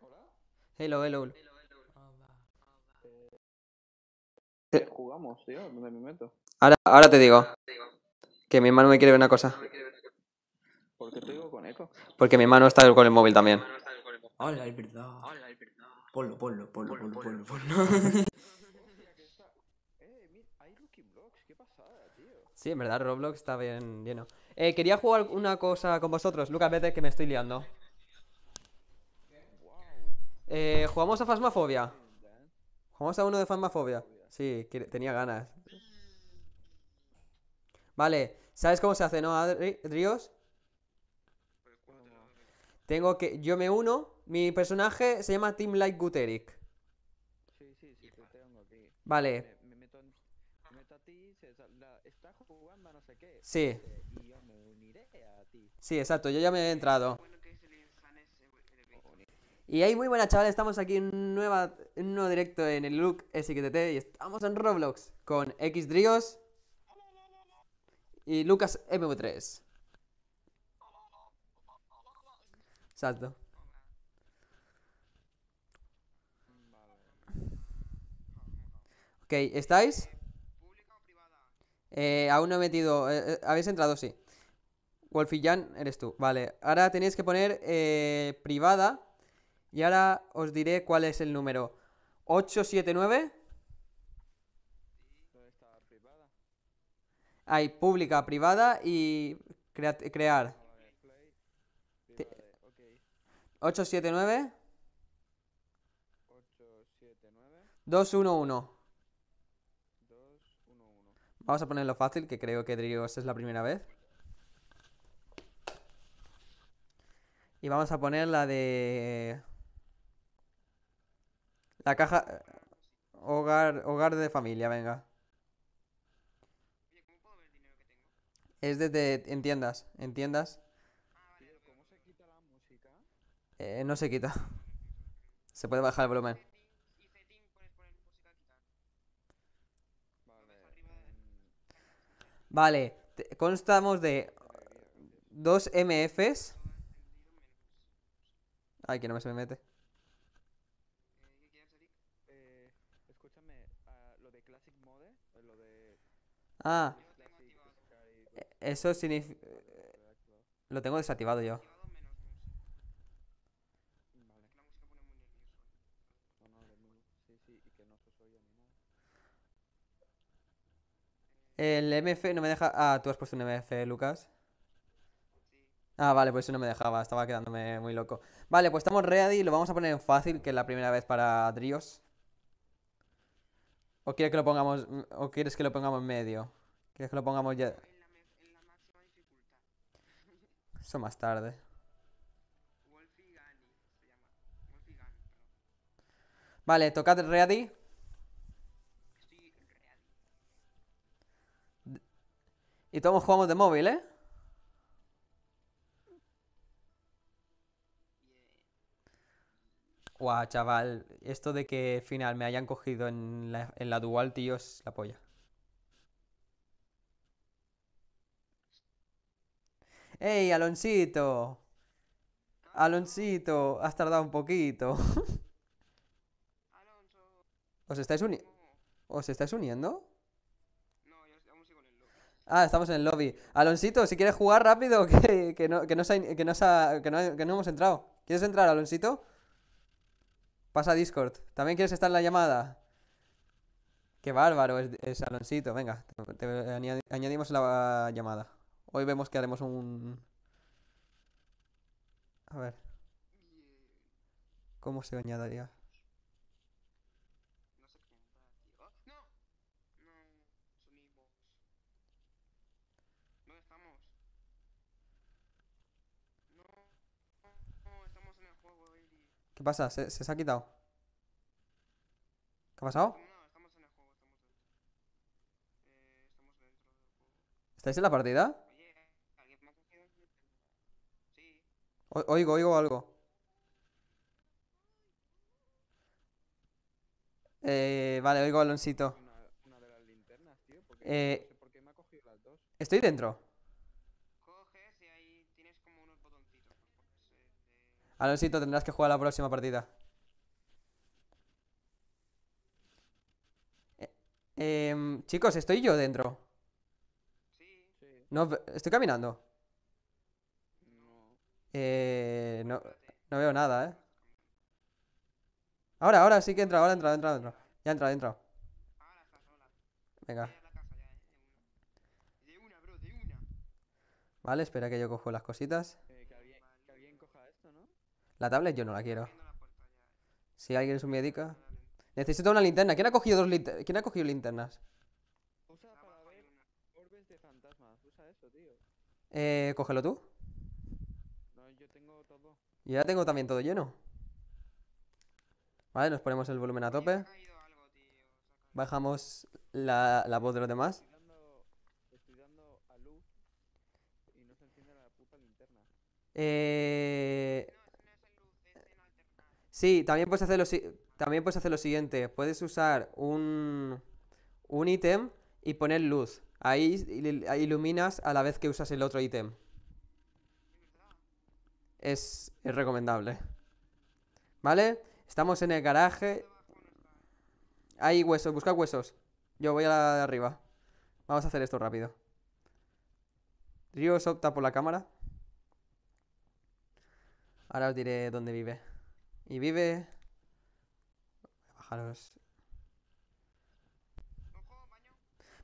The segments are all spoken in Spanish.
¿Hola? Hello, hello. Eh, jugamos, tío? ¿Dónde me meto? Ahora, ahora te digo. Que mi hermano me quiere ver una cosa. ¿Por qué te digo con eco? Porque mi hermano está con el móvil también. Hola, es verdad. Hola, es verdad. Ponlo, ponlo, ponlo, ponlo, ponlo, ponlo. Sí, en verdad, Roblox está bien lleno. Eh, quería jugar una cosa con vosotros. Lucas, vete que me estoy liando. Eh, jugamos a Fasmafobia. Jugamos a uno de Fasmafobia. Sí, tenía ganas. Vale, ¿sabes cómo se hace, no, Adrios? Tengo que. Yo me uno. Mi personaje se llama Team Light Guteric. Sí, sí, sí, te Vale. Me, meto, a ti, jugando no sé qué. Sí. Y Sí, exacto, yo ya me he entrado. Y ahí muy buenas chavales, estamos aquí en, nueva, en un nuevo directo en el Look SQTT y estamos en Roblox con Xdrios y Lucas MV3. Salto Ok, ¿estáis? Eh, aún no he metido... Eh, eh, ¿Habéis entrado? Sí. WolfyJan, eres tú. Vale, ahora tenéis que poner eh, privada y ahora os diré cuál es el número. 879. Hay pública, privada y crear. 879. 211. Vamos a ponerlo fácil, que creo que Drios es la primera vez. Y vamos a poner la de la caja... Hogar, hogar de familia, venga. Es desde... En tiendas, en tiendas. ¿Cómo se quita la música? no se quita. Se puede bajar el volumen. Vale, constamos de... Dos MFs. Ay, que no me se me mete. Ah. Eso significa... Lo tengo desactivado yo. El MF no me deja... Ah, tú has puesto un MF, Lucas. Ah, vale, pues eso no me dejaba, estaba quedándome muy loco. Vale, pues estamos ready, lo vamos a poner en fácil, que es la primera vez para Drios. ¿O quieres que lo pongamos, o quieres que lo pongamos en medio? ¿Quieres que lo pongamos ya? Eso más tarde. Gani, se llama. Gani, vale, tocad ready. ready. Y todos jugamos de móvil, ¿eh? guau chaval, esto de que final me hayan cogido en la, en la dual, tío, es la polla. ¡Ey, Aloncito! Aloncito, has tardado un poquito. ¿Os estáis uniendo? ¿Os estáis uniendo? Ah, estamos en el lobby. Aloncito, si quieres jugar rápido, que, que, no, que, no, que no hemos entrado. ¿Quieres entrar, Aloncito? Pasa a Discord. ¿También quieres estar en la llamada? Qué bárbaro es, Aloncito. Venga, te, añadimos la llamada. Hoy vemos que haremos un... A ver. ¿Cómo se añadiría? ¿Qué pasa? ¿Se se ha quitado? ¿Qué ha pasado? No, estamos en el juego, estamos en estamos dentro del juego eh, ¿Estáis en la partida? Oye, ¿alguien me ha cogido? Sí Oigo, oigo algo Eh, vale, oigo baloncito Una de las linternas, tío, porque eh, me ha cogido las dos Estoy dentro Alonsito, tendrás que jugar la próxima partida. Eh, em, chicos, ¿estoy yo dentro? Sí. sí. No, ¿Estoy caminando? No. Eh, no, veo nada, ¿eh? Ahora, ahora sí que entra, ahora entra, entra, entra. Ya entra, entra. Venga. Vale, espera que yo cojo las cositas. Eh, la tablet yo no la quiero. Si alguien es un dedica. Necesito una linterna. ¿Quién ha cogido dos linternas? ¿Quién ha cogido linternas? Usa para orbes de fantasmas. Usa eso, tío. Eh, cógelo tú. No, yo tengo todo. Ya tengo también todo lleno. Vale, nos ponemos el volumen a tope. Bajamos la, la voz de los demás. Eh, Sí, también puedes hacer lo, también puedes hacer lo siguiente. Puedes usar un, un ítem y poner luz. Ahí iluminas a la vez que usas el otro ítem. Es, recomendable. ¿Vale? Estamos en el garaje. Hay huesos, busca huesos. Yo voy a la de arriba. Vamos a hacer esto rápido. Ríos opta por la cámara. Ahora os diré dónde vive. Y vive. Bajaros.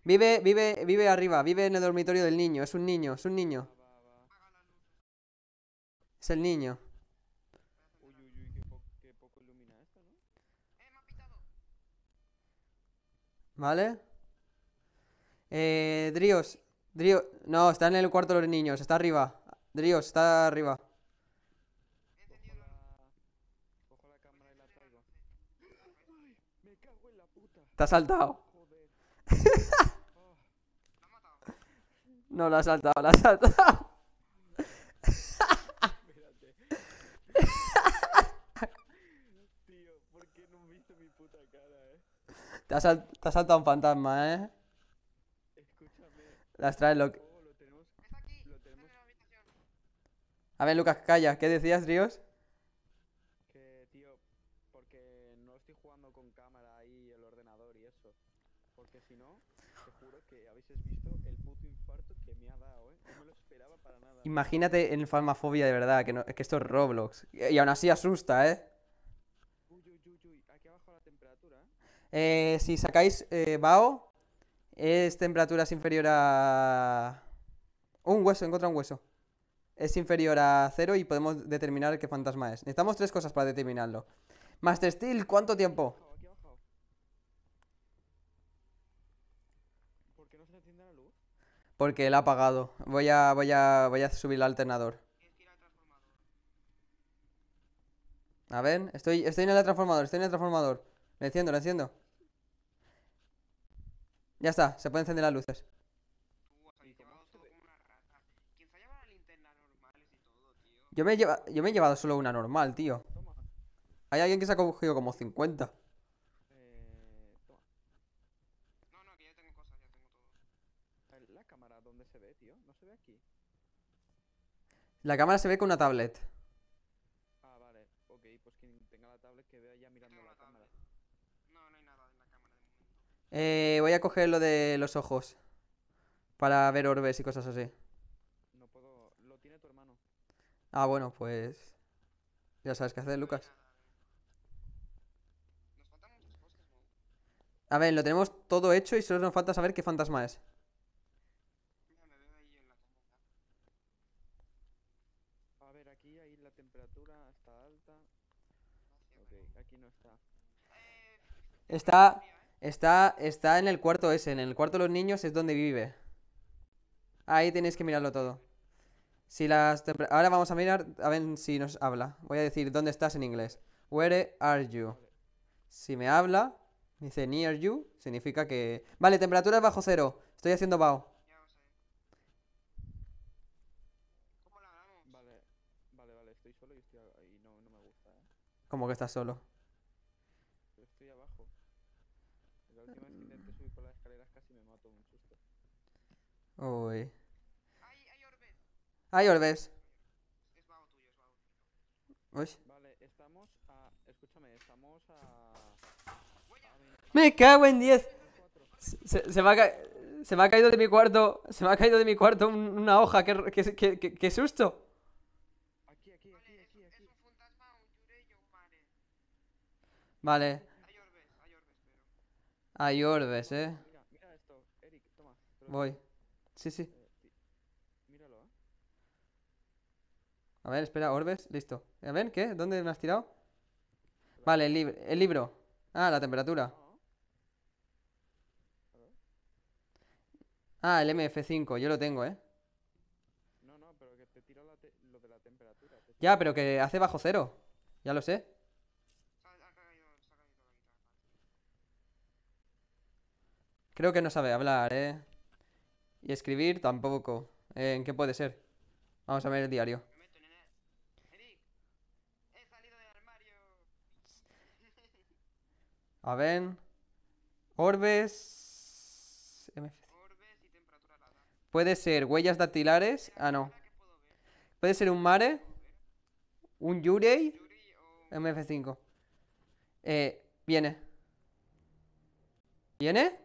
Vive, vive, vive arriba, vive en el dormitorio del niño. Es un niño, es un niño. Es el niño. Vale. Eh, Drios. Drios. No, está en el cuarto de los niños, está arriba. Drios, está arriba. ha saltado. No, la ha saltado, la ha saltado. Tío, ¿por qué no viste mi puta cara, eh? Te ha, sal te ha saltado un fantasma, eh. Escúchame. Las traes lo que. A ver, Lucas, calla. ¿Qué decías, Ríos? Imagínate en Farmafobia de verdad, que, no, esto es Roblox. Y, aún así asusta, ¿eh? eh si sacáis eh, Bao, es temperaturas inferior a... Un hueso, encuentra un hueso. Es inferior a cero y podemos determinar qué fantasma es. Necesitamos tres cosas para determinarlo. Master Steel, ¿cuánto tiempo? Porque él ha apagado. Voy a, voy a, voy a subir el alternador. A ver, estoy, estoy en el transformador, estoy en el transformador. Lo enciendo, lo enciendo. Ya está, se pueden encender las luces. Yo me, he yo me he llevado solo una normal, tío. Hay alguien que se ha cogido como 50. La cámara se ve con una tablet. Ah, vale. Ok, pues quien tenga la tablet que vea ya mirando la, cámara. No, no hay nada en la cámara de momento. Eh, voy a coger lo de los ojos. Para ver orbes y cosas así. No puedo... Lo tiene tu hermano. Ah, bueno, pues... Ya sabes qué hacer, Lucas. A ver, lo tenemos todo hecho y solo nos falta saber qué fantasma es. Está, está, está en el cuarto ese. En el cuarto de los niños es donde vive. Ahí tenéis que mirarlo todo. Si las Ahora vamos a mirar a ver si nos habla. Voy a decir dónde estás en inglés. Where are you? Si me habla, dice near you, significa que... Vale, temperatura bajo cero. Estoy haciendo bao. Vale, vale, vale, estoy solo y, no, me gusta, ¿eh? Como que estás solo. Uy. Hay, hay orbes. Hay orbes. Es bajo tuyo, es bajo Uy. Vale, estamos a... Escúchame, estamos a... ¡Me cago en 10! Se, se, me se me ha caído de mi cuarto... Se me ha caído de mi cuarto una hoja. ¡Qué, qué, qué, qué, qué susto! Aquí, aquí, aquí, aquí, aquí. Vale. Hay orbes, eh. Mira, esto, Eric, Voy. Sí, sí. Eh, míralo, ¿eh? A ver, espera, Orbes, listo. A ver, ¿qué? ¿Dónde me has tirado? Vale, el, libro. Ah, la temperatura. Ah, el MF5, yo lo tengo, ¿eh? No, no, pero que te lo de la temperatura. ya, pero que hace bajo cero. Ya lo sé. Creo que no sabe hablar, ¿eh? Y escribir tampoco. Eh, ¿En qué puede ser? Vamos a ver el diario. A ver. Orbes. Orbes Puede ser huellas dactilares. Ah, no. Puede ser un mare. Un yurei. MF5. Eh, viene. ¿Viene?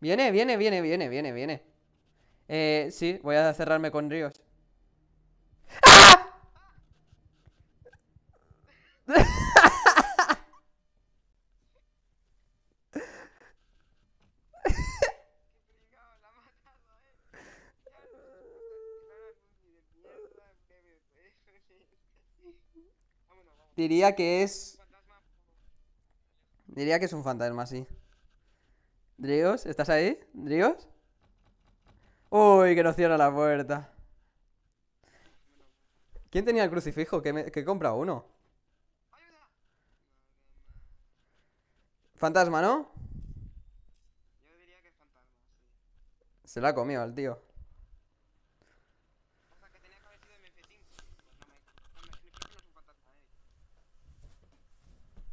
Viene, viene, viene, viene, viene, viene. Eh, sí, voy a cerrarme con Ríos. Diría que es... Diría que es un fantasma, sí. Ríos, ¿Estás ahí? ríos. Uy, que nos cierra la puerta. ¿Quién tenía el crucifijo? ¿Que, me, comprado compra uno? Fantasma, ¿no? Yo diría que es fantasma, Se la ha comido al tío.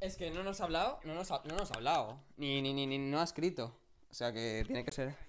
Es que no nos ha hablado, no nos ha, no nos ha hablado, ni, ni, ni, ni no ha escrito. O sea que tiene que ser.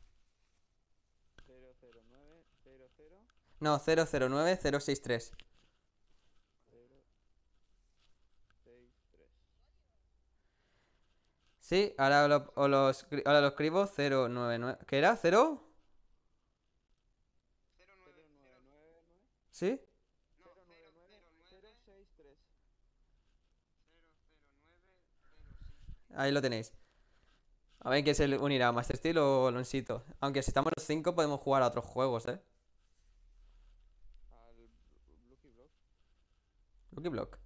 No, 009063. Sí, ahora, lo, o los, ahora lo escribo 099. ¿Qué era? ¿0? ¿Sí? Ahí lo tenéis. A ver quién se unirá, Master Steel o Loncito. Aunque si estamos los 5 podemos jugar a otros juegos, ¿eh? Block.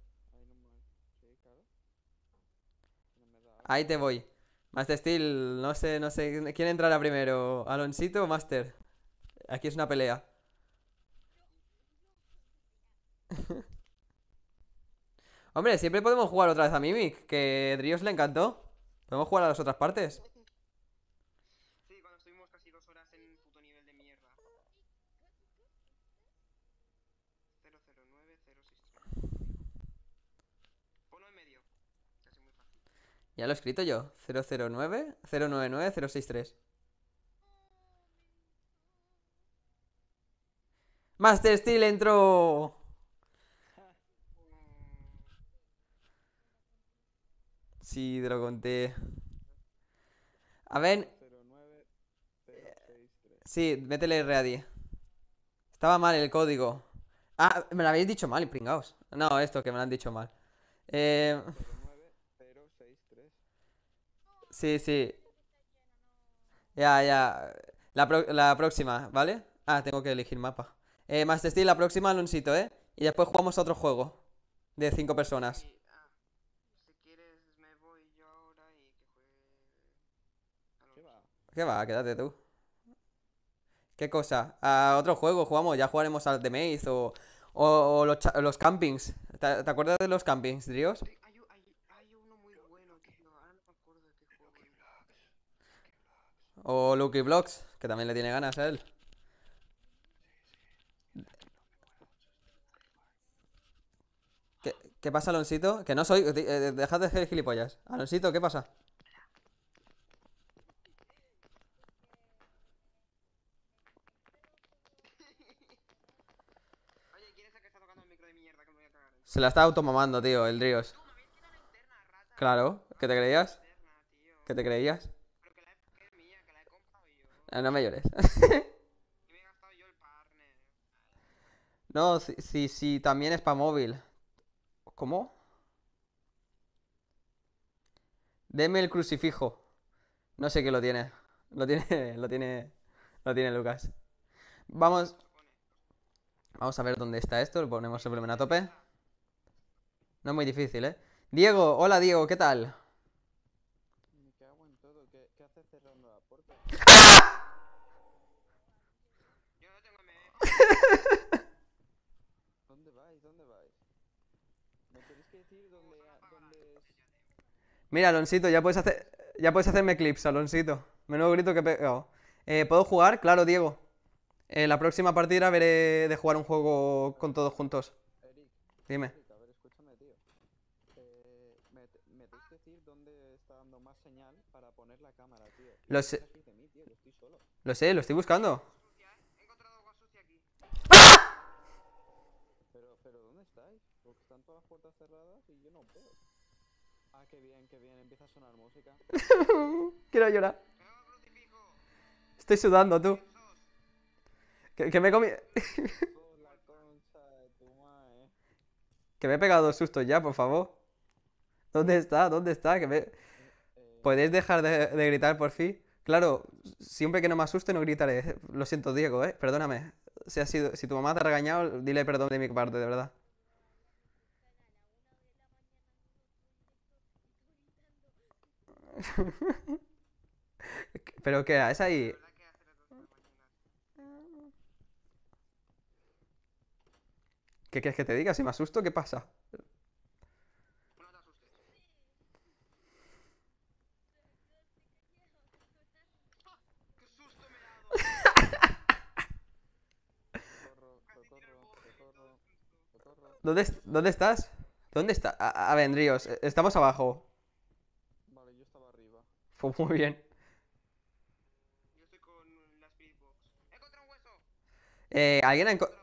Ahí te voy. Master Steel, no sé, no sé. ¿Quién entrará primero? ¿Aloncito o Master? Aquí es una pelea. Hombre, siempre podemos jugar otra vez a Mimic, que Drios le encantó. Podemos jugar a las otras partes. Ya lo he escrito yo. 009 099 063. Master Steel entró. Sí, te lo conté. A ver. Sí, métele ready. Estaba mal el código. Ah, me lo habéis dicho mal, pringaos. No, esto que me lo han dicho mal. Eh. Sí, sí. Ya, ya. La, próxima, ¿vale? Ah, tengo que elegir mapa. Eh, Master Steel, la próxima al ¿eh? Y después jugamos otro juego. De cinco personas. Ah, si quieres me voy yo ahora y ¿Qué va? Quédate tú. ¿Qué cosa? ¿A otro juego jugamos? Ya jugaremos al The Maze o, o, los, los campings. ¿Te, acuerdas de los campings, Drios? O Lucky Blocks, que también le tiene ganas a él. ¿Qué, pasa, Aloncito? Que no soy... Eh, deja de ser gilipollas. Aloncito, ¿qué pasa? Se la está automamando, tío, el Drios. Claro, ¿qué te creías? ¿Qué te creías? Ah, no, me llores. no, si también es para móvil. ¿Cómo? Deme el crucifijo. No sé qué lo tiene. Lo tiene, lo tiene, lo tiene Lucas. Vamos. Vamos a ver dónde está esto. Lo ponemos el volumen a tope. No es muy difícil, ¿eh? Diego, hola Diego, ¿qué tal? Mira, Alonsito, ya puedes hacer. Ya puedes hacerme clips, Alonsito, Menudo grito que he pegado. Eh, ¿Puedo jugar? Claro, Diego. En eh, la próxima partida veré de jugar un juego con todos juntos. Dime. Lo sé, lo estoy buscando. Quiero llorar. Estoy sudando, tú. Que, me he comido... que me he pegado dos sustos ya, por favor. ¿Dónde mm. está? ¿Dónde está? Que ¿Podéis dejar de, gritar por fin? Claro, siempre que no me asuste no gritaré. Lo siento, Diego, ¿eh? Perdóname. Si, ha sido, si tu mamá te ha regañado, dile perdón de mi parte, de verdad. ¿Pero qué ¿Es ahí? ¿Qué quieres que te diga? Si me asusto, ¿qué pasa? ¿Dónde, ¿Dónde, estás? ¿Dónde está A, a, ver, estamos abajo. Fue muy bien. Yo estoy con box. ¡He encontrado un hueso! Eh, ¿alguien ha, encontrado...?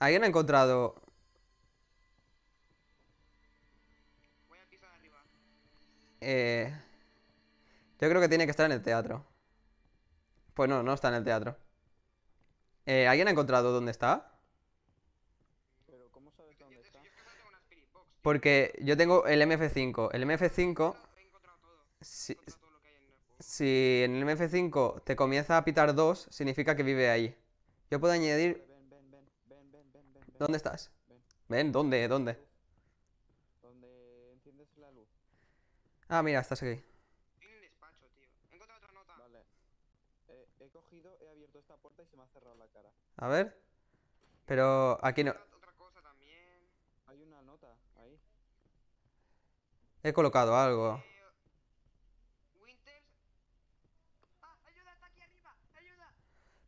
¿Alguien ha encontrado...? Voy arriba. Eh... Yo creo que tiene que estar en el teatro. Pues no, no está en el teatro. Eh, ¿Alguien ha encontrado dónde está? Pero ¿cómo sabes dónde está? Porque yo tengo el MF5. El MF5 si, si en el MF5 te comienza a pitar 2, significa que vive ahí. Yo puedo añadir... ¿Dónde estás? Ven, ¿dónde? ¿Dónde? Donde enciendes la luz. Ah, mira, estás aquí. En el despacho, tío. He encontrado otra nota. Vale. Eh, he cogido, he abierto esta puerta y se me ha cerrado la cara. A ver. Pero aquí no... Otra cosa también. Hay una nota ahí. He colocado algo.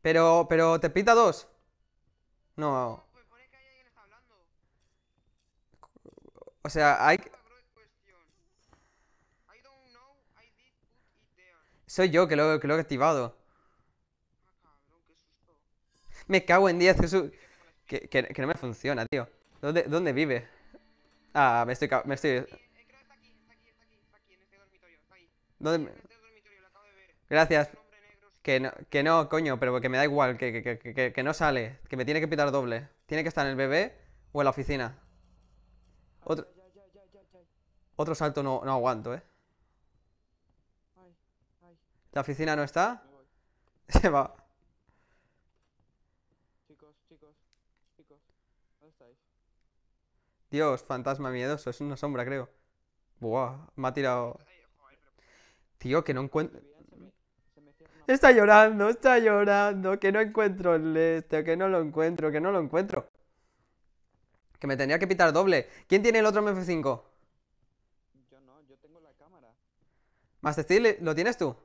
Pero, pero, ¿te pita dos? No. O sea, hay... Soy yo que lo, que lo he activado. Me cago en 10, Jesús. Que, no me funciona, tío. ¿Dónde, dónde vive? Ah, me estoy... Me estoy... Gracias. Que no, que no, coño, pero que me da igual, que, no sale, que me tiene que pitar doble. Tiene que estar en el bebé o en la oficina. Otro, otro salto no, aguanto, ¿eh? La oficina no está. Se va. Dios, fantasma miedoso, es una sombra, creo. Buah, me ha tirado. Tío, que no encuentro está llorando, está llorando, que no encuentro el este, que no lo encuentro, que no lo encuentro. Que me tenía que pitar doble. ¿Quién tiene el otro MF5? Yo no, yo tengo la cámara. Más eh, ¿lo tienes tú?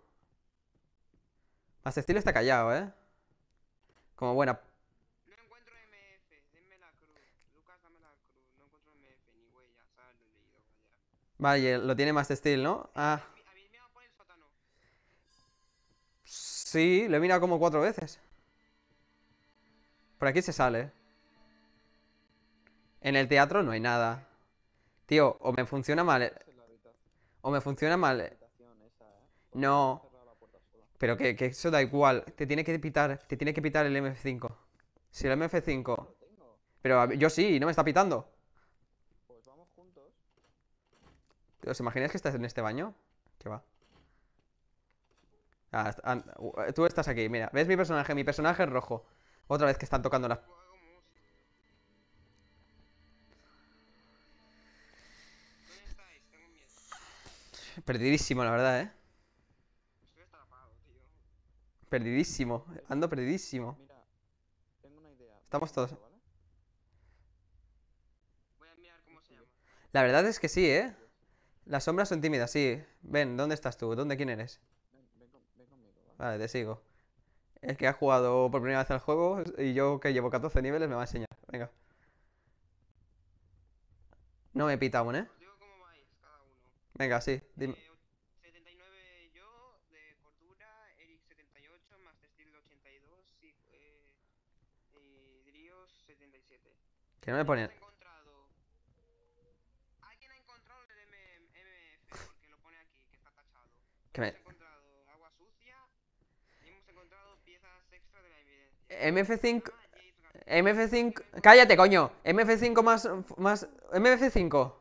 Más está callado, ¿eh? Como buena. No encuentro MF, denme la cruz. Lucas, dame la cruz. No encuentro MF ni Vaya. lo tiene Más ¿no? Ah. Sí, lo he mirado como cuatro veces. Por aquí se sale. En el teatro no hay nada. Tío, o me funciona mal. Eh, o me funciona mal. Eh, no. Pero que, eso da igual. Te tiene que pitar. Te tiene que pitar el MF5. Si el MF5. Pero yo sí, no me está pitando. Pues vamos juntos. ¿Os imagináis que estás en este baño? ¿Qué va. Ah, eh, tú estás aquí, mira. ¿Ves mi personaje? Mi personaje es rojo. Otra vez que están tocando la... Perdidísimo, la verdad, ¿eh? Perdidísimo. Ando perdidísimo. Estamos todos... La verdad es que sí, ¿eh? Las sombras son tímidas, sí. Ven, ¿dónde estás tú? ¿Dónde quién eres? Vale, ah, te sigo. Es que ha jugado por primera vez al juego y yo que llevo 14 niveles me va a enseñar. Venga. No me pita aún, ¿eh? Os digo cómo vais cada uno. Venga, sí, eh, dime. 79 yo, de cordura, Eric 78, Master Steel 82 y, eh, y Drios 77. Que no me ponen... ¿Alguien ha encontrado el MMF? Porque lo pone aquí, que está tachado. Que me... MF5... MF5... Cállate, coño. MF5 más... más MF5.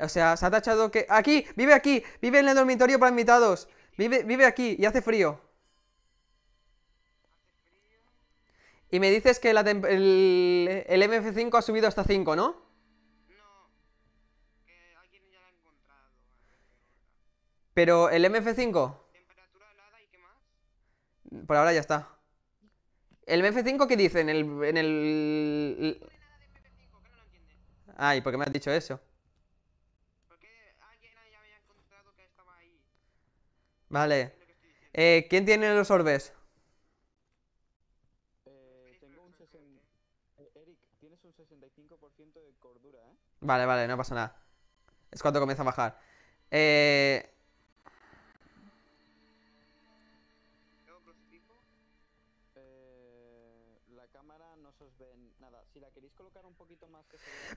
O sea, se ha tachado que... Aquí, vive aquí. Vive en el dormitorio para invitados. Vive, vive aquí y hace frío. Y me dices que la el, el, MF5 ha subido hasta 5, ¿no? No Que alguien ya ha encontrado Pero el MF5... Por ahora ya está. ¿El MF5 qué dice en el...? En el... Ay, ¿por qué me has dicho eso? Porque alguien ya había encontrado que estaba ahí. Vale. Eh, ¿Quién tiene los orbes? Eh, tengo un 60. Eh, Eric, tienes un 65% de cordura, ¿eh? Vale, vale, no pasa nada. Es cuando comienza a bajar. Eh...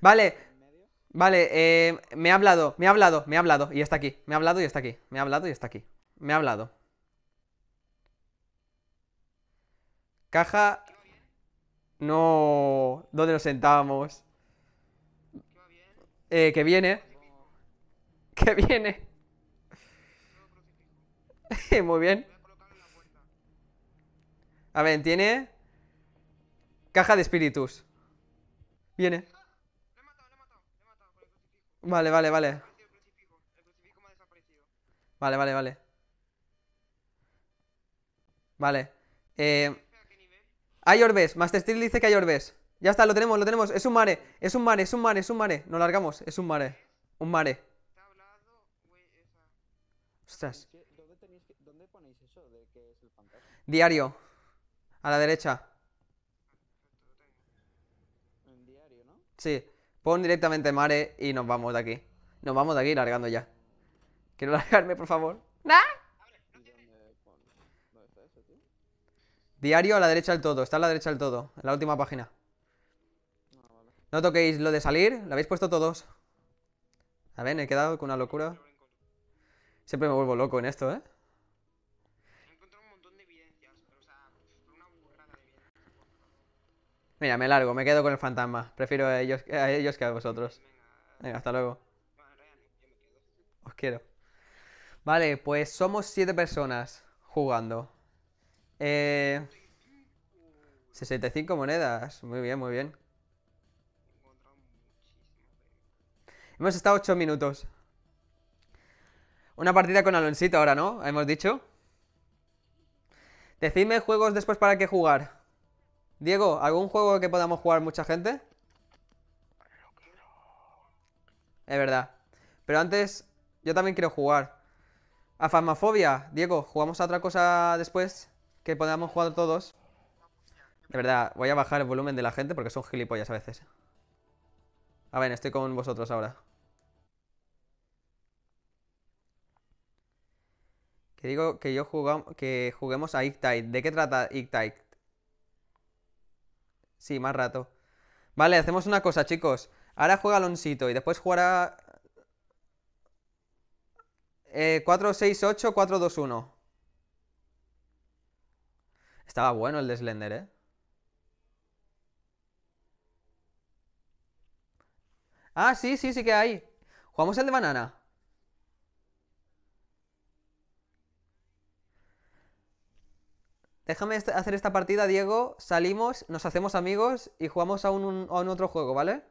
Vale, vale, eh, me ha hablado, me ha hablado, me ha hablado, y está aquí, me ha hablado y está aquí, me ha hablado y está aquí, me ha hablado. Caja... No, ¿dónde nos sentamos? Eh, que viene. Que viene. Muy bien. A ver, tiene... Caja de espíritus. Viene. Vale, vale, vale. Vale, vale, vale. Vale. Eh, hay orbes. Master Steel dice que hay orbes. Ya está, lo tenemos, lo tenemos. Es un mare, es un mare, es un mare, es un mare. Nos largamos, es un mare. Un mare. Ostras. ¿Dónde ponéis eso Diario. A la derecha. En diario, ¿no? Sí. Pon directamente Mare y nos vamos de aquí. Nos vamos de aquí largando ya. Quiero largarme, por favor. ¿da? Diario a la derecha del todo, está a la derecha del todo, en la última página. No toquéis lo de salir, lo habéis puesto todos. A ver, me he quedado con una locura. Siempre me vuelvo loco en esto, ¿eh? Mira, me largo, me quedo con el fantasma. Prefiero a ellos, a ellos que a vosotros. Venga, hasta luego. Os quiero. Vale, pues somos siete personas jugando. 65 eh, monedas. Muy bien, muy bien. Hemos estado 8 minutos. Una partida con Alonsito ahora, ¿no? Hemos dicho. Decime juegos después para qué jugar. Diego, ¿algún juego que podamos jugar mucha gente? Es verdad. Pero antes, yo también quiero jugar. A Fasmafobia, Diego, ¿jugamos a otra cosa después? Que podamos jugar todos. De verdad, voy a bajar el volumen de la gente porque son gilipollas a veces. A ver, estoy con vosotros ahora. Que digo que yo jugamos, que juguemos a ¿De qué trata Ictite? Sí, más rato. Vale, hacemos una cosa, chicos. Ahora juega Alonsito y después jugará... Eh, 4, 6, 8, 4, 2, 1. Estaba bueno el de Slender, ¿eh? Ah, sí, sí, sí que hay. ¿Jugamos el de banana? Déjame este, hacer esta partida, Diego. Salimos, nos hacemos amigos y jugamos a un, otro juego, ¿vale?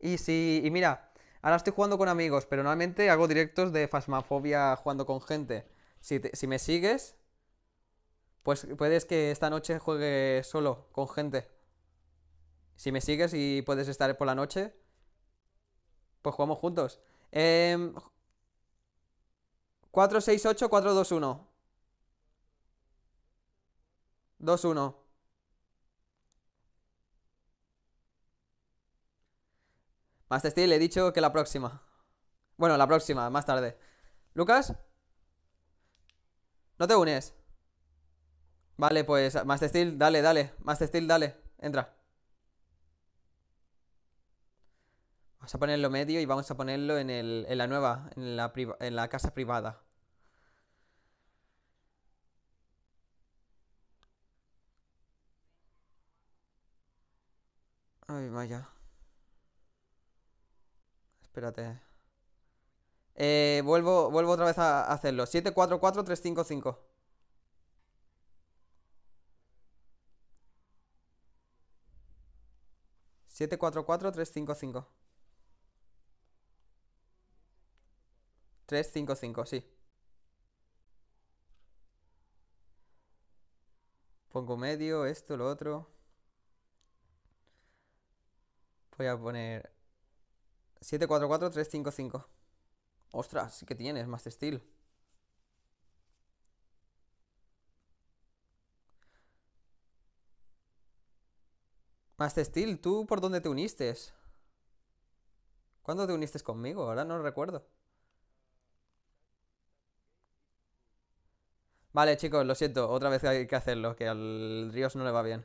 Y si. Y mira, ahora estoy jugando con amigos, pero normalmente hago directos de Fasmafobia jugando con gente. Si, me sigues, pues puedes que esta noche juegue solo, con gente. Si me sigues y puedes estar por la noche, pues jugamos juntos. Eh, em, 468-421. 2-1. Master Steel, he dicho que la próxima. Bueno, la próxima, más tarde. Lucas, no te unes. Vale, pues Master Steel, dale, dale. Master Steel, dale. Entra. Vamos a ponerlo medio y vamos a ponerlo en, el, la nueva, en la casa privada. Ay, vaya. Espérate. Eh, vuelvo, vuelvo otra vez a hacerlo. cinco 355 Siete, cuatro, cuatro, tres, cinco, cinco. Tres, cinco, cinco, sí. Pongo medio, esto, lo otro. Voy a poner 744-355. Ostras, sí que tienes más Steel. Más Steel, ¿tú por dónde te uniste? ¿Cuándo te uniste conmigo? Ahora no recuerdo. Vale, chicos, lo siento. Otra vez hay que hacerlo, que al Ríos no le va bien.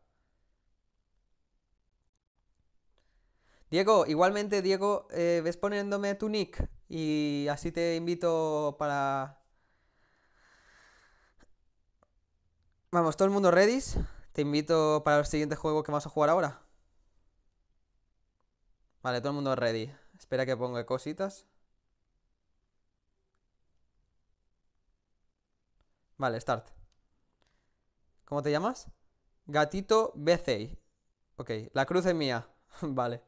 Diego, igualmente, Diego, eh, ves poniéndome tu nick y así te invito para... Vamos, todo el mundo ready. Te invito para el siguiente juego que vamos a jugar ahora. Vale, todo el mundo ready. Espera que ponga cositas. Vale, start. ¿Cómo te llamas? Gatito B.C. Ok, la cruz es mía. vale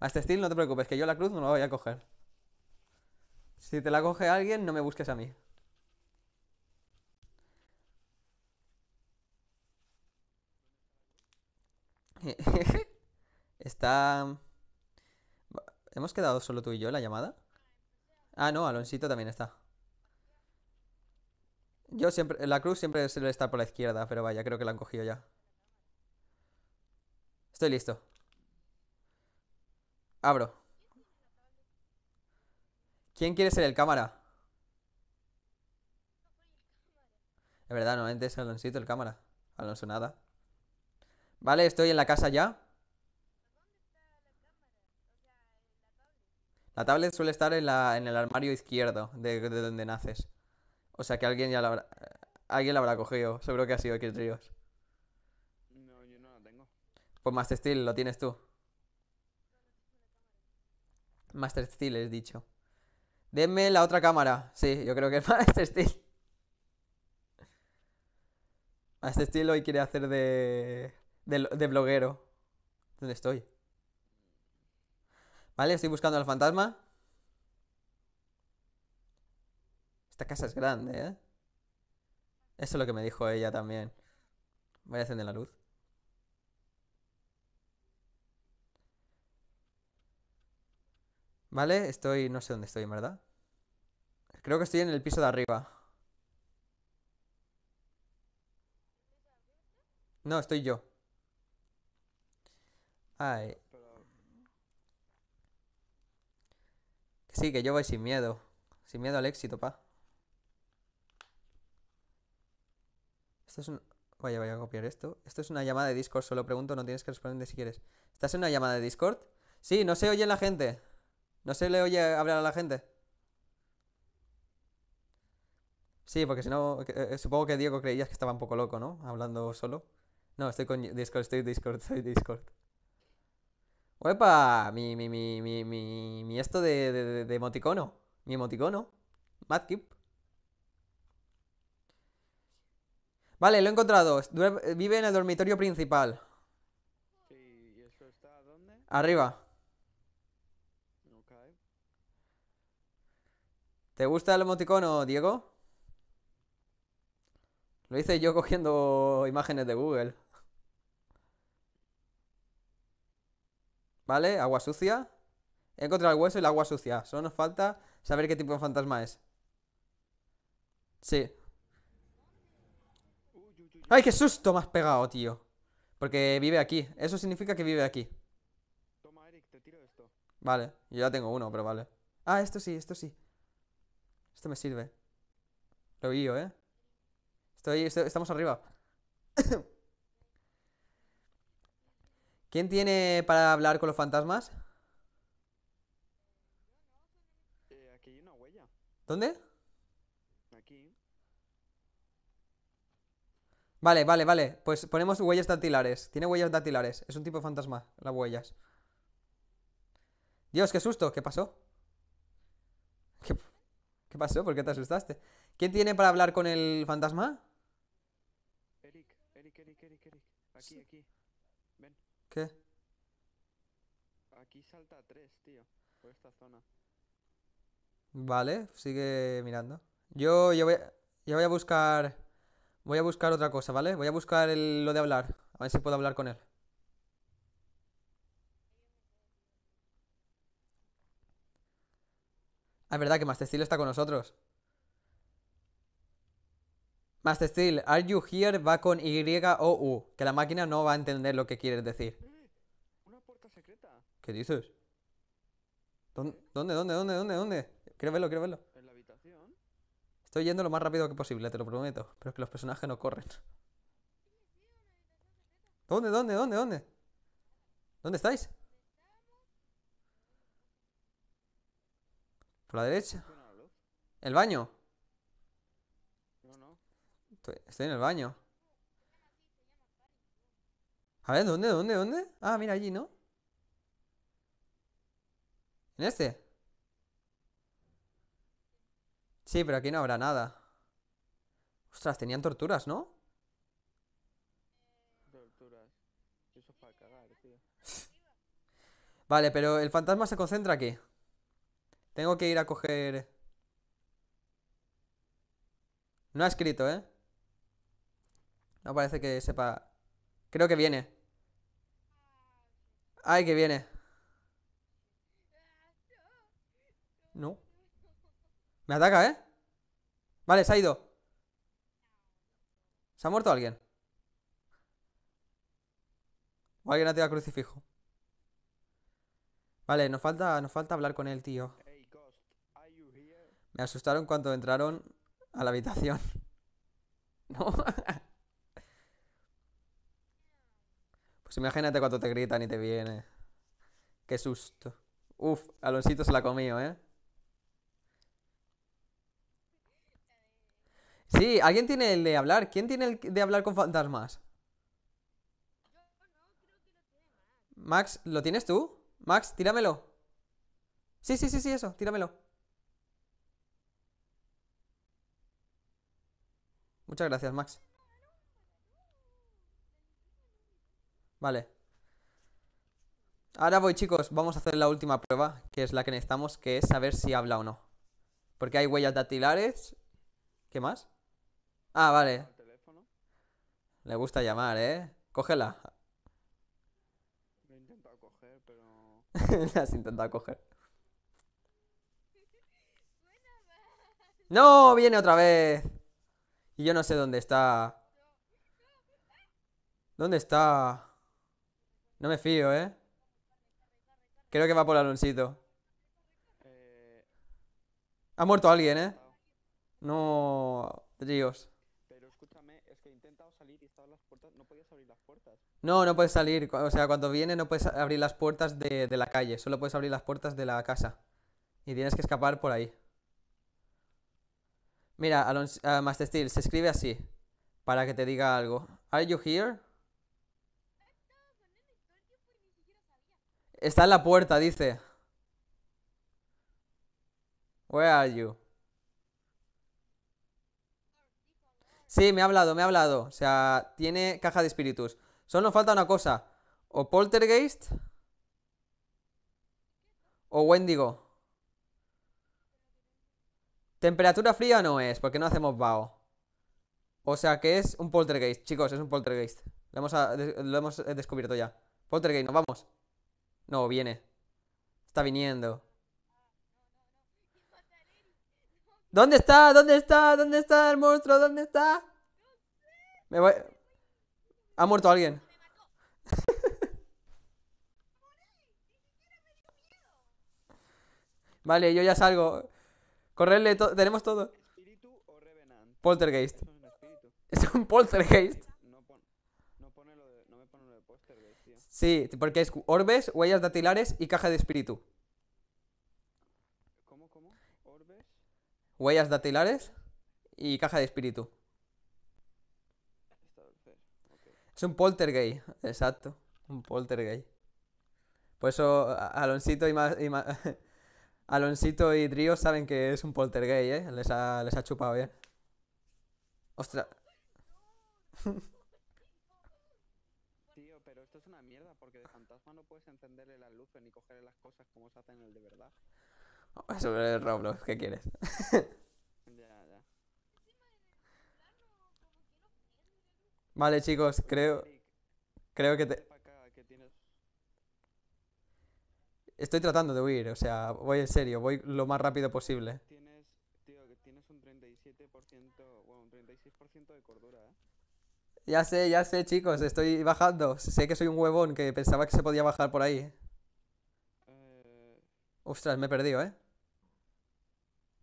este Steel, no te preocupes, que yo la cruz no la voy a coger. Si te la coge alguien, no me busques a mí. está... ¿Hemos quedado solo tú y yo en la llamada? Ah, no, Aloncito también está. Yo siempre... La cruz siempre suele estar por la izquierda, pero vaya, creo que la han cogido ya. Estoy listo. Abro. ¿Quién quiere ser el cámara? Es verdad, no, es Alonsito el cámara. Alonso nada. Vale, estoy en la casa ya. La tablet suele estar en, la, en el armario izquierdo de, donde naces. O sea que alguien ya la habrá, alguien la habrá cogido. Seguro que ha sido X Ríos. No, yo no la tengo. Pues más Steel, lo tienes tú. Master Steel, he dicho. Denme la otra cámara. Sí, yo creo que es Master Steel. Master Steel hoy quiere hacer de, de, de bloguero. ¿Dónde estoy? Vale, estoy buscando al fantasma. Esta casa es grande, ¿eh? Eso es lo que me dijo ella también. Voy a encender la luz. ¿Vale? Estoy... No sé dónde estoy, en verdad. Creo que estoy en el piso de arriba. No, estoy yo. Ay. Sí, que yo voy sin miedo. Sin miedo al éxito, pa. Esto es un... Vaya, voy a copiar esto. Esto es una llamada de Discord, solo pregunto, no tienes que responder si quieres. ¿Estás en una llamada de Discord? Sí, no se oye la gente. ¿No se le oye hablar a la gente? Sí, porque si no, eh, eh, supongo que Diego creías que estaba un poco loco, ¿no? Hablando solo. No, estoy con Discord, estoy Discord, estoy Discord. ¡Oepa! Mi, mi, mi, mi, mi, mi esto de, emoticono. Mi emoticono. Madkip. Vale, lo he encontrado. Eh, vive en el dormitorio principal. Sí, ¿y eso está dónde? Arriba. ¿Te gusta el emoticono, Diego? Lo hice yo cogiendo imágenes de Google. ¿Vale? Agua sucia. He encontrado el hueso y el agua sucia. Solo nos falta saber qué tipo de fantasma es. Sí. ¡Ay, qué susto me pegado, tío! Porque vive aquí. Eso significa que vive aquí. Vale, yo ya tengo uno, pero vale. Ah, esto sí, esto sí. Esto me sirve. Lo guío, ¿eh? Estoy, estamos arriba. ¿Quién tiene para hablar con los fantasmas? Eh, aquí hay una huella. ¿Dónde? Aquí. Vale, vale, vale. Pues ponemos huellas dactilares. Tiene huellas dactilares. Es un tipo de fantasma, las huellas. Dios, qué susto. ¿Qué pasó? ¿Qué... ¿Qué pasó? ¿Por qué te asustaste? ¿Quién tiene para hablar con el fantasma? Eric, Eric, Eric, Eric, Aquí, aquí. Ven. ¿Qué? Aquí salta tres, tío. Por esta zona. Vale, sigue mirando. Yo, yo voy, a, buscar. Voy a buscar otra cosa, ¿vale? Voy a buscar lo de hablar. A ver si puedo hablar con él. es ah, verdad que Master Steel está con nosotros. Master Steel, Are You Here va con Y-O-U, que la máquina no va a entender lo que quieres decir. Eh, ¿Qué dices? ¿Dónde, dónde, dónde, dónde, dónde? Quiero verlo, quiero verlo. ¿En la habitación? Estoy yendo lo más rápido que posible, te lo prometo. Pero es que los personajes no corren. ¿Dónde, dónde, dónde, dónde? ¿Dónde estáis? Por la derecha. ¿El baño? No, no. Estoy en el baño. A ver, ¿dónde, dónde, dónde? Ah, mira allí, ¿no? ¿En este? Sí, pero aquí no habrá nada. Ostras, tenían torturas, ¿no? Torturas. vale, pero el fantasma se concentra aquí. Tengo que ir a coger... Eh. No ha escrito, ¿eh? No parece que sepa... Creo que viene. Ay, que viene. No. Me ataca, ¿eh? Vale, se ha ido. ¿Se ha muerto alguien? O alguien ha tirado crucifijo. Vale, nos falta, nos falta hablar con él, tío. Me asustaron cuando entraron a la habitación. ¿No? pues imagínate cuando te gritan y te viene. Qué susto. Uf, Alonsito se la comió, ¿eh? Sí, ¿alguien tiene el de hablar? ¿Quién tiene el de hablar con fantasmas? Max, ¿lo tienes tú? Max, tíramelo. Sí, sí, sí, sí, eso, tíramelo. Muchas gracias, Max. Vale. Ahora voy, chicos. Vamos a hacer la última prueba, que es la que necesitamos, que es saber si habla o no. Porque hay huellas dactilares. ¿Qué más? Ah, vale. Le gusta llamar, ¿eh? Cógela. Lo he intentado coger, pero... La has intentado coger. ¡No! ¡Viene otra vez! Y yo no sé dónde está... ¿Dónde está? No me fío, ¿eh? Creo que va por Aloncito. Ha muerto alguien, ¿eh? No... Dios. Pero escúchame, es que he intentado salir y estaban las puertas... No podías abrir las puertas. No, no puedes salir. O sea, cuando viene no puedes abrir las puertas de la calle. Solo puedes abrir las puertas de la casa. Y tienes que escapar por ahí. Mira, ah, Master Steel, se escribe así, para que te diga algo. ¿Are you here? Está en la puerta, dice. Where are you? Sí, me ha hablado, me ha hablado. O sea, tiene caja de espíritus. Solo falta una cosa. O Poltergeist. O Wendigo. Temperatura fría no es, porque no hacemos vao. O sea que es un poltergeist, chicos, es un poltergeist. Lo hemos, ah, lo hemos eh, descubierto ya. Poltergeist, nos vamos. No, viene. Está viniendo. ¿Dónde está? ¿Dónde está? ¿Dónde está el monstruo? ¿Dónde está? Me voy. Ha muerto alguien. vale, yo ya salgo. Correrle, tenemos todo. Poltergeist. Es un poltergeist. Sí, porque es orbes, huellas dactilares y caja de espíritu. ¿Cómo, cómo? ¿Orbes? Huellas dactilares y caja de espíritu. Es un poltergeist, exacto. Un poltergeist. Por eso Aloncito y más Aloncito y Drio saben que es un poltergeist, ¿eh? Les ha, les ha chupado bien. Ostras. Tío, pero esto es una mierda porque de fantasma no puedes encenderle las luces ni cogerle las cosas como se hacen en el de verdad. Oh, eso es Roblox, ¿qué quieres? ya, ya. Vale, chicos, creo. Creo que te. Estoy tratando de huir, o sea, voy en serio, voy lo más rápido posible. Tienes, un 37%, de cordura, ¿eh? Ya sé, ya sé, chicos, estoy bajando. Sé que soy un huevón que pensaba que se podía bajar por ahí. Eh. Ostras, me he perdido, ¿eh?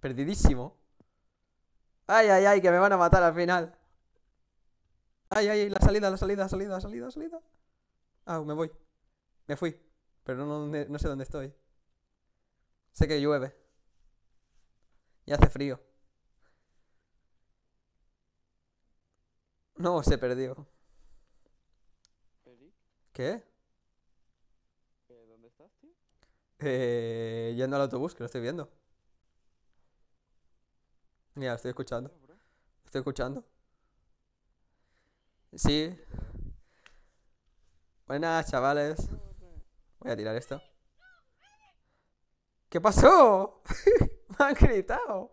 Perdidísimo. Ay, ay, ay, que me van a matar al final. Ay, ay, la salida, la salida, la salida, la salida, la salida. Ah, me voy. Me fui pero no, no sé dónde estoy. Sé que llueve. Y hace frío. No, se perdió. ¿Qué? ¿Eh, ¿Dónde estás, tío? Eh, yendo al autobús, que lo estoy viendo. Mira, estoy escuchando. Ah, estoy escuchando. Sí. Buenas, chavales. Voy a tirar esto. ¿Qué pasó? Me han gritado.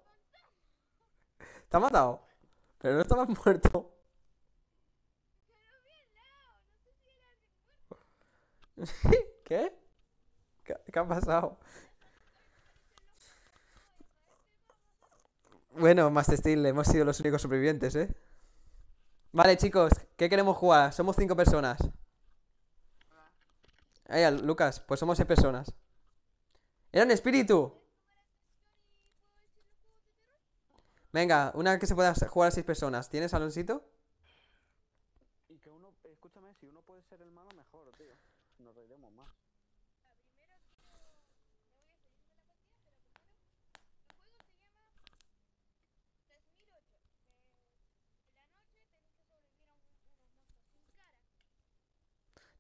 Te matado. Pero no más muerto. ¿Qué? ¿Qué? ha pasado? Bueno, Master Steel, hemos sido los únicos supervivientes, ¿eh? Vale, chicos, ¿qué queremos jugar? Somos cinco personas. Ay, Lucas, pues somos seis personas. ¡Eran espíritu! Venga, una que se pueda jugar a seis personas. ¿Tienes saloncito? Y que escúchame, si uno puede ser el malo, mejor, tío. Nos reiremos más.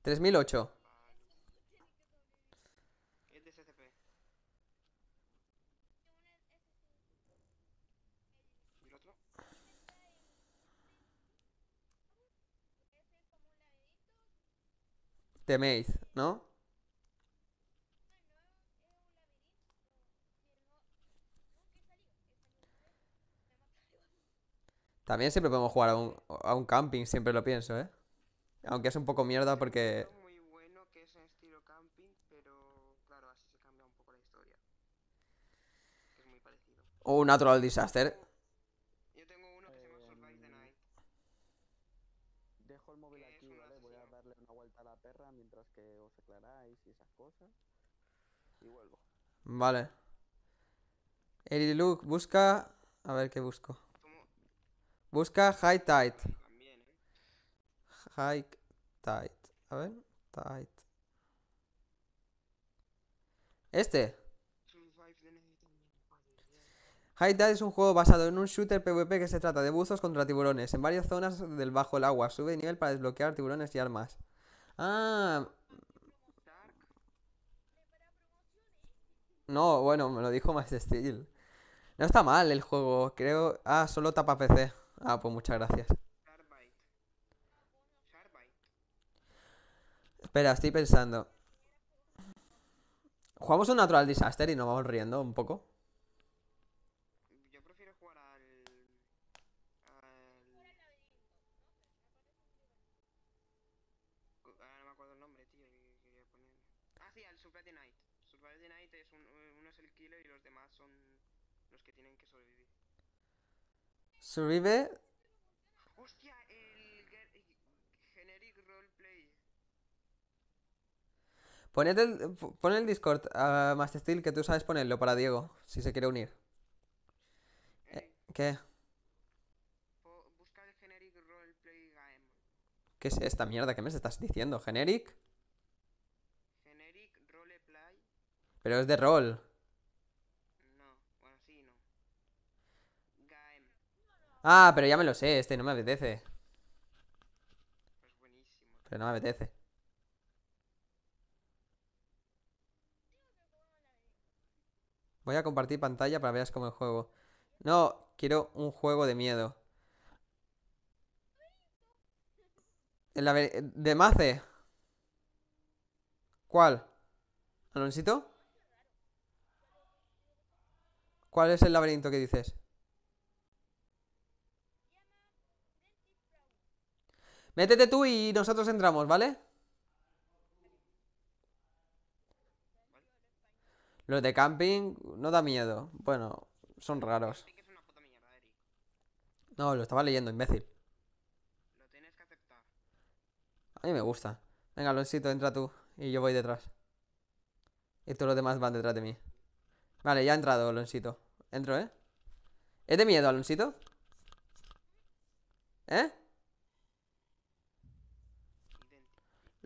¿3008? teméis, este ¿no? También siempre podemos jugar a un, a un camping, siempre lo pienso, ¿eh? Aunque es un poco mierda porque... Muy bueno que es en estilo camping, pero claro, así se cambia un poco la historia. Es muy parecido. O un natural disaster. y vuelvo. Vale. look busca... A ver qué busco. Busca High Tide. High Tide. A ver. Tide. Este. High Tide es un juego basado en un shooter PvP que se trata de buzos contra tiburones en varias zonas del bajo el agua. Sube de nivel para desbloquear tiburones y armas. Ah, No, bueno, me lo dijo más Steel. No está mal el juego, creo. Ah, solo tapa PC. Ah, pues muchas gracias. Espera, estoy pensando. Jugamos un Natural Disaster y nos vamos riendo un poco. Survive. Hostia, el generic roleplay. el, pon el Discord a Master Steel que tú sabes ponerlo para Diego, si se quiere unir. Eh. Eh, ¿Qué? generic roleplay ¿Qué es esta mierda? ¿Qué me estás diciendo? ¿Generic? Pero es de rol. Ah, pero ya me lo sé, este no me apetece. Pero no me apetece. Voy a compartir pantalla para veas cómo el juego. No, quiero un juego de miedo. El ¿De Mace? ¿Cuál? ¿Aloncito? ¿Cuál es el laberinto que dices? Métete tú y nosotros entramos, ¿vale? Los de camping no da miedo. Bueno, son raros. No, lo estaba leyendo, imbécil. Lo tienes que aceptar. A mí me gusta. Venga, Loncito, entra tú. Y yo voy detrás. Y todos los demás van detrás de mí. Vale, ya ha entrado, Loncito. Entro, ¿eh? ¿Es de miedo, Aloncito? ¿Eh?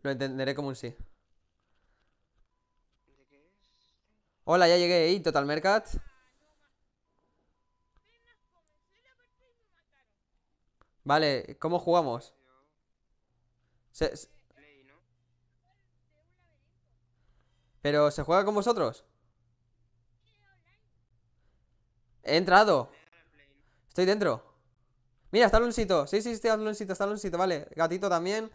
Lo entenderé como un sí. Hola, ya llegué, ¿y Total Mercat? Ah, vale, ¿cómo jugamos? Se, ¿Pero se juega con vosotros? He entrado. Estoy dentro. Mira, está Luncito. Sí, sí, está Luncito, está Luncito. Vale, gatito también.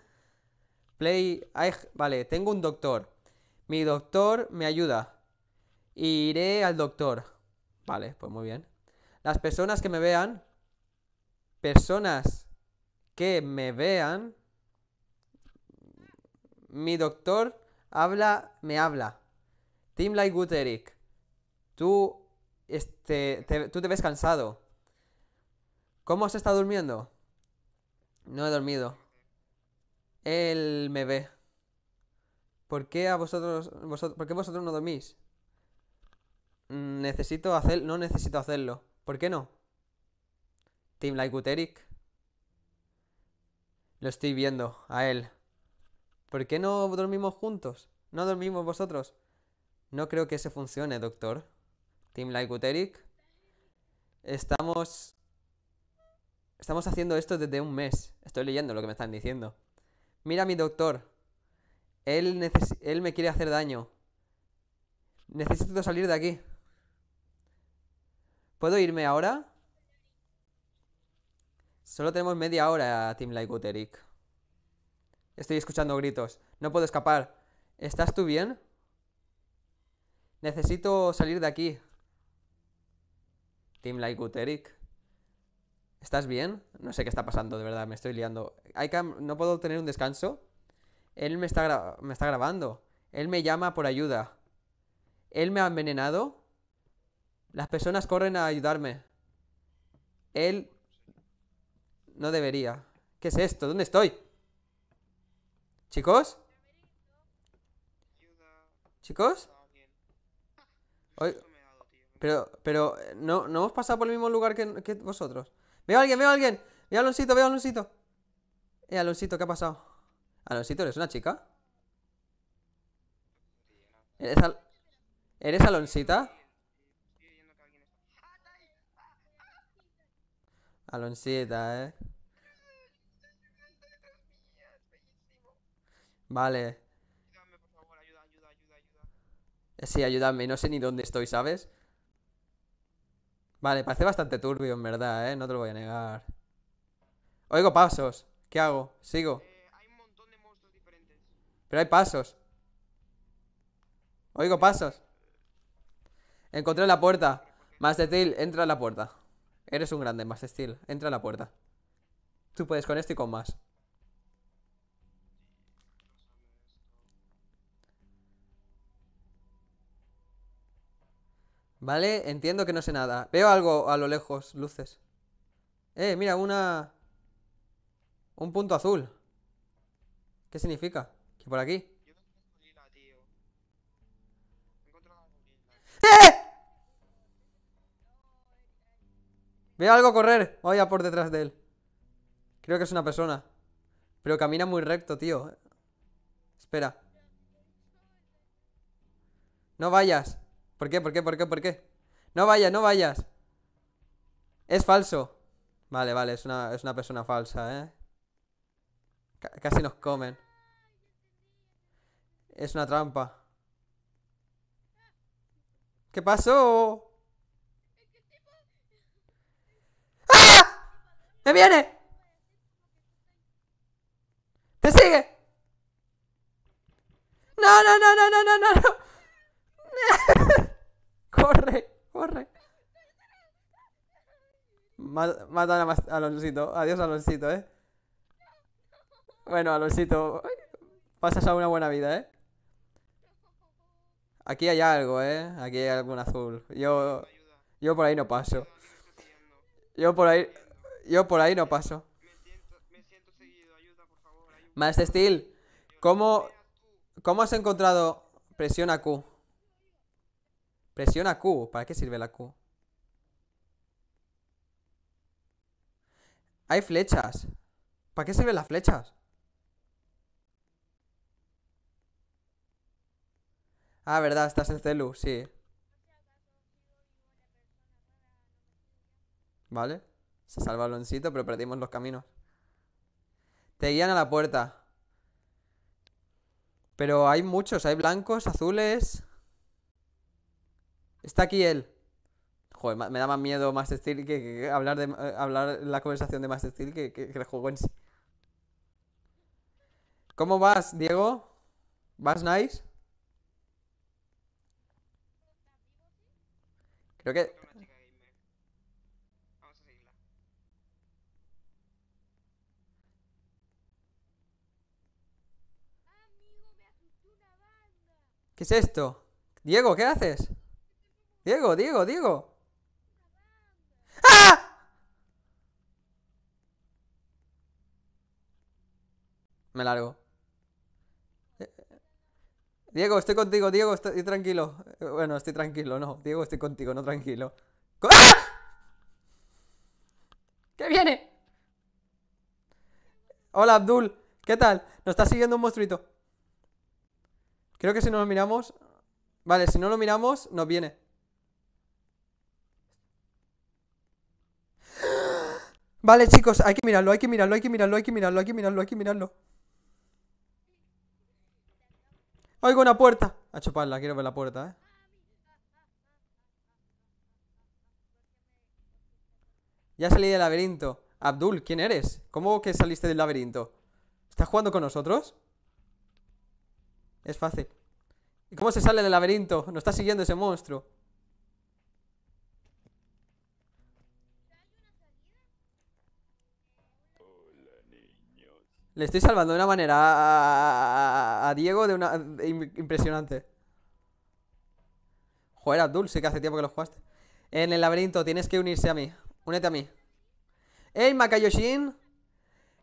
Play. vale, tengo un doctor. Mi doctor me ayuda. Iré al doctor. Vale, pues muy bien. Las personas que me vean. Personas que me vean. Mi doctor habla, me habla. Team Like Good Eric. Tú, este, tú te ves cansado. ¿Cómo has estado durmiendo? No he dormido. Él me ve. ¿Por qué a vosotros, ¿por qué vosotros no dormís? Mm, necesito hacer, no necesito hacerlo. ¿Por qué no? Team Lightuteric Lo estoy viendo, a él. ¿Por qué no dormimos juntos? ¿No dormimos vosotros? No creo que se funcione, doctor. Team Lightuteric Estamos... Estamos haciendo esto desde un mes. Estoy leyendo lo que me están diciendo. Mira a mi doctor. Él, me quiere hacer daño. Necesito salir de aquí. ¿Puedo irme ahora? Solo tenemos media hora, Team Light Eric. Estoy escuchando gritos. No puedo escapar. ¿Estás tú bien? Necesito salir de aquí. Team Light Eric. ¿Estás bien? No sé qué está pasando, de verdad, me estoy liando. no puedo tener un descanso. Él me está, me está grabando. Él me llama por ayuda. Él me ha envenenado. Las personas corren a ayudarme. Él... No debería. ¿Qué es esto? ¿Dónde estoy? ¿Chicos? ¿Chicos? pero, pero, eh, ¿no, hemos pasado por el mismo lugar que vosotros? Veo a alguien, veo a alguien. Veo a Aloncito, veo eh, a Aloncito. Eh, Aloncito, ¿qué ha pasado? Aloncito, ¿eres una chica? ¿Eres, ¿Eres Aloncita? Aloncita, eh. Vale. Sí, ayúdame, no sé ni dónde estoy, ¿sabes? Vale, parece bastante turbio en verdad, ¿eh? No te lo voy a negar. Oigo pasos. ¿Qué hago? Sigo. Eh, Pero hay pasos. Oigo pasos. Encontré la puerta. Más Steel, entra a la puerta. Eres un grande, Más Steel. Entra a la puerta. Tú puedes con esto y con más. Vale, entiendo que no sé nada. Veo algo a lo lejos, luces. Eh, mira, una... Un punto azul. ¿Qué significa? Que por aquí. ¡Eh! Veo algo correr. Voy a por detrás de él. Creo que es una persona. Pero camina muy recto, tío. Espera. No vayas. ¿Por qué? ¿Por qué? ¿Por qué? ¿Por qué? No vayas, no vayas. Es falso. Vale, vale, es una, persona falsa, ¿eh? casi nos comen. Es una trampa. ¿Qué pasó? ¡Ah! ¡Me viene! ¡Te sigue! ¡No, no, no, no, no, no, no! corre, corre. Mata a Alonsito. Adiós, Alonsito, ¿eh? Bueno, Alonsito. pasas a una buena vida, ¿eh? Aquí hay algo, ¿eh? Aquí hay algún azul. Yo, yo por ahí no paso. Yo por ahí, yo por ahí no paso. Más, Steel, ¿cómo, ¿cómo has encontrado presión a Q? Presiona Q. ¿Para qué sirve la Q? Hay flechas. ¿Para qué sirven las flechas? Ah, verdad, estás en celu, este sí. Vale. Se salva el baloncito, pero perdimos los caminos. Te guían a la puerta. Pero hay muchos, hay blancos, azules. Está aquí él. Joder, me da más miedo Master Steel que, hablar de eh, hablar la conversación de Master Steel que, que, el juego en sí. ¿Cómo vas, Diego? ¿Vas nice? Creo que. ¿Qué es esto? Diego, ¿qué haces? Diego, Diego, Diego. ¡Ah! Me largo. Eh, Diego, estoy contigo, Diego, estoy tranquilo. Bueno, estoy tranquilo, no. Diego, estoy contigo, no tranquilo. ¡Ah! ¿Qué viene? Hola, Abdul. ¿Qué tal? Nos está siguiendo un monstruito. Creo que si nos lo miramos... Vale, si no lo miramos, nos viene. Vale, chicos, hay que mirarlo, hay que mirarlo, hay que mirarlo, hay que mirarlo, hay que mirarlo, hay que mirarlo. Oigo una puerta. A chuparla, quiero ver la puerta, eh. Ya salí del laberinto. Abdul, ¿quién eres? ¿Cómo que saliste del laberinto? ¿Estás jugando con nosotros? Es fácil. ¿Y cómo se sale del laberinto? Nos está siguiendo ese monstruo. Le estoy salvando de una manera a, Diego de una impresionante. Joder, Abdul, sé que hace tiempo que lo jugaste. En el laberinto, tienes que unirse a mí. Únete a mí. ¡Ey, Makayoshin!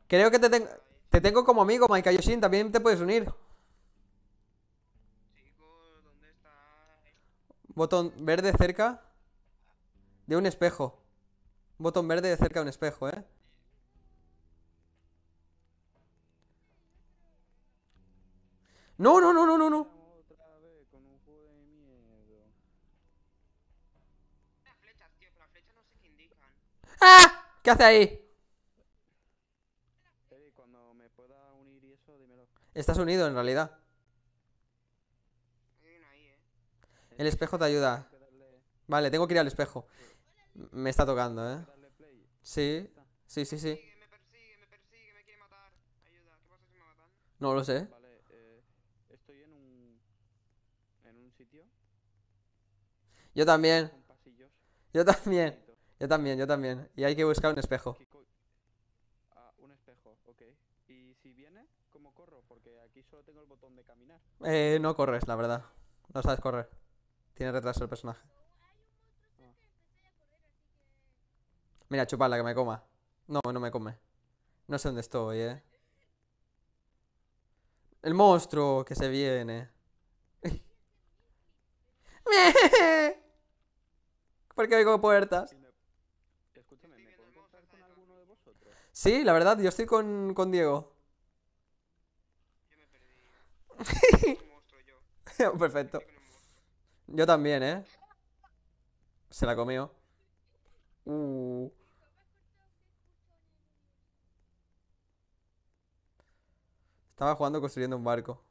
Creo que te, tengo... te tengo como amigo, Makayoshin. También te puedes unir. Botón verde cerca de un espejo. Botón verde cerca de un espejo, ¿eh? No, no, no, no, no, no. ¡Ah! ¿Qué hace ahí? Estás unido en realidad. El espejo te ayuda. Vale, tengo que ir al espejo. Me está tocando, ¿eh? Sí, sí, sí, sí. No lo sé. Yo también. Yo también. Yo también, yo también. Y hay que buscar un espejo. Ah, un espejo, ok. ¿Y si viene, cómo corro? Porque aquí solo tengo el botón de caminar. Eh, no corres, la verdad. No sabes correr. Tiene retraso el personaje. Ah. Mira, chupala, que me coma. No, no me come. No sé dónde estoy, eh. El monstruo que se viene. Porque como puertas. Escúchame, alguno de vosotros? Sí, la verdad, yo estoy con, con Diego. Yo me perdí. Perfecto. Yo también, ¿eh? Se la comió. Uh. Estaba jugando construyendo un barco.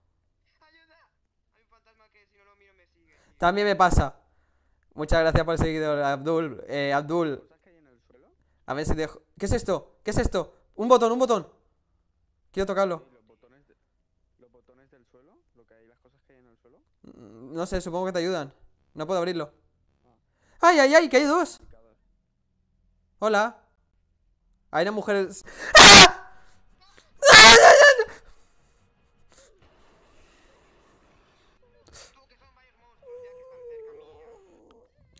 También me pasa. Muchas gracias por el seguidor, Abdul. Eh, Abdul. A ver si dejo. ¿Qué es esto? ¿Qué es esto? Un botón, un botón. Quiero tocarlo. Los botones, del suelo, lo que hay, las cosas que hay en el suelo. No sé, supongo que te ayudan. No puedo abrirlo. ay, ay! ¡Que hay dos! Hola. Hay una mujer. ¡Ah!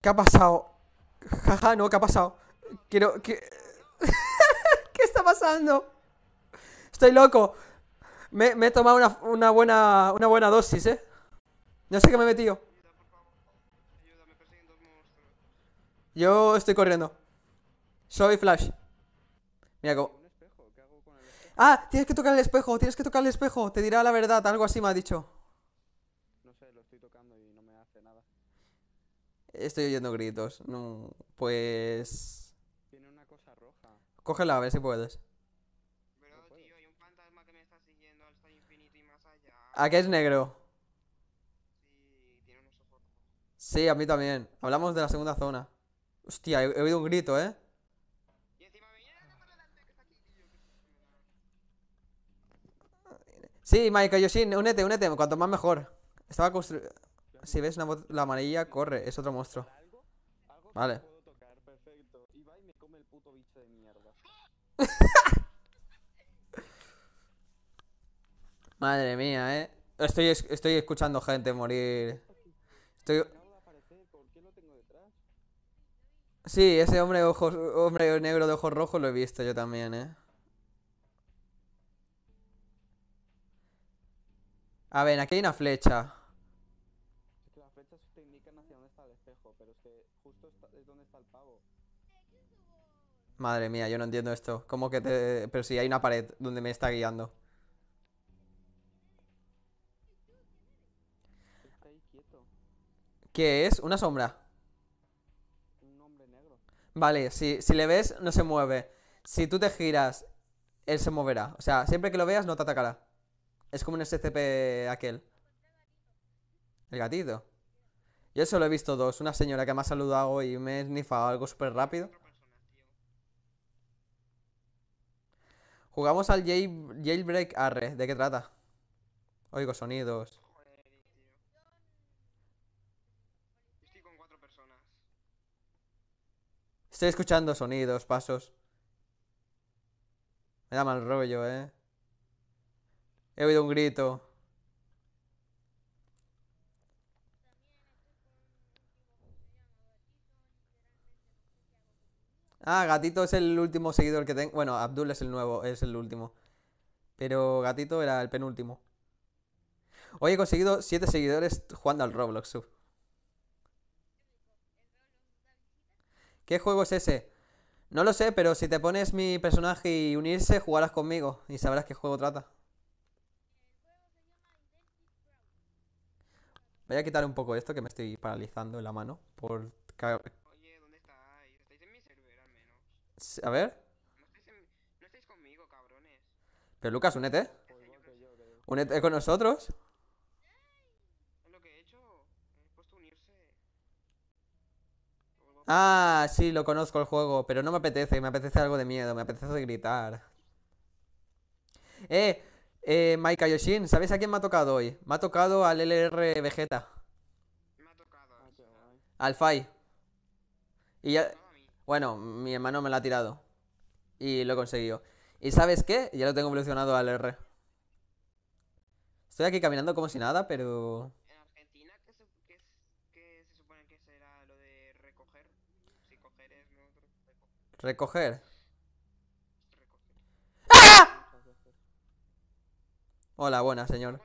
¿Qué ha pasado? Jaja, no, ¿qué ha pasado? Quiero. ¿Qué, ¿Qué está pasando? Estoy loco. Me, he tomado una, buena, una buena dosis, ¿eh? No sé qué me he metido. Yo estoy corriendo. Soy Flash. Mira cómo. Ah, tienes que tocar el espejo, tienes que tocar el espejo. Te dirá la verdad, algo así me ha dicho. Estoy oyendo gritos. No, pues. Tiene una cosa roja. Cógela a ver si puedes. Pero, tío, hay un fantasma que me está siguiendo hasta infinito y más allá. ¿A ah, qué es negro? Sí, tiene unos ojos Sí, a mí también. Hablamos de la segunda zona. Hostia, he, oído un grito, ¿eh? Y encima me viene que está aquí. Sí, Michael Yoshin, únete, únete, cuanto más mejor. Estaba construyendo si ves la amarilla, corre, es otro monstruo. Vale. Madre mía, eh. Estoy, estoy escuchando gente morir. Estoy... Sí, ese hombre, ojos, hombre negro de ojos rojos lo he visto yo también, eh. A ver, aquí hay una flecha. Madre mía, yo no entiendo esto. ¿Cómo que te...? Pero si hay una pared donde me está guiando. ¿Qué es? Una sombra. Un hombre negro. Vale, si, le ves, no se mueve. Si tú te giras, él se moverá. O sea, siempre que lo veas, no te atacará. Es como un SCP aquel. El gatito. Yo solo he visto dos. Una señora que me ha saludado y me he sniffado algo súper rápido. Jugamos al jailbreak arre. ¿De qué trata? Oigo sonidos. Estoy escuchando sonidos, pasos. Me da mal rollo, eh. He oído un grito. Ah, Gatito es el último seguidor que tengo. Bueno, Abdul es el nuevo, es el último. Pero Gatito era el penúltimo. Hoy he conseguido siete seguidores jugando al Roblox. ¿Qué juego es ese? No lo sé, pero si te pones mi personaje y unirse, jugarás conmigo y sabrás qué juego trata. Voy a quitar un poco esto que me estoy paralizando en la mano por a ver. No estáis, conmigo, cabrones. Pero Lucas, únete. Únete con nosotros. Ah, sí, lo conozco el juego, pero no me apetece, me apetece algo de miedo, me apetece gritar. Eh, eh, Maika sabes ¿sabéis a quién me ha tocado hoy? Me ha tocado al LR Vegeta. Me ha tocado. Ah, al Fai. Y ya, bueno, mi hermano me la ha tirado. Y lo he conseguido. ¿Y sabes qué? Ya lo tengo evolucionado al R. Estoy aquí caminando como si nada, pero... ¿En Argentina qué supone que será lo de recoger? Si coger es lo Recoger. ¡Ah! Hola, buena, señor.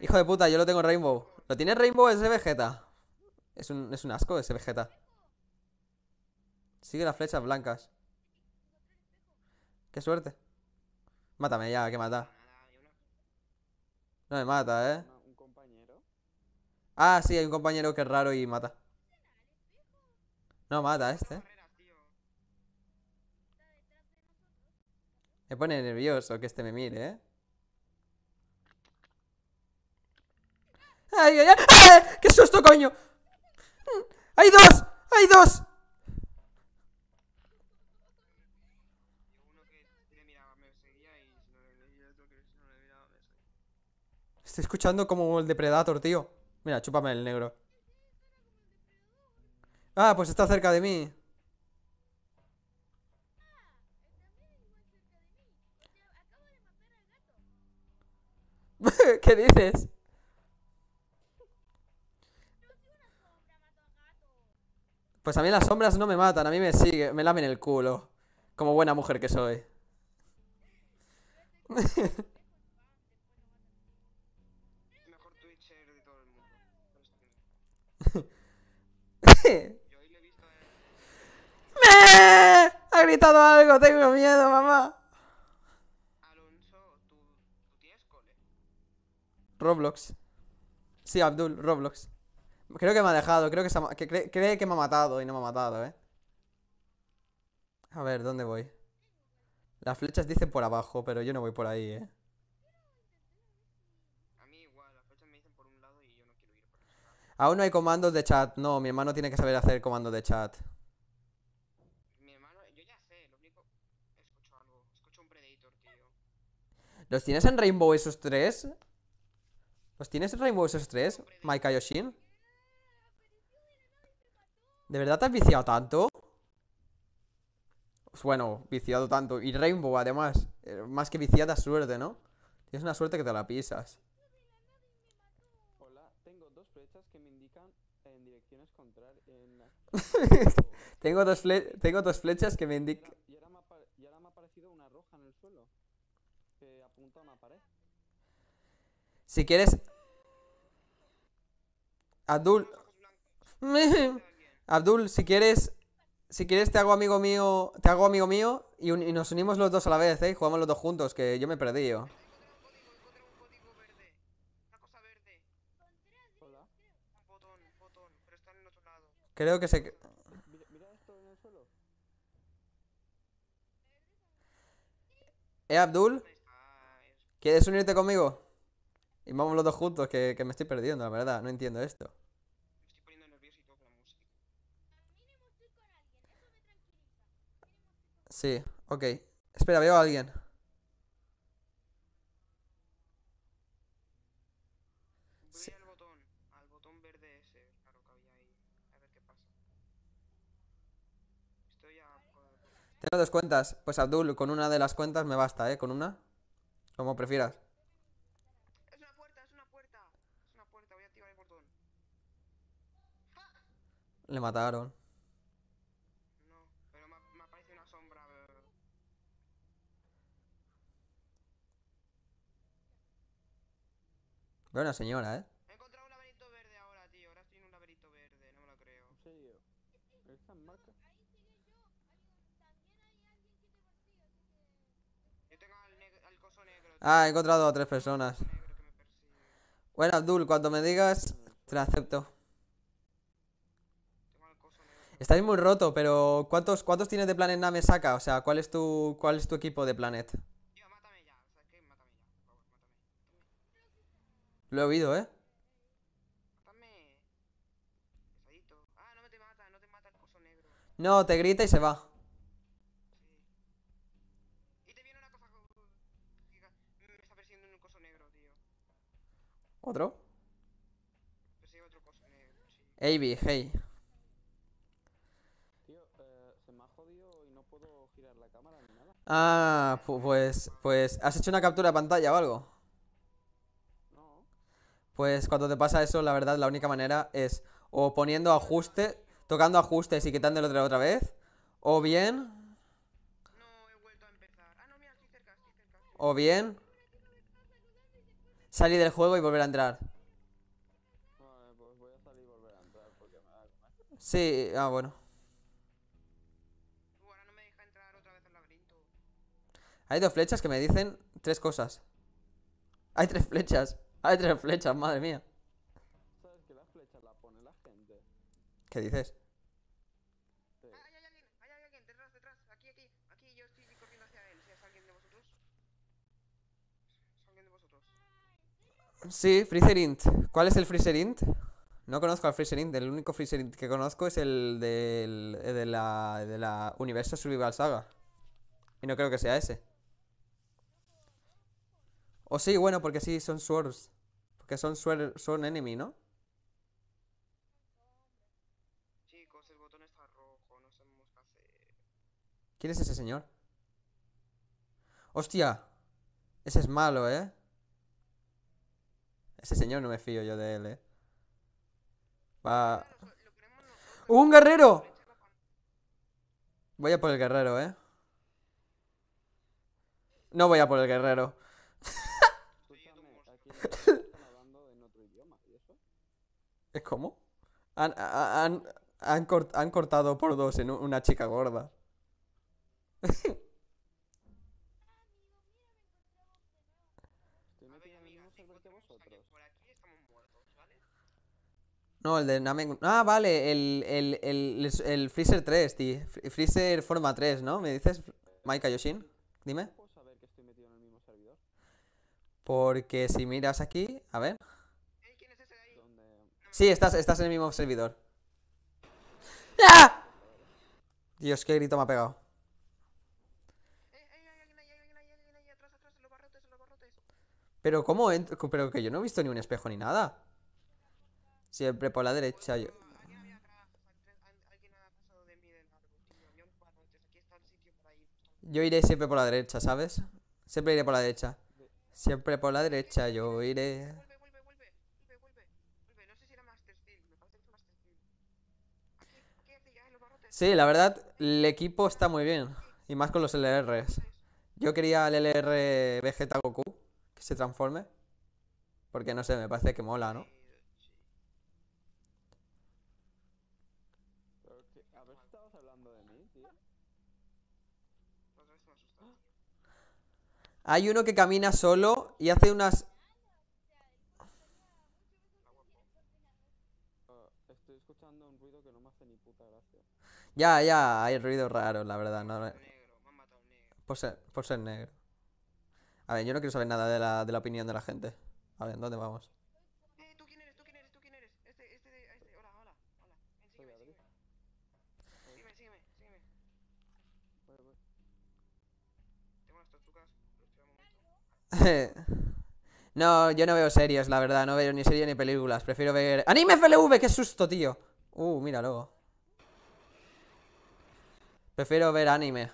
Hijo de puta, yo lo tengo en Rainbow. ¿Lo tiene Rainbow ese Vegeta? Es un, es un asco ese Vegeta. Sigue las flechas blancas. Qué suerte. Mátame ya, que mata. No me mata, ¿eh? ¿Un compañero? Ah, sí, hay un compañero que es raro y mata. No mata este. Me pone nervioso que este me mire, ¿eh? ¡Ay, ay! ay ¡Eh! ¡Qué susto, coño! Mm, ¡Hay dos! ¡Hay dos! Estoy escuchando como el depredador, tío. Mira, chúpame el negro. Ah, pues está cerca de mí. ¿Qué dices? Pues a mí las sombras no me matan, a mí me sigue, me lamen el culo. Como buena mujer que soy. ¡Me! Ha gritado algo, tengo miedo, mamá. Roblox. Sí, Abdul, Roblox. Creo que me ha dejado, creo que, se cree que me ha matado y no me ha matado, ¿eh? A ver, ¿dónde voy? Las flechas dicen por abajo, pero yo no voy por ahí, ¿eh? Aún no hay comandos de chat. No, mi hermano tiene que saber hacer comandos de chat. Mi hermano, yo ya sé, lo único. Escucho algo. Escucho un Predator, tío. ¿Los tienes en Rainbow esos tres? ¿Los tienes en Rainbow esos tres, Maika Yoshin? ¿De verdad te has viciado tanto? Pues bueno, viciado tanto. Y Rainbow, además. Eh, más que viciada, suerte, ¿no? Tienes una suerte que te la pisas. tengo, dos tengo dos flechas que me indican. Y, ahora me ha una roja en el suelo. apunta a una pared. Si quieres. Abdul. Abdul, si quieres. Si quieres te hago amigo mío. Te hago amigo mío. Y, nos unimos los dos a la vez, ¿eh? jugamos los dos juntos, que yo me perdí yo. Creo que se... ¿Eh, Abdul? ¿Quieres unirte conmigo? Y vamos los dos juntos, que, que me estoy perdiendo, la verdad. No entiendo esto. Sí, ok. Espera, veo a alguien. Tengo dos cuentas. Pues Abdul, con una de las cuentas me basta, ¿eh? Con una. Como prefieras. Es una puerta, es una puerta. Es una puerta, voy a activar el portón. Le mataron. No, pero me, me aparece una sombra. Eh. Veo una señora, ¿eh? Ah, he encontrado a tres personas. Bueno, Abdul, cuando me digas, te la acepto. Estáis muy roto, pero ¿cuántos, cuántos tienes de Planet Name saca? O sea, ¿cuál es tu, cuál es tu equipo de Planet? Lo he oído, ¿eh? No, te grita y se va. ¿Otro? Eh, sí, hey. Tío, eh, se me ha jodido y no puedo girar la cámara ni nada. Ah, pues, pues, ¿has hecho una captura de pantalla o algo? No. Pues cuando te pasa eso, la verdad, la única manera es o poniendo ajuste tocando ajustes y quitándolo otra, otra vez, o bien... No, he vuelto a empezar. Ah, no, mira, cerca, cerca. O bien salir del juego y volver a entrar. No, pues voy a salir y volver a entrar porque me da Sí, ah, bueno. Uy, ahora no me deja entrar otra vez al laberinto. Hay dos flechas que me dicen tres cosas. Hay tres flechas. Hay tres flechas, madre mía. ¿Sabes que las flechas las pone la gente? ¿Qué dices? Sí, Freezer Int. ¿Cuál es el Freezer Int? No conozco al Freezer Int. El único Freezer Int que conozco es el eh, de, la, de la Universo Survival Saga. Y no creo que sea ese. O sí, bueno, porque sí, son Swords. Porque son, son enemy, ¿no? el botón está rojo, no sabemos qué ¿Quién es ese señor? ¡Hostia! Ese es malo, ¿eh? Ese señor no me fío yo de él, eh. Va. ¡Un guerrero! Voy a por el guerrero, eh. No voy a por el guerrero. ¿Es cómo? Han, han, han cortado por dos en una chica gorda. No, el de Ah, vale, el, Freezer 3, tío. Freezer Forma 3, ¿no? ¿Me dices, Maika Yoshin? Dime. Porque si miras aquí, a ver. ¿Quién Sí, estás, estás en el mismo servidor. ¡Ah! Dios, qué grito me ha pegado. Pero, ¿cómo entro? Pero que yo no he visto ni un espejo ni nada. Siempre por la derecha yo. Yo iré siempre por la derecha, ¿sabes? Siempre iré por la derecha. Siempre por la derecha yo iré. Sí, la verdad, el equipo está muy bien. Y más con los LRs. Yo quería el LR Vegeta Goku, que se transforme. Porque no sé, me parece que mola, ¿no? Hay uno que camina solo y hace unas... Ya, ya, hay ruido raro, la verdad. No... Por, ser, por ser negro. A ver, yo no quiero saber nada de la, de la opinión de la gente. A ver, ¿dónde vamos? no, yo no veo series, la verdad. No veo ni series ni películas. Prefiero ver... ¡Anime FLV! ¡Qué susto, tío! Uh, mira luego. Prefiero ver anime.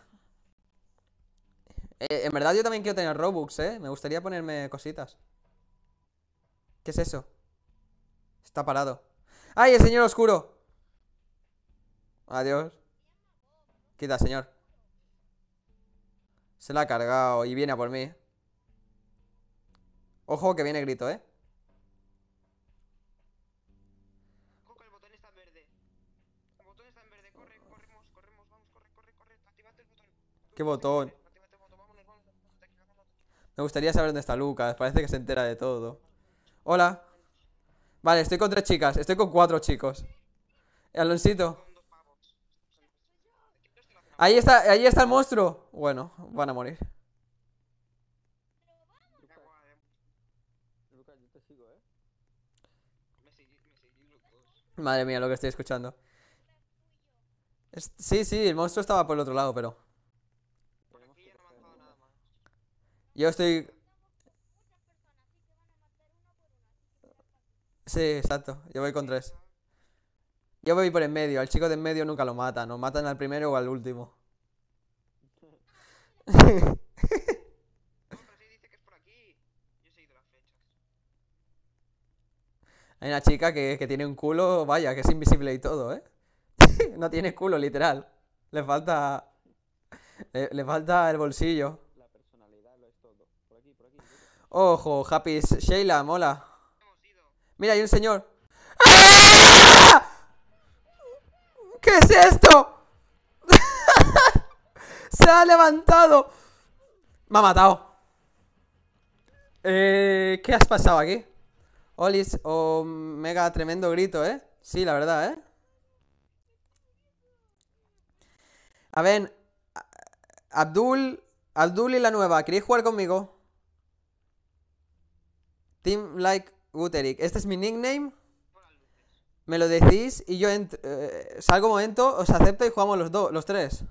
Eh, en verdad yo también quiero tener Robux, ¿eh? Me gustaría ponerme cositas. ¿Qué es eso? Está parado. ¡Ay, el señor oscuro! Adiós. Quita, señor. Se la ha cargado y viene a por mí. Ojo que viene grito, ¿eh? ¿Qué botón? Me gustaría saber dónde está Lucas. Parece que se entera de todo. Hola. Vale, estoy con tres chicas. Estoy con cuatro chicos. Aloncito. Ahí está, ahí está el monstruo. Bueno, van a morir. Madre mía, lo que estoy escuchando. Sí, sí, el monstruo estaba por el otro lado, pero... Yo estoy... Sí, exacto. Yo voy con tres. Yo voy por en medio. Al chico de en medio nunca lo matan. no matan al primero o al último. Hay una chica que, tiene un culo, vaya, que es invisible y todo, ¿eh? no tiene culo, literal. Le falta. Le, falta el bolsillo. La personalidad es todo. Ojo, Happy Sheila, mola. Mira, hay un señor. ¡Ah! ¿Qué es esto? Se ha levantado. Me ha matado. Eh, ¿Qué has pasado aquí? Olis, o oh, mega tremendo grito, ¿eh? Sí, la verdad, ¿eh? A ver, Abdul, Abdul y la nueva, ¿queréis jugar conmigo? Team Like Guteric, este es mi nickname. Me lo decís y yo eh, salgo un momento, os acepto y jugamos los dos, los tres.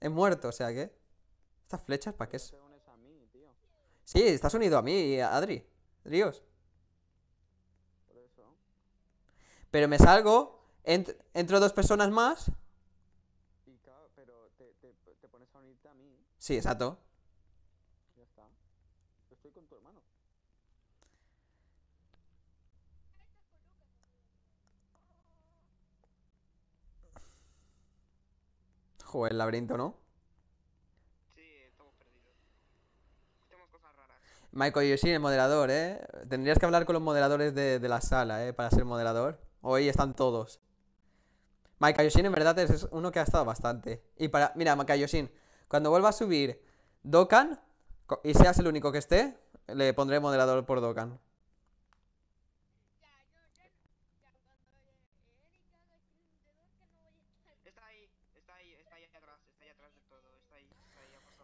He muerto, o sea que. ¿Estas flechas para qué es? Sí, estás unido a mí y a Adri. Ríos. Pero me salgo, entro dos personas más. Y claro, pero te, pones a unirte a mí. Sí, exacto. Ya está. estoy con tu hermano. Joder, el laberinto, ¿no? Michael sí, el moderador, ¿eh? Tendrías que hablar con los moderadores de, de la sala, ¿eh? Para ser moderador. Hoy están todos. Makayoshin en verdad es uno que ha estado bastante. Y para. Mira, Makayoshin, cuando vuelva a subir Dokkan y seas el único que esté, le pondré moderador por Dokkan.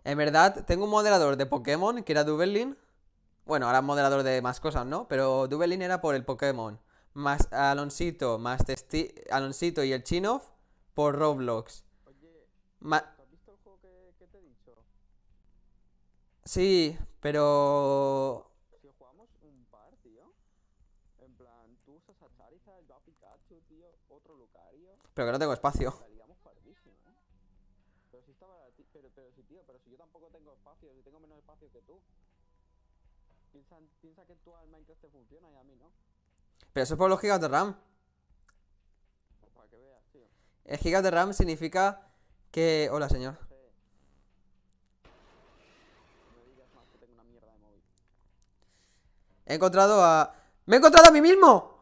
En verdad, tengo un moderador de Pokémon que era Dubelin. Bueno, ahora moderador de más cosas, ¿no? Pero Duvelin era por el Pokémon más Aloncito, más Testi Aloncito y el Chinov por Roblox. Oye, Ma ¿has visto el juego que, que, te he dicho? Sí, pero... Si jugamos un par, tío. En plan, tú usas a Charizard, yo a Pikachu, tío, otro Lucario... Pero que no tengo espacio. ¿eh? Pero si, estaba, pero, pero si tío, si yo tampoco tengo espacio, si tengo menos espacio que tú. Piensa, piensa que tú al Minecraft te este funciona y a mí no. Pero eso es por los gigas de RAM. El gigas de RAM significa que... Hola, señor. He encontrado a... ¡Me he encontrado a mí mismo!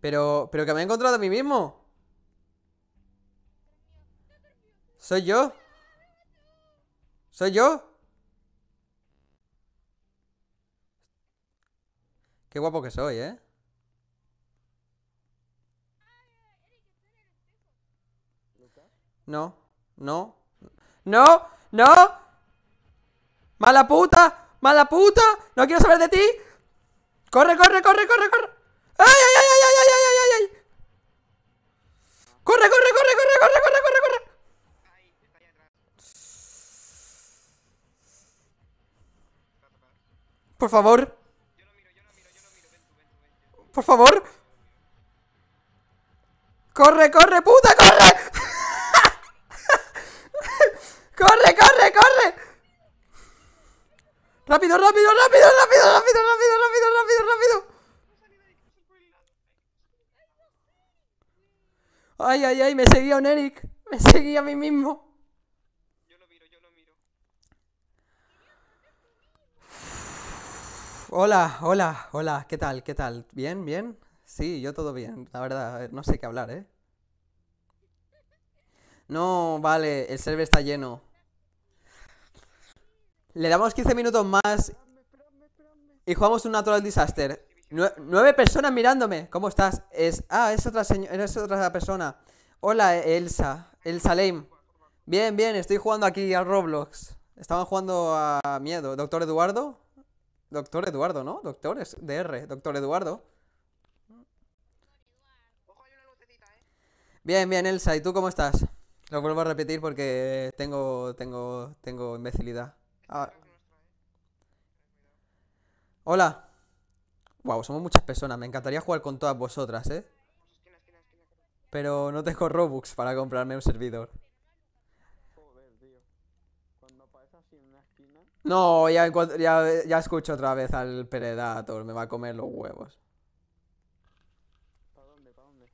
Pero, pero que me he encontrado a mí mismo. Soy yo. ¿Soy yo? Qué guapo que soy, ¿eh? No, no, no, no. Mala puta, mala puta. No quiero saber de ti. Corre, corre, corre, corre, corre. ¡Ay, ay, ay, ay, ay, ay, ay, ay! corre, corre, corre, corre! corre! Por favor. Por favor. Corre, corre, puta, corre. corre, corre, corre. Rápido, rápido, rápido, rápido, rápido, rápido, rápido, rápido, rápido. Ay, ay, ay, me seguía un Eric. Me seguía a mí mismo. Hola, hola, hola, ¿qué tal? ¿Qué tal? ¿Bien? ¿Bien? Sí, yo todo bien, la verdad, no sé qué hablar, ¿eh? No, vale, el server está lleno. Le damos 15 minutos más y jugamos un Natural Disaster. nueve personas mirándome. ¿Cómo estás? Es ah, es otra es otra persona. Hola, e-, Elsa, Elsa Lame. Bien, bien, estoy jugando aquí a Roblox. Estaban jugando a miedo, Doctor Eduardo. Doctor Eduardo, ¿no? Doctor es DR, doctor Eduardo. Bien, bien, Elsa, ¿y tú cómo estás? Lo vuelvo a repetir porque tengo, tengo, tengo imbecilidad. Ah. Hola. Wow, somos muchas personas. Me encantaría jugar con todas vosotras, ¿eh? Pero no tengo Robux para comprarme un servidor. No, ya, escucho otra vez al Predator, me va a comer los huevos. ¿Para dónde? dónde?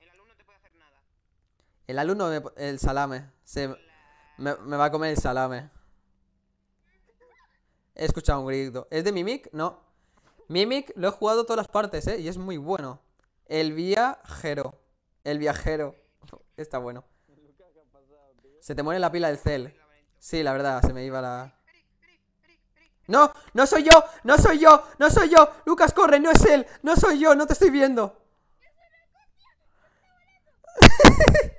El alumno te puede hacer nada. El alumno, el salame. me, me, va a comer el salame. He escuchado un grito. ¿Es de Mimic? No. Mimic lo he jugado todas las partes, ¿eh? Y es muy bueno. El viajero. El viajero. Está bueno. Se te muere la pila del cel. Sí, la verdad, se me iba la... ¡No! ¡No soy yo! ¡No soy yo! ¡No soy yo! ¡Lucas, corre! ¡No es él! ¡No soy yo! ¡No te estoy viendo!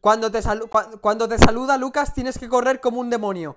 Cuando te, cuando te saluda Lucas tienes que correr como un demonio.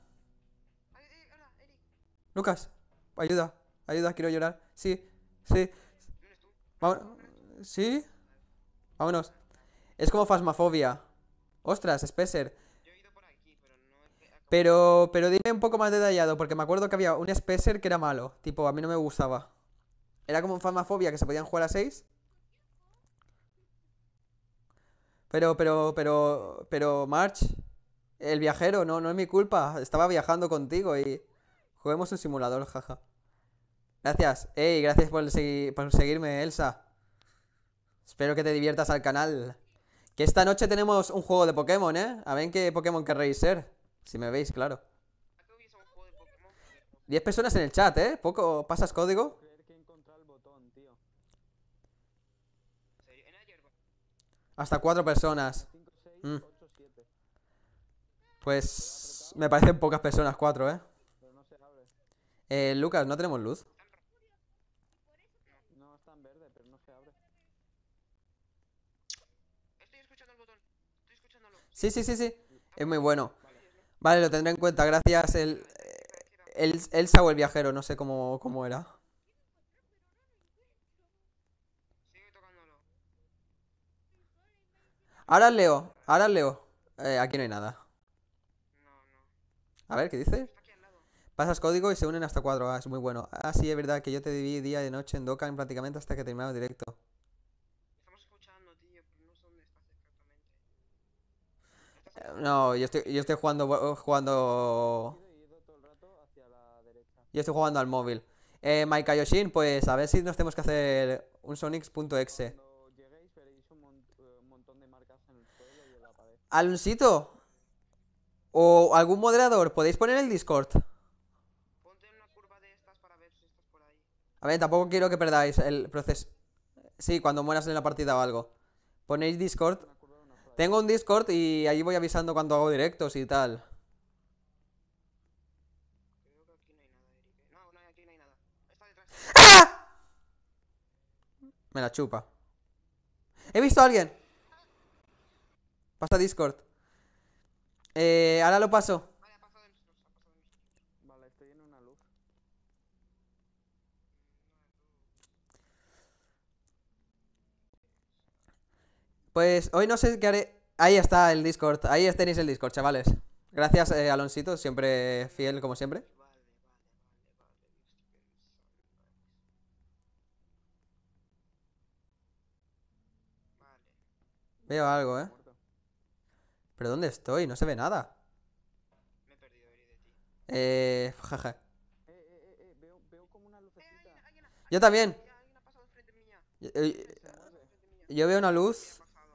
Lucas, ayuda, ayuda, quiero llorar. Sí, sí. Vámonos. ¿Sí? Vámonos. Es como Fasmafobia. Ostras, aquí, Pero, pero dime un poco más detallado, porque me acuerdo que había un Spesser que era malo. Tipo, a mí no me gustaba. Era como un Fasmafobia que se podían jugar a 6. Pero, pero, pero, pero, March, el viajero, no, no es mi culpa. Estaba viajando contigo y... Juguemos un simulador, jaja. Gracias. Ey, gracias por, por seguirme, Elsa. Espero que te diviertas al canal. Que esta noche tenemos un juego de Pokémon, ¿eh? A ver qué Pokémon querréis ser. Si me veis, claro. 10 personas en el chat, ¿eh? Poco, ¿pasas código? Hasta 4 personas. Mm. Pues me parecen pocas personas Cuatro, ¿eh? Eh, Lucas, ¿no tenemos luz? Estoy escuchando el botón. Estoy escuchándolo. Sí, sí, sí, sí. Es muy bueno. Vale, lo tendré en cuenta. Gracias, el, el, Elsa o el viajero, no sé cómo, cómo era. Ahora leo, ahora leo. Eh, aquí no hay nada. A ver, ¿qué dices. Pasas código y se unen hasta cuatro. Ah, es muy bueno. Ah, sí, es verdad que yo te diví día y noche en Dokkan prácticamente hasta que terminaba el directo. Estamos escuchando, tío, no sé dónde estás exactamente. Eh, no, yo estoy, jugando... Eh, jugando... Yo estoy jugando al móvil. Eh, Maika pues a ver si nos tenemos que hacer un Sonics.exe. Eh, ¿Aluncito? ¿O algún moderador? ¿Podéis poner el Discord? A ver, tampoco quiero que perdáis el proceso. Sí, cuando mueras en la partida o algo. Ponéis Discord. Tengo un Discord y ahí voy avisando cuando hago directos y tal. ¡Ah! Me la chupa. ¡He visto a alguien! Pasa Discord. Eh, ahora lo paso. Pues hoy no sé qué haré. Ahí está el Discord. Ahí tenéis el Discord, chavales. Gracias, eh, Alonsito. Siempre fiel, como siempre. Veo algo, ¿eh? ¿Pero dónde estoy? No se ve nada. Me he perdido de ti. Eh, jaja. veo como una lucecita. Yo también. Eh, yo veo una luz.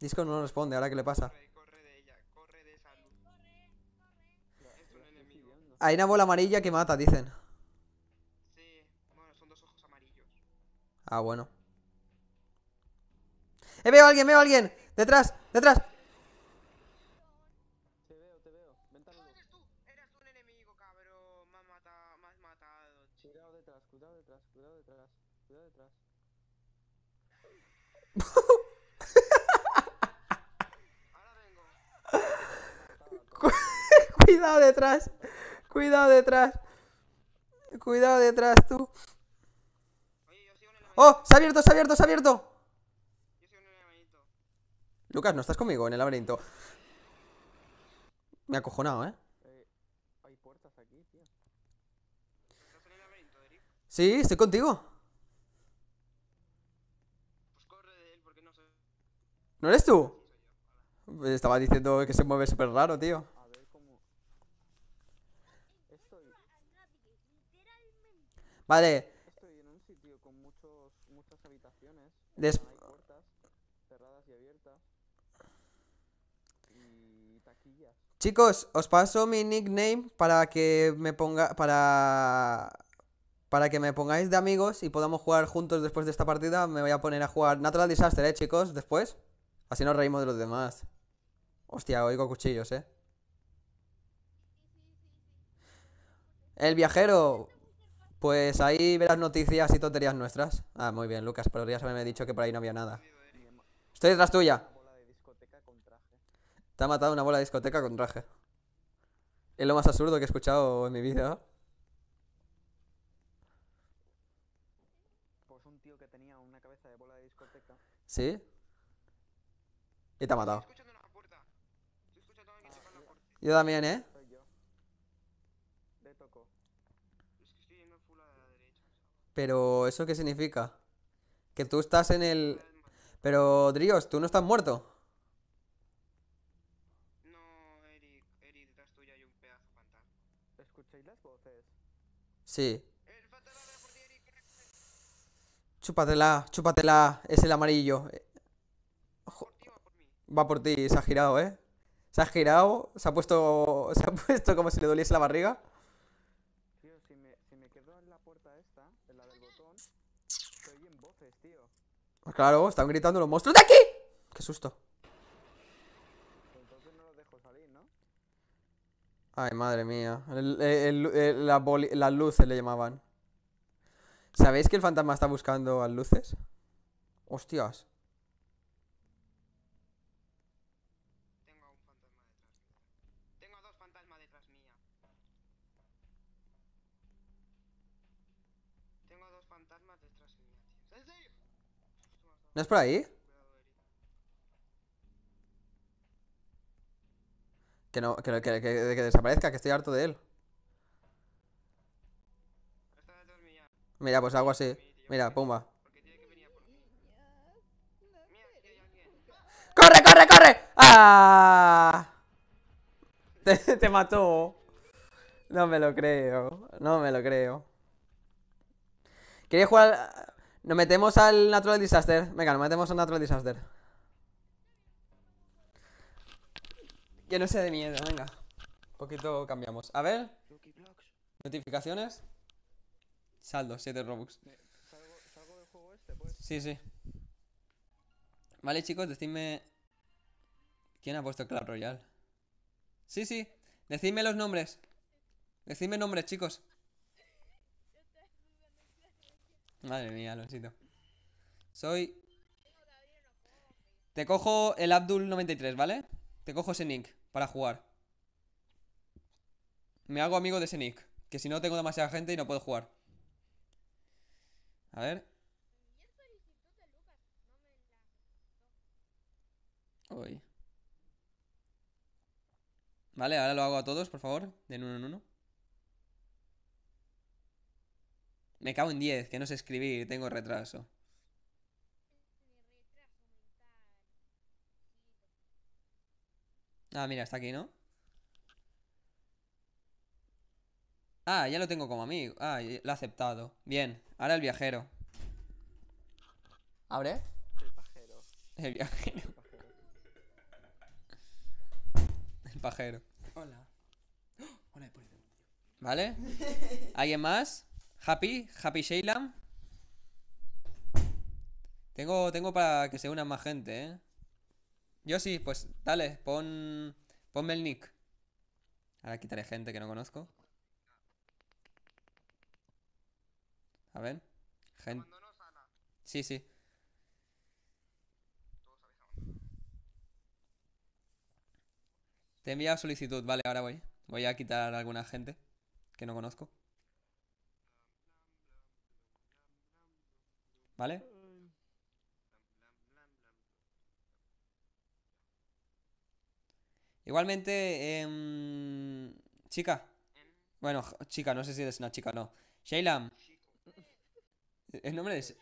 Disco no responde, ¿ahora qué le pasa? Corre, de ella, corre de esa Es un enemigo. Hay una bola amarilla que mata, dicen. Sí, bueno, son dos ojos amarillos. Ah, bueno. ¡Eh, veo a alguien, veo a alguien! ¡Detrás, detrás! Te veo, te veo. Ventana. Eres tú, eres un enemigo, cabrón. Me has matado, me has matado. Cuidado detrás, cuidado detrás, cuidado detrás, cuidado detrás. Cuidado detrás. Cuidado detrás. Cuidado detrás, tú. ¡Oh! ¡Se ha abierto, se ha abierto, se ha abierto! Lucas, no estás conmigo en el laberinto. Me ha acojonado, ¿eh? Hay puertas Sí, estoy contigo. él porque no ¿No eres tú? Estaba diciendo que se mueve súper raro, tío. Vale. Chicos, os paso mi nickname para que me ponga. Para. Para que me pongáis de amigos y podamos jugar juntos después de esta partida, me voy a poner a jugar Natural Disaster, ¿eh, chicos? Después. Así nos reímos de los demás. Hostia, oigo cuchillos, ¿eh? El viajero. Pues ahí verás noticias y tonterías nuestras. Ah, muy bien, Lucas, ya pero me ha dicho que por ahí no había nada. Estoy detrás tuya. Te ha matado una bola de discoteca con traje. Es lo más absurdo que he escuchado en mi vida. Pues que tenía una cabeza de bola de discoteca. ¿Sí? Y te ha matado. Ah, yo también, ¿eh? Pero, ¿eso qué significa? Que tú estás en el... Pero, Drios, tú no estás muerto. No, Eric, Eric, detrás tuya las voces? Sí. Chúpatela, chúpatela, es el amarillo. Va por ti, se ha girado, ¿eh? Se ha girado, se ha puesto, se ha puesto como si le doliese la barriga. Claro, están gritando los monstruos de aquí. Qué susto. Ay, madre mía. las luces le llamaban. ¿Sabéis que el fantasma está buscando las luces? Hostias. ¿No es por ahí? Que no, que, que, desaparezca, que estoy harto de él. Mira, pues algo así. Mira, pumba. ¡Corre, corre, corre! ¡Ah! Te, te, mató. No me lo creo. No me lo creo. Quería jugar... Nos metemos al Natural Disaster. Venga, nos metemos al Natural Disaster. Que no sea de miedo, venga. Un poquito cambiamos. A ver. Notificaciones. Saldo, 7 Robux. ¿Salgo, del juego este, pues. Sí, sí. Vale, chicos, decidme. ¿Quién ha puesto club royal Sí, sí. Decidme los nombres. Decidme nombres, chicos. Madre mía, Loncito. Soy... Te cojo el Abdul93, ¿vale? Te cojo ese nick para jugar. Me hago amigo de ese nick. Que si no tengo demasiada gente y no puedo jugar. A ver. Uy. Vale, ahora lo hago a todos, por favor. De uno en uno. Me cago en 10, que no sé escribir, tengo retraso. Ah, mira, está aquí, ¿no? Ah, ya lo tengo como amigo. Ah, lo ha aceptado. Bien, ahora el viajero. ¿Abre? El pajero. El viajero. El pajero. El Hola. Hola, ¿Vale? ¿Alguien más? Happy, Happy Sheila. Tengo, tengo para que se unan más gente, ¿eh? Yo sí, pues dale, ponme el nick. Ahora quitaré gente que no conozco. A ver. Gente. Sí, sí. Te he solicitud, vale, ahora voy. Voy a quitar alguna gente que no conozco. ¿Vale? Igualmente, eh, chica. Bueno, chica, no sé si eres una chica o no. Shaylam. El nombre es...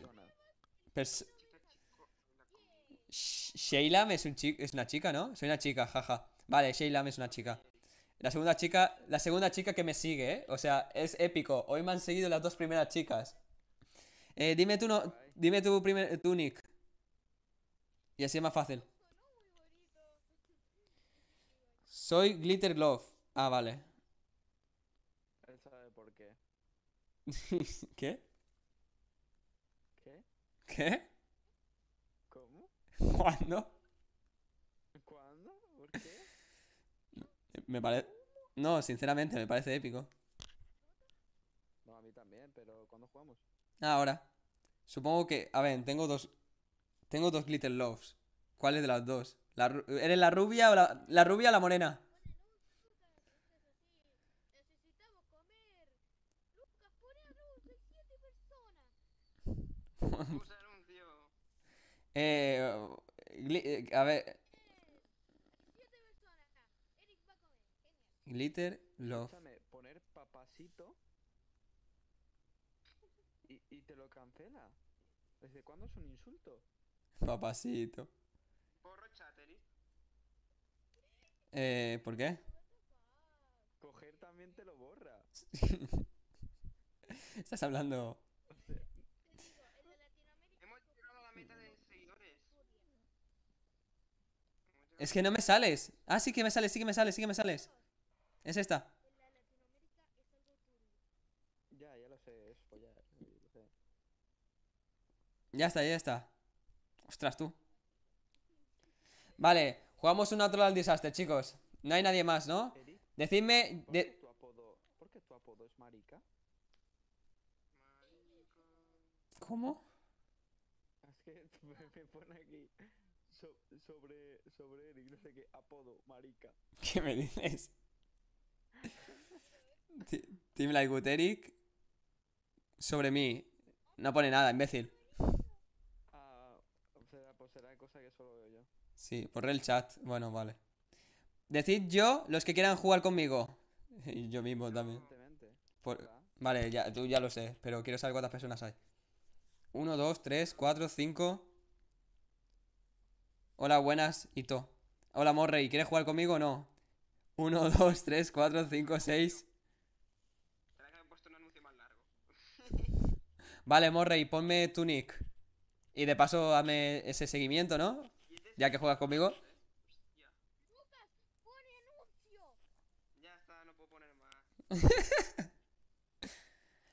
Pers es, una chica, ¿no? Soy una chica, jaja. Vale, Shaylam es una chica. La segunda chica, la segunda chica que me sigue, ¿eh? O sea, es épico. Hoy me han seguido las dos primeras chicas. Eh, dime tú no, Dime tu primer tu Y así es más fácil. Soy Glitter Love. Ah, vale. Él sabe por qué. ¿Qué? ¿Qué? ¿Qué? ¿Cómo? ¿Cuándo? ¿Cuándo? ¿Por qué? Me parece. No, sinceramente, me parece épico. No, a mí también, pero ¿cuándo jugamos? Ah, ahora. Supongo que, a ver, tengo dos tengo dos glitter loves. ¿Cuál es de las dos? ¿La era la rubia o la la rubia o la morena? Necesitamos comer. Lucas pone a luz siete personas. Es un tío. Eh, a ver 7 personas. Eric va a comer. Glitter love. poner papacito te lo cancela. ¿Desde cuándo es un insulto? Papacito. Eh, ¿por qué? Coger también te lo borra. Estás hablando. Es que no me sales. Ah, sí que me sales, sí que me sales, sí que me sales. Es esta. Ya está, ya está. Ostras, tú. Vale, jugamos un Natural Disaster, chicos. No hay nadie más, ¿no? Decidme... ¿Por, qué tu apodo, es marica? ¿Cómo? Es que me pone aquí sobre, sobre Eric, no sé qué, apodo, marica. ¿Qué me dices? Team Like Good Eric sobre mí. No pone nada, imbécil. Sí, por el chat. Bueno, vale. Decid yo los que quieran jugar conmigo. yo mismo también. Vale, ya, tú ya lo sé, pero quiero saber cuántas personas hay. Uno, dos, tres, cuatro, cinco Hola, buenas, tú Hola, Morrey, ¿quieres jugar conmigo o no? Uno, dos, tres, cuatro, cinco, seis Vale, Morrey, ponme tu nick. Y de paso, hazme ese seguimiento, ¿no? Ya que juegas conmigo.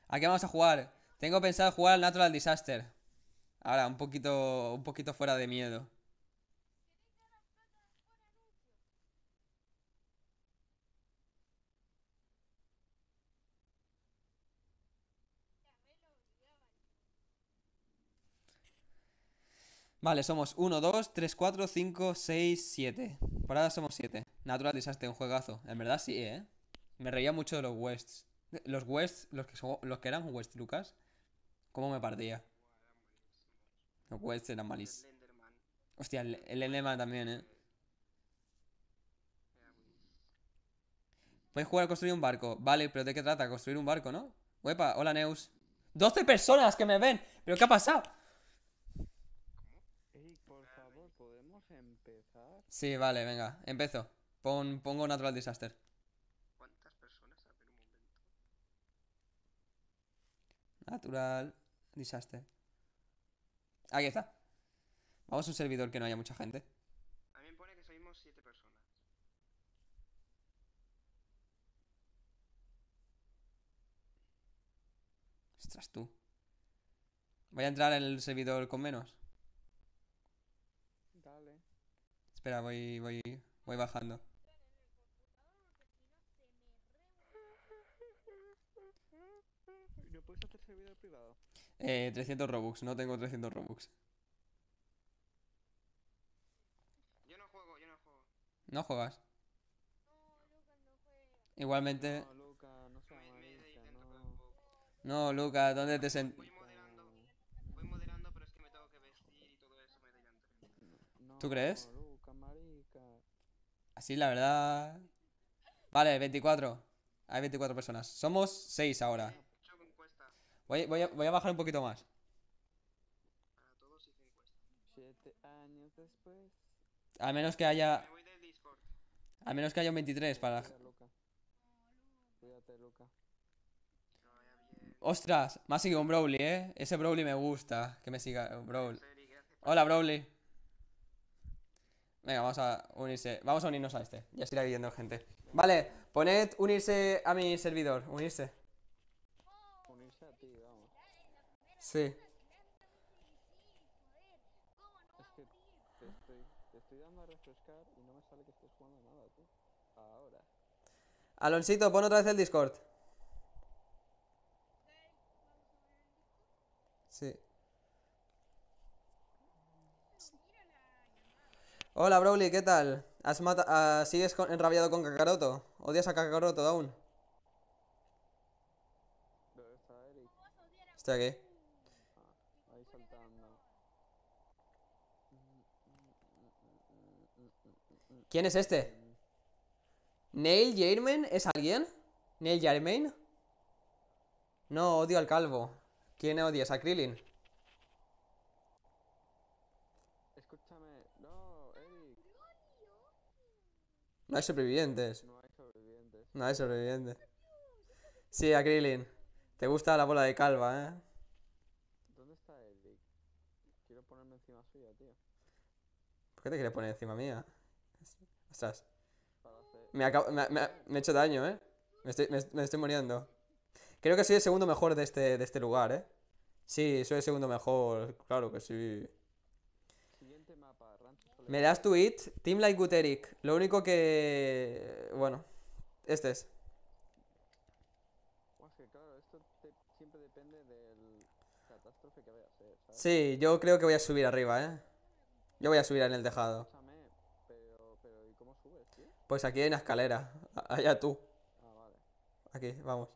¿A qué vamos a jugar? Tengo pensado jugar al Natural Disaster. Ahora, un poquito, un poquito fuera de miedo. Vale, somos 1, 2, 3, 4, 5, 6, 7. Por ahora somos 7. Natural Disaster, un juegazo. En verdad sí, ¿eh? Me reía mucho de los Wests. Los Wests, los que, los eran West Lucas. ¿Cómo me partía? Los Wests eran malís. Hostia, el, Enderman también, ¿eh? Puedes jugar a construir un barco. Vale, pero ¿de qué trata? Construir un barco, ¿no? Huepa, hola Neus. ¡12 personas que me ven! ¿Pero qué ha pasado? Sí, vale, venga, empezo. Pon, pongo Natural Disaster. ¿Cuántas personas? A un momento. Natural Disaster. Aquí está. Vamos a un servidor que no haya mucha gente. A mí me pone que salimos 7 personas. Ostras, tú. Voy a entrar en el servidor con menos. Espera, voy, voy, voy bajando. ¿No puedes hacer servidor privado? Eh, 300 Robux, no tengo 300 Robux. Yo no juego, yo no juego. ¿No juegas? No, no Igualmente. No, Lucas, ¿dónde te sentas? Voy moderando, voy moderando pero es que me tengo que vestir y todo eso me da ¿Tú crees? Así, la verdad. Vale, 24. Hay 24 personas. Somos 6 ahora. Voy, a, bajar un poquito más. A menos que haya. A menos que haya un 23 para. Ostras, me ha seguido un Broly, eh. Ese Broly me gusta. Que me siga. Broly. Hola, Broly. Venga, vamos a unirse. Vamos a unirnos a este. Ya estoy viendo gente. Vale, poned unirse a mi servidor. Unirse. Unirse a ti, vamos. Sí. Es que te estoy, te estoy dando a refrescar y no me sale que estés jugando nada, tú. Ahora. Alonsito, pon otra vez el Discord. Sí. Hola Broly, ¿qué tal? ¿Has ah, ¿Sigues enrabiado con Kakaroto? ¿Odias a Kakaroto aún? Estoy aquí. ¿Quién es este? ¿Neil Jermaine es alguien? ¿Neil Jermaine? No, odio al calvo. ¿Quién odias? ¿A Krillin? No hay sobrevivientes. No hay sobrevivientes. No hay sobrevivientes. Sí, a Te gusta la bola de calva, ¿eh? ¿Dónde está el Quiero ponerme encima suya, tío. ¿Por qué te quieres poner encima mía? Ostras. Me, me, he hecho daño, ¿eh? Me estoy, me, estoy muriendo. Creo que soy el segundo mejor de este, de este lugar, ¿eh? Sí, soy el segundo mejor. Claro que sí. Me das tu it, Team Like guteric Lo único que. Bueno, este es. Sí, yo creo que voy a subir arriba, ¿eh? Yo voy a subir en el tejado. Pues aquí hay una escalera. Allá tú. Ah, aquí, vamos.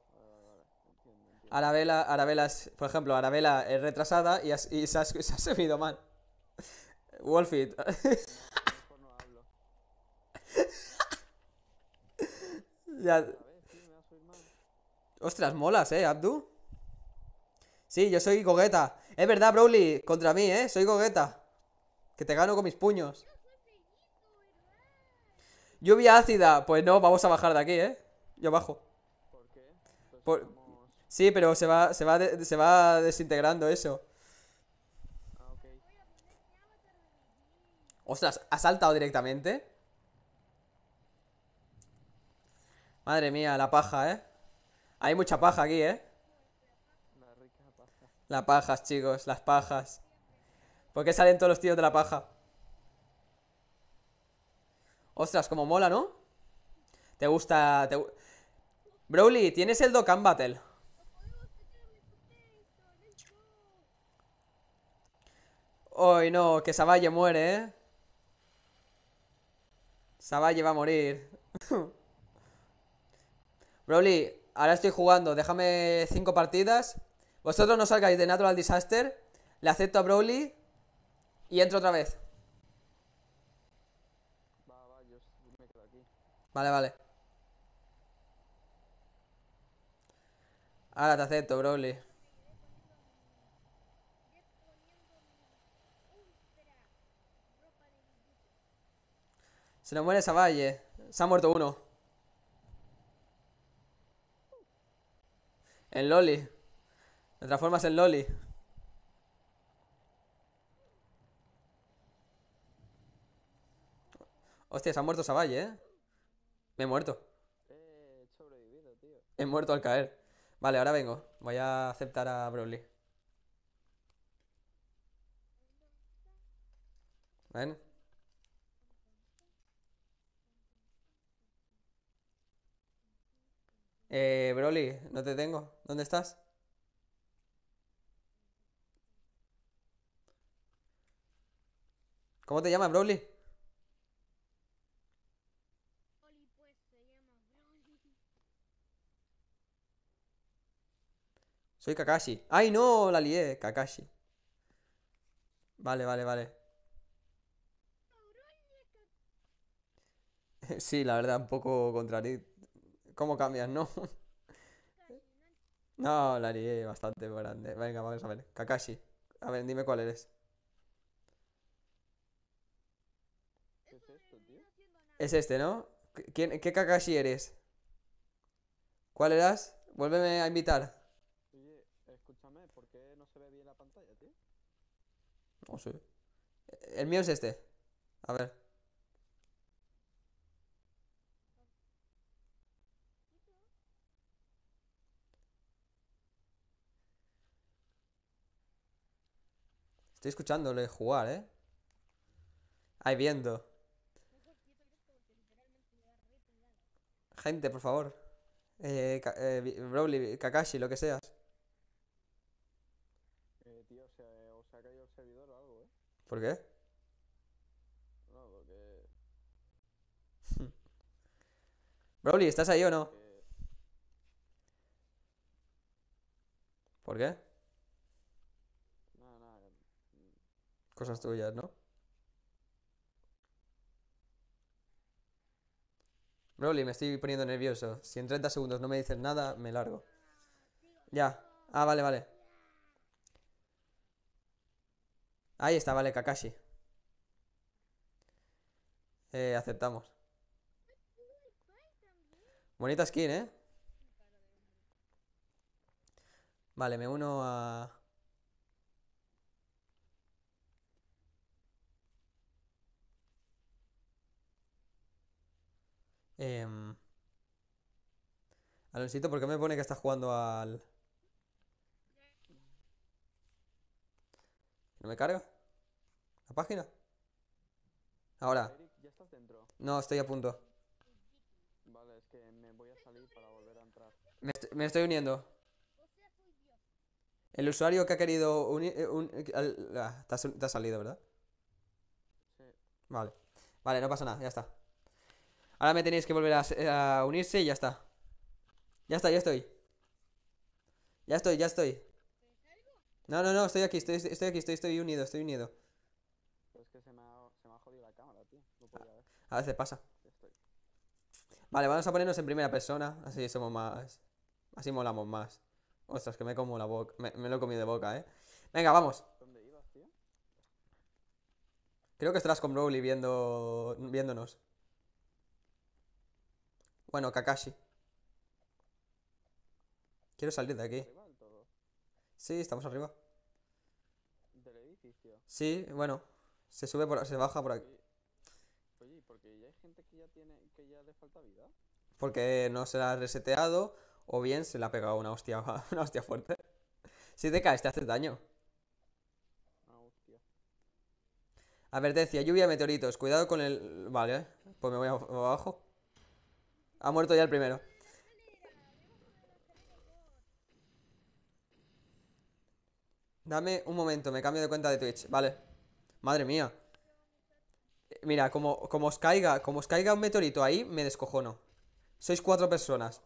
Arabela, Arabela, por ejemplo, Arabela es retrasada y, se, ha, se ha subido mal. Wolfit. ya. Ostras, molas, eh, Abdu. Sí, yo soy Gogeta. Es verdad, Broly, contra mí, eh, soy Gogeta. Que te gano con mis puños. Lluvia ácida. Pues no, vamos a bajar de aquí, eh. Yo bajo. ¿Por qué? Pues sí, pero se va, se, va se va desintegrando eso. Ostras, ha saltado directamente. Madre mía, la paja, ¿eh? Hay mucha paja aquí, ¿eh? La paja. Las pajas, chicos, las pajas. ¿Por qué salen todos los tíos de la paja? Ostras, como mola, ¿no? Te gusta... Te... Broly, tienes el Dokkan Battle. Hoy no, que Savalle muere, ¿eh? Savage va a morir. Broly, ahora estoy jugando. Déjame cinco partidas. Vosotros no salgáis de Natural Disaster. Le acepto a Broly. Y entro otra vez. Vale, vale. Ahora te acepto, Broly. Se muere esa Se ha muerto uno. En Loli. Te transformas en Loli. Hostia, se ha muerto Savalle, ¿eh? Me he muerto. Eh, he muerto al caer. Vale, ahora vengo. Voy a aceptar a Broly. ¿Ven? Eh, Broly, no te tengo. ¿Dónde estás? ¿Cómo te llamas, Broly? Soy Kakashi. ¡Ay, no! La lié, Kakashi. Vale, vale, vale. sí, la verdad, un poco contrarí. ¿Cómo cambias, no? no, la bastante grande. Venga, vamos a ver. Kakashi. A ver, dime cuál eres. ¿Qué es esto, tío? Es este, ¿no? ¿Quién, ¿Qué Kakashi eres? ¿Cuál eras? Vuélveme a invitar. Oye, escúchame, ¿por qué no se ve bien la pantalla, tío? No sé. El mío es este. A ver. Estoy escuchándole jugar, ¿eh? Ahí viendo. Gente, por favor. Eh, eh, Broly, Kakashi, lo que seas. Eh, tío, se, ha caído el servidor o algo, ¿eh? ¿Por qué? No, porque... Broly, ¿estás ahí o no? Eh, ¿Por qué? cosas tuyas, ¿no? Broly, me estoy poniendo nervioso. Si en 30 segundos no me dices nada, me largo. Ya. Ah, vale, vale. Ahí está, vale, Kakashi. Eh, aceptamos. Bonita skin, ¿eh? Vale, me uno a... Eh, em, Alonsito, ¿por qué me pone que estás jugando al...? ¿No me carga? ¿La página? Ahora. No, estoy a punto. Vale, es que me voy a salir para volver a entrar. Me, estoy uniendo. El usuario que ha querido unir... Eh, eh, ah, te, ha salido, ¿verdad? Sí. Vale. Vale, no pasa nada, ya está. Ahora me tenéis que volver a, unirse y ya está. Ya está, ya estoy. Ya estoy, ya estoy. No, no, no, estoy aquí, estoy, estoy aquí, estoy, estoy unido, estoy unido. Pero es que se me jodido la cámara, tío. ver. Ah, a veces pasa. Vale, vamos a ponernos en primera persona, así somos más... Así molamos más. Ostras, que me como la boca, me, lo he comido de boca, eh. Venga, vamos. Creo que estarás con Broly viendo, viéndonos. Bueno, Kakashi. Quiero salir de aquí. Sí, estamos arriba. ¿Del edificio? Sí, bueno. Se sube por... se baja por aquí. Oye, ya hay gente que ya tiene... vida? Porque no se ha reseteado o bien se le ha pegado una hostia, una fuerte. Si te caes, te haces daño. Ah, hostia. Advertencia, lluvia meteoritos. Cuidado con el... Vale, pues me voy abajo. Ha muerto ya el primero. Dame un momento, me cambio de cuenta de Twitch. Vale. Madre mía. Mira, como, os caiga, como os caiga un meteorito ahí, me descojono. Sois cuatro personas.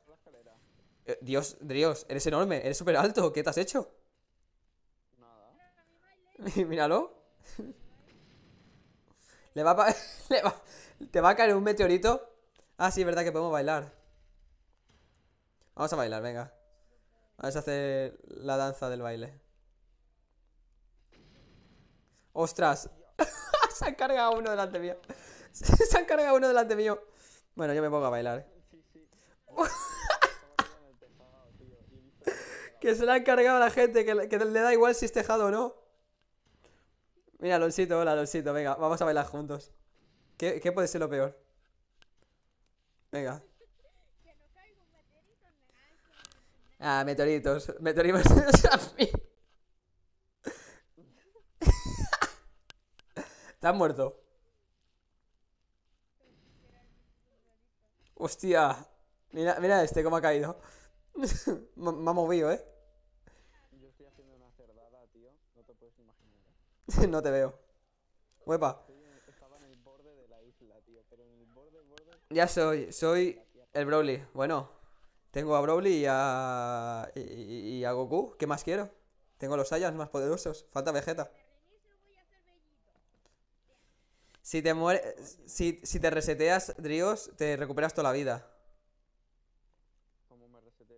Eh, Dios, Dios, eres enorme, eres súper alto. ¿Qué te has hecho? Nada. Míralo. Le Le Te va a caer un meteorito Ah, sí, verdad que podemos bailar. Vamos a bailar, venga. Vamos a hacer la danza del baile. ¡Ostras! Se han cargado uno delante mío. Se han cargado uno delante mío. Bueno, yo me pongo a bailar. que se la han cargado a la gente, que, le da igual si es tejado o no. Mira, Loncito, hola, Loncito, venga, vamos a bailar juntos. qué puede ser lo peor? Venga. Ah, meteoritos. Meteoritos. Está muerto. Hostia. Mira, mira este cómo ha caído. me, me ha movido, ¿eh? Yo estoy haciendo una cerdada, tío. No te puedes imaginar. ¿eh? no te veo. Huepa. Ya soy, soy el Broly. Bueno, tengo a Broly y a, y, a Goku. ¿Qué más quiero? Tengo los Saiyans más poderosos. Falta Vegeta. Si te mueres, si, te reseteas, Drios, te recuperas toda la vida. ¿Cómo me reseteo?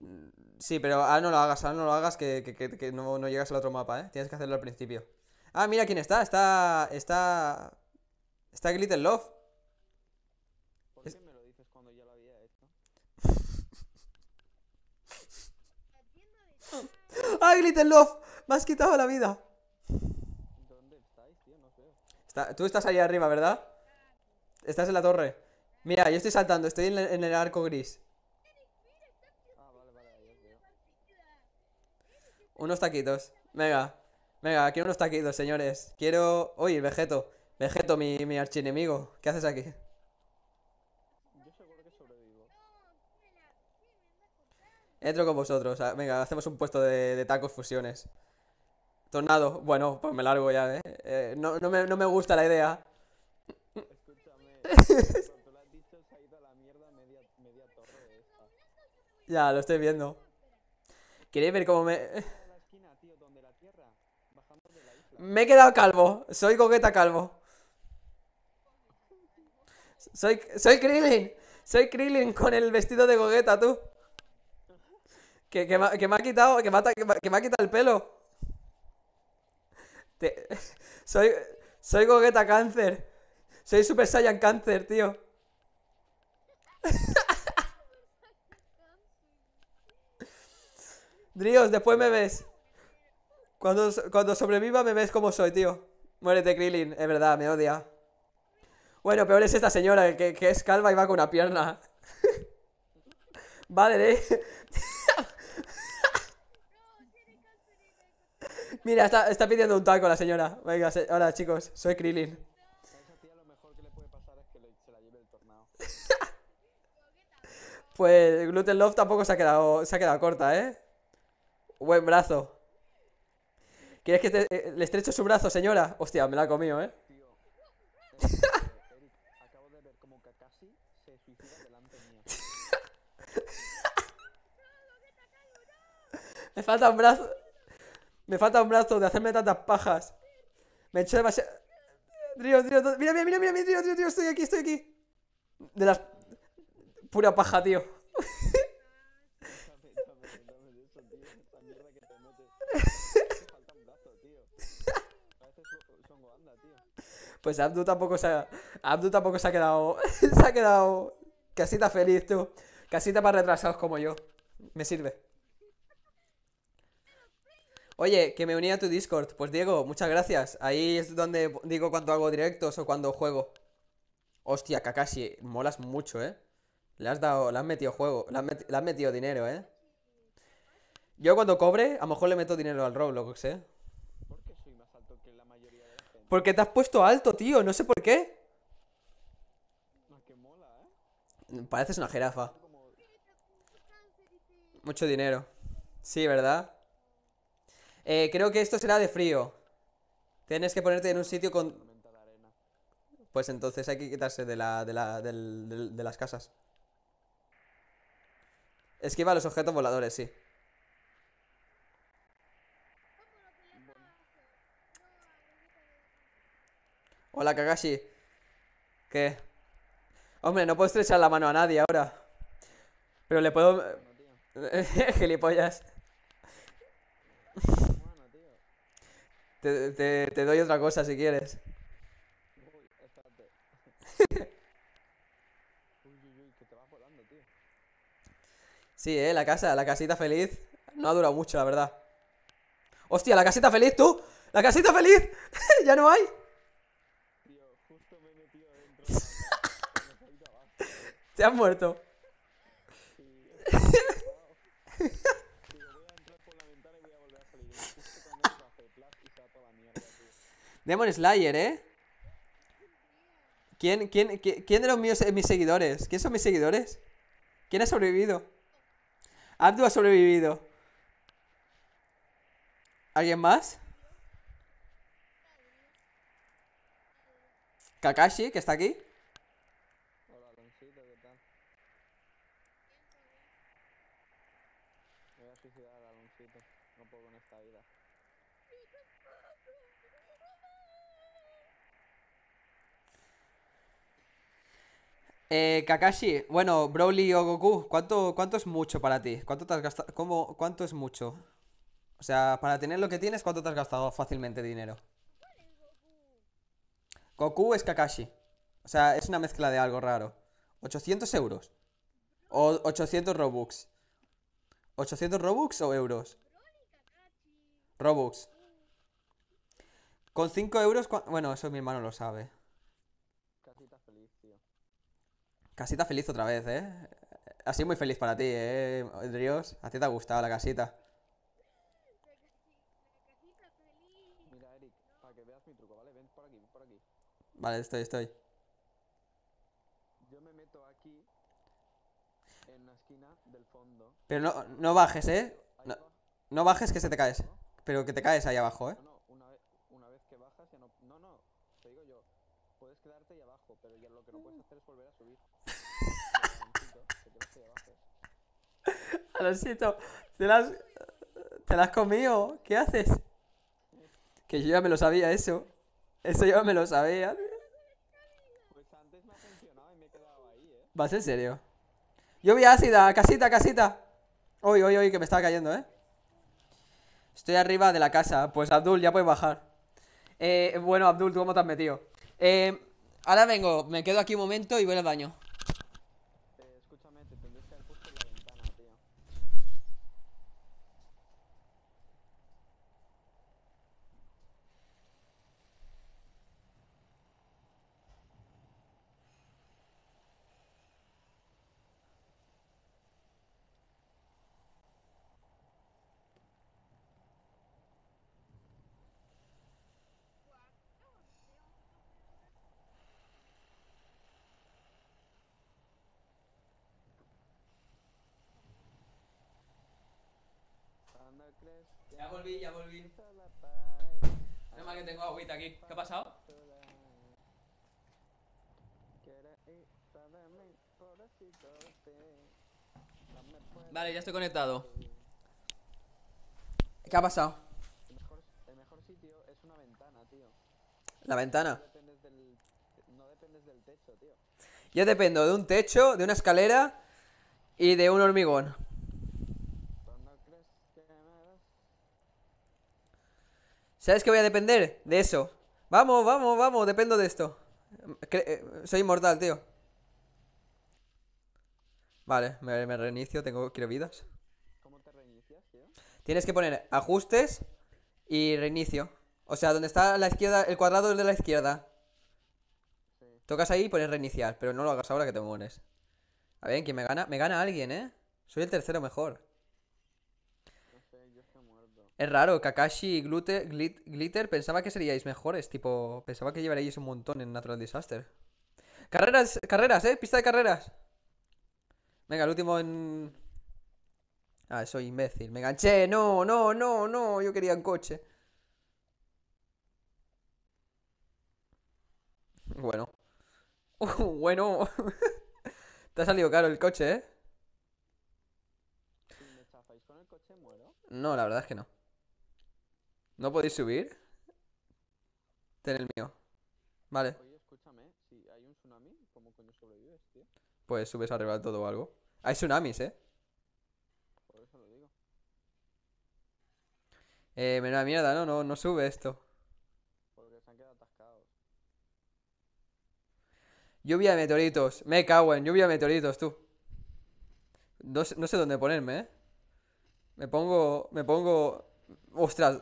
Mm, sí, pero ahora no lo hagas, ahora no lo hagas, que, no, no, llegas al otro mapa, ¿eh? Tienes que hacerlo al principio. Ah, mira quién está, está... Está... Está Glitter Love. ¡Ay, Little Love! Me has quitado la vida. ¿Dónde estáis, tío? No sé. tú estás ahí arriba, ¿verdad? Estás en la torre. Mira, yo estoy saltando, estoy en, el arco gris. Ah, vale, vale, Unos taquitos. Venga, venga, quiero unos taquitos, señores. Quiero. Uy, Vegeto. Vegeto, mi, mi archienemigo. ¿Qué haces aquí? Entro con vosotros. Ah, venga, hacemos un puesto de, tacos fusiones. Tornado. Bueno, pues me largo ya, ¿eh? eh no, me, gusta la idea. Ya, lo estoy viendo. ¿Queréis ver cómo me...? Me he quedado calvo. Soy Gogeta calvo. Soy, soy Krillin. Soy Krillin con el vestido de Gogeta, tú. Que, me, ha quitado, que que me el pelo. soy, soy gogueta cáncer. Soy Super Saiyan cáncer, tío. Drios, después me ves. Cuando, cuando sobreviva me ves como soy, tío. Muérete, Krillin. Es verdad, me odia. Bueno, peor es esta señora, que, que es calva y va con una pierna. vale, ¿eh? Mira, está, pidiendo un taco la señora. Venga, hola chicos, soy Krillin. Pues Gluten Love tampoco se ha quedado, se ha quedado corta, ¿eh? Buen brazo. ¿Quieres que eh, le estrecho su brazo, señora? Hostia, me la ha comido, ¿eh? me falta un brazo. Me falta un brazo de hacerme tantas pajas. Me eché demasiado. tío, tío mira, mira, mira, mira, tío, tío estoy aquí, estoy aquí. De las. Pura paja, tío. Pues Abdu tampoco se ha, Abdu tampoco se ha quedado. se ha quedado. Casita feliz, tú. Casita para retrasados como yo. Me sirve. Oye, que me uní a tu Discord. Pues Diego, muchas gracias. Ahí es donde digo cuando hago directos o cuando juego. Hostia, Kakashi, molas mucho, ¿eh? Le has dado, le has metido juego, le has, metido dinero, ¿eh? Yo cuando cobre, a lo mejor le meto dinero al Roblox, ¿eh? Porque te has puesto alto, tío, no sé por qué. ¿eh? Pareces una jirafa. Mucho dinero. Sí, ¿verdad? Eh, creo que esto será de frío. Tienes que ponerte en un sitio con... Pues entonces hay que quitarse de, la, de, la, las casas. Esquiva los objetos voladores, sí. Hola, Kagashi. ¿Qué? Hombre, no puedo estrechar la mano a nadie ahora. Pero le puedo... Gilipollas. Te, doy otra cosa si quieres. Sí, eh, la casa, la casita feliz. No ha durado mucho, la verdad. Hostia, la casita feliz, tú. La casita feliz. ya no hay. Tío, justo me he metido Te has muerto. Demon Slayer, ¿eh? ¿Quién, quién, de los míos, mis seguidores? ¿Quién son mis seguidores? ¿Quién ha sobrevivido? Abdu ha sobrevivido. ¿Alguien más? Kakashi, que está aquí. Eh, Kakashi, bueno, Broly o Goku, ¿cuánto, ¿cuánto es mucho para ti? ¿Cuánto te has gastado? ¿Cómo, ¿Cuánto es mucho? O sea, para tener lo que tienes, ¿cuánto te has gastado fácilmente dinero? Goku es Kakashi. O sea, es una mezcla de algo raro. 800 euros. O 800 Robux. ¿800 Robux o euros? Robux. Con 5 euros... Bueno, eso mi hermano lo sabe. Casita feliz otra vez, ¿eh? Ha sido muy feliz para ti, ¿eh, Dios, A ti te ha gustado la casita. Mira, Eric, para que veas mi truco, ¿vale? Ven por aquí, por aquí. Vale, estoy, estoy. Yo me meto aquí, en la esquina del fondo. Pero no, no bajes, ¿eh? no bajes que se te caes. Pero que te caes ahí abajo, ¿eh? te las te la has comido, ¿qué haces? Que yo ya me lo sabía eso. Eso yo me lo sabía. Pues antes me ha funcionado y me he quedado ahí, ¿eh? ¿Vas en serio? Yo vi ácida, casita, casita. Uy, uy, uy, que me estaba cayendo, ¿eh? Estoy arriba de la casa. Pues Abdul, ya puedes bajar. Eh, bueno, Abdul, ¿tú cómo te has metido? Eh, ahora vengo, me quedo aquí un momento y voy al baño. Ya volví, ya volví. Nada más que tengo agüita aquí. ¿Qué ha pasado? Vale, ya estoy conectado. ¿Qué ha pasado? El mejor, sitio es una ventana, tío. ¿La ventana? techo, tío. Yo dependo de un techo, de una escalera y de un hormigón. ¿Sabes que voy a depender? De eso. Vamos, vamos, vamos, dependo de esto. Eh, soy inmortal, tío. Vale, me, reinicio, tengo, quiero vidas. ¿Cómo te reinicias, tío? Tienes que poner ajustes y reinicio. O sea, donde está la izquierda, el cuadrado es de la izquierda. Tocas ahí y pones reiniciar, pero no lo hagas ahora que te mueres. A ver, ¿quién me gana? Me gana alguien, ¿eh? Soy el tercero mejor. Es raro, Kakashi y Glitter, pensaba que seríais mejores, tipo, pensaba que llevaríais un montón en Natural Disaster. Carreras, carreras, eh, pista de carreras. Venga, el último en... Ah, soy imbécil. Me enganché. No, no, no, no. Yo quería un coche. Bueno. bueno. Te ha salido caro el coche, ¿eh? Si me chafáis con el coche, muero. No, la verdad es que no. ¿No podéis subir? Ten el mío. Vale. Oye, escúchame, si hay un tsunami, sobrevives, tío? Pues subes arriba de todo o algo. Hay tsunamis, ¿eh? Por eso lo digo. Eh, menuda mierda, no, no, sube esto. Porque se han quedado atascados. Lluvia de meteoritos. Me cago en lluvia de meteoritos, tú. No, no sé dónde ponerme, ¿eh? Me pongo... Me pongo... Ostras,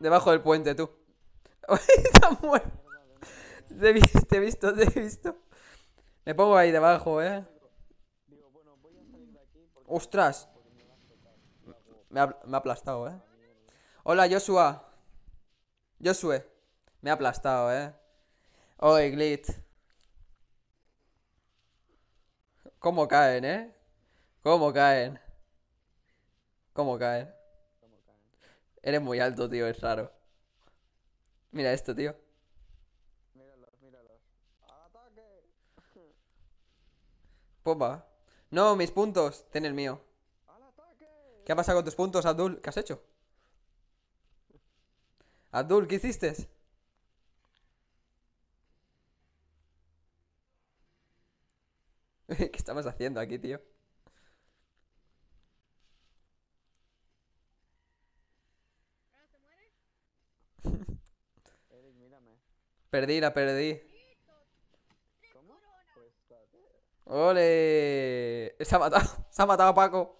Debajo del puente, tú. Te he visto, te he visto, Me pongo ahí debajo, eh. Ostras. Me ha, me ha aplastado, eh. Hola, Joshua. Joshua. Me ha aplastado, eh. Oye, Glit. ¿Cómo caen, eh? ¿Cómo caen? ¿Cómo caen? Eres muy alto, tío, es raro. Mira esto, tío. Míralos, míralos. ¡Al ataque! No, mis puntos. Ten el mío. ¿Qué ha pasado con tus puntos, Abdul? ¿Qué has hecho? Abdul, ¿qué hiciste? ¿Qué estamos haciendo aquí, tío? Perdí, la perdí. ¡Ole! Se ha matado, se ha matado a Paco.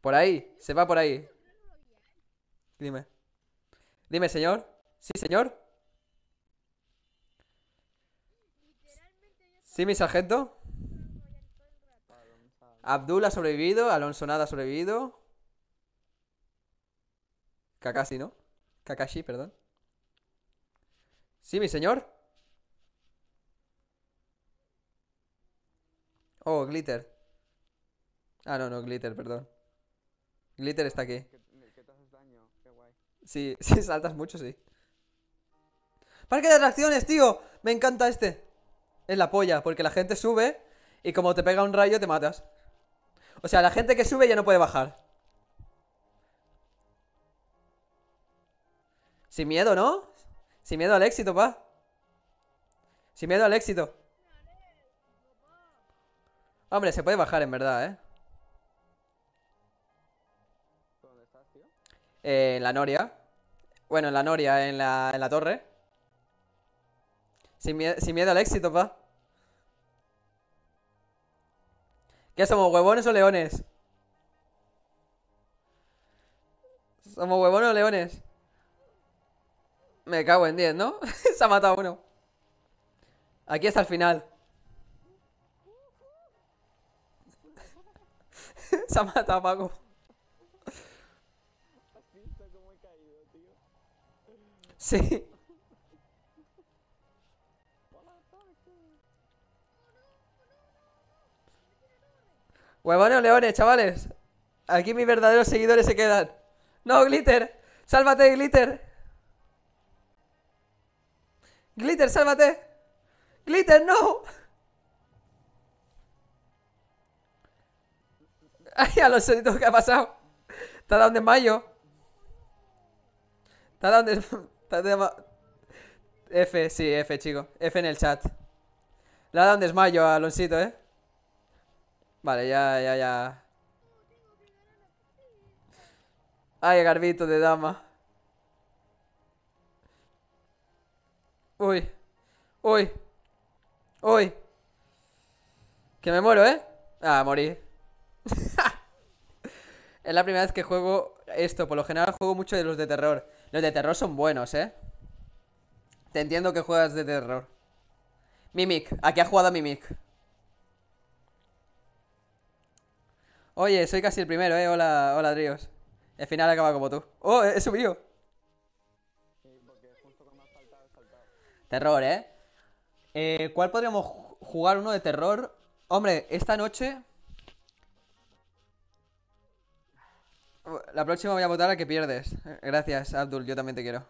Por ahí, se va por ahí. Dime. Dime, señor. Sí, señor. Sí, mi sargento. Abdul ha sobrevivido, Alonso nada ha sobrevivido. Kakashi, ¿no? Kakashi, perdón. Sí, mi señor. Oh, Glitter. Ah, no, no, Glitter, perdón. Glitter está aquí. Sí, sí, saltas mucho, sí. ¡Parque de atracciones, tío! Me encanta este. Es la polla, porque la gente sube y como te pega un rayo te matas. O sea, la gente que sube ya no puede bajar. Sin miedo, ¿no? Sin miedo al éxito, pa. Sin miedo al éxito. Hombre, se puede bajar en verdad, ¿eh? en la noria. Bueno, en la noria, en la, torre. Sin, sin miedo al éxito, pa. ¿Qué somos, huevones o leones? ¿Somos huevones o leones? Me cago en 10, ¿no? Se ha matado uno. Aquí está el final. Se ha matado Paco. Sí. Huevones leones, chavales. Aquí mis verdaderos seguidores se quedan. No, Glitter. Sálvate, Glitter. Glitter, sálvate. Glitter, no. Ay, a ¿qué ha pasado. Te ha dado un desmayo. Te ha dado un desmayo. F, sí, F, chico. F en el chat. Le ha dado un desmayo a Alonsito, ¿eh? Vale, ya, ya, ya. Ay, Garbito de dama. Uy. Uy. Uy. Que me muero, ¿eh? Ah, morí. es la primera vez que juego esto. Por lo general juego mucho de los de terror. Los de terror son buenos, ¿eh? Te entiendo que juegas de terror. Mimic. Aquí ha jugado Mimic. Oye, soy casi el primero, ¿eh? Hola, hola, drios. El final acaba como tú. ¡Oh, he mío Terror, ¿eh? ¿eh? ¿Cuál podríamos jugar uno de terror? Hombre, esta noche... La próxima voy a votar a que pierdes. Gracias, Abdul, yo también te quiero.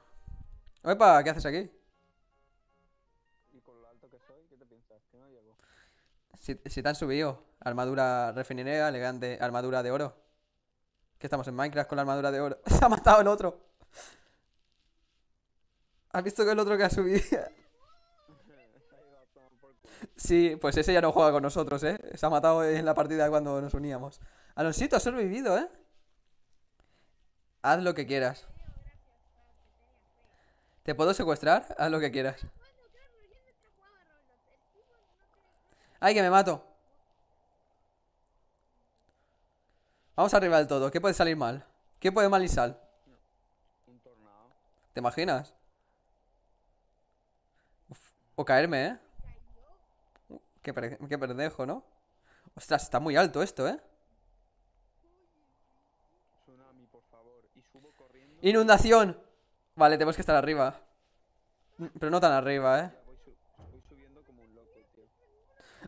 Opa, ¿qué haces aquí? Si, te han subido, armadura refinera, elegante, armadura de oro. Que estamos en Minecraft con la armadura de oro. Se ha matado el otro. ¿Has visto que el otro que ha subido? sí, pues ese ya no juega con nosotros, ¿eh? Se ha matado en la partida cuando nos uníamos. Alonsito, has sobrevivido, ¿eh? Haz lo que quieras. ¿Te puedo secuestrar? Haz lo que quieras. ¡Ay, que me mato! Vamos arriba del todo. ¿Qué puede salir mal? ¿Qué puede mal y sal? ¿Te imaginas? O caerme, ¿eh? Qué, qué ¿no? Ostras, está muy alto esto, ¿eh? ¡Inundación! Vale, tenemos que estar arriba. Pero no tan arriba, ¿eh?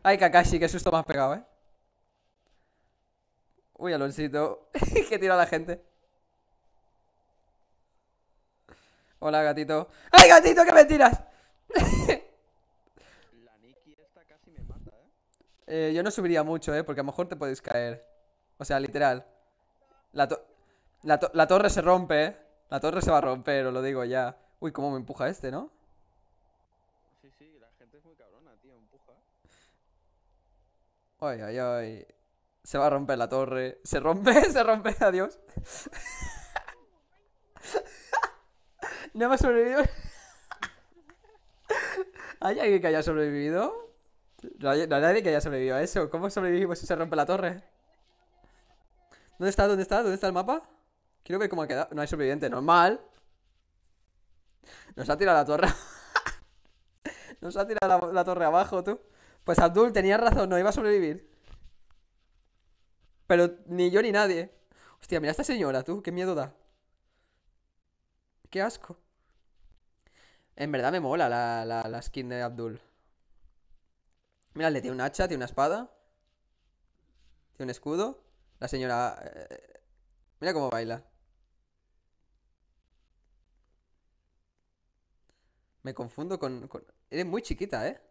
Ay, Kakashi, qué susto más pegado, ¿eh? Uy, Alonsito. ¡Qué tira la gente. Hola, gatito. ¡Ay, gatito, que mentiras! Eh, yo no subiría mucho, ¿eh? Porque a lo mejor te podéis caer. O sea, literal. La, la torre se rompe, ¿eh? La torre se va a romper, os lo digo ya. Uy, cómo me empuja este, ¿no? Sí, sí, la gente es muy cabrona, tío, empuja. Ay, ay, ay. Se va a romper la torre. Se rompe, se rompe, adiós. no me ha sobrevivido. ¿Hay alguien que haya sobrevivido? No hay, nadie que haya sobrevivido a eso. ¿Cómo sobrevivimos si se rompe la torre? ¿Dónde está? ¿Dónde está? ¿Dónde está el mapa? Quiero ver cómo ha quedado. No hay sobreviviente, normal. Nos ha tirado la torre. Nos ha tirado la, torre abajo, tú. Pues Abdul tenía razón, no iba a sobrevivir. Pero ni yo ni nadie. Hostia, mira esta señora, tú, qué miedo da. Qué asco. En verdad me mola la, la skin de Abdul le tiene un hacha, tiene una espada. Tiene un escudo. La señora... Eh, mira cómo baila. Me confundo con, con... Eres muy chiquita, ¿eh?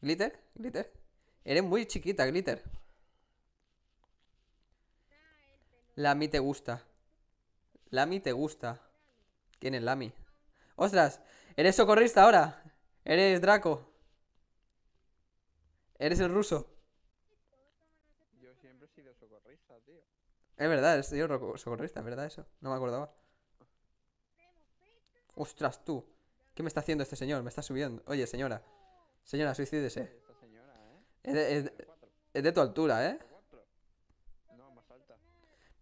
Glitter, glitter. Eres muy chiquita, glitter. Lami te gusta. Lami te gusta. ¿Quién es Lami? ¡Ostras! ¡Eres socorrista ahora! ¡Eres Draco! ¿Eres el ruso? Yo siempre he sido socorrista, tío. Es verdad, he sido socorrista, es verdad eso. No me acordaba. Ostras, tú. ¿Qué me está haciendo este señor? Me está subiendo. Oye, señora. Señora, suicídese. ¿eh? Es de, tu altura, ¿eh? No, más alta.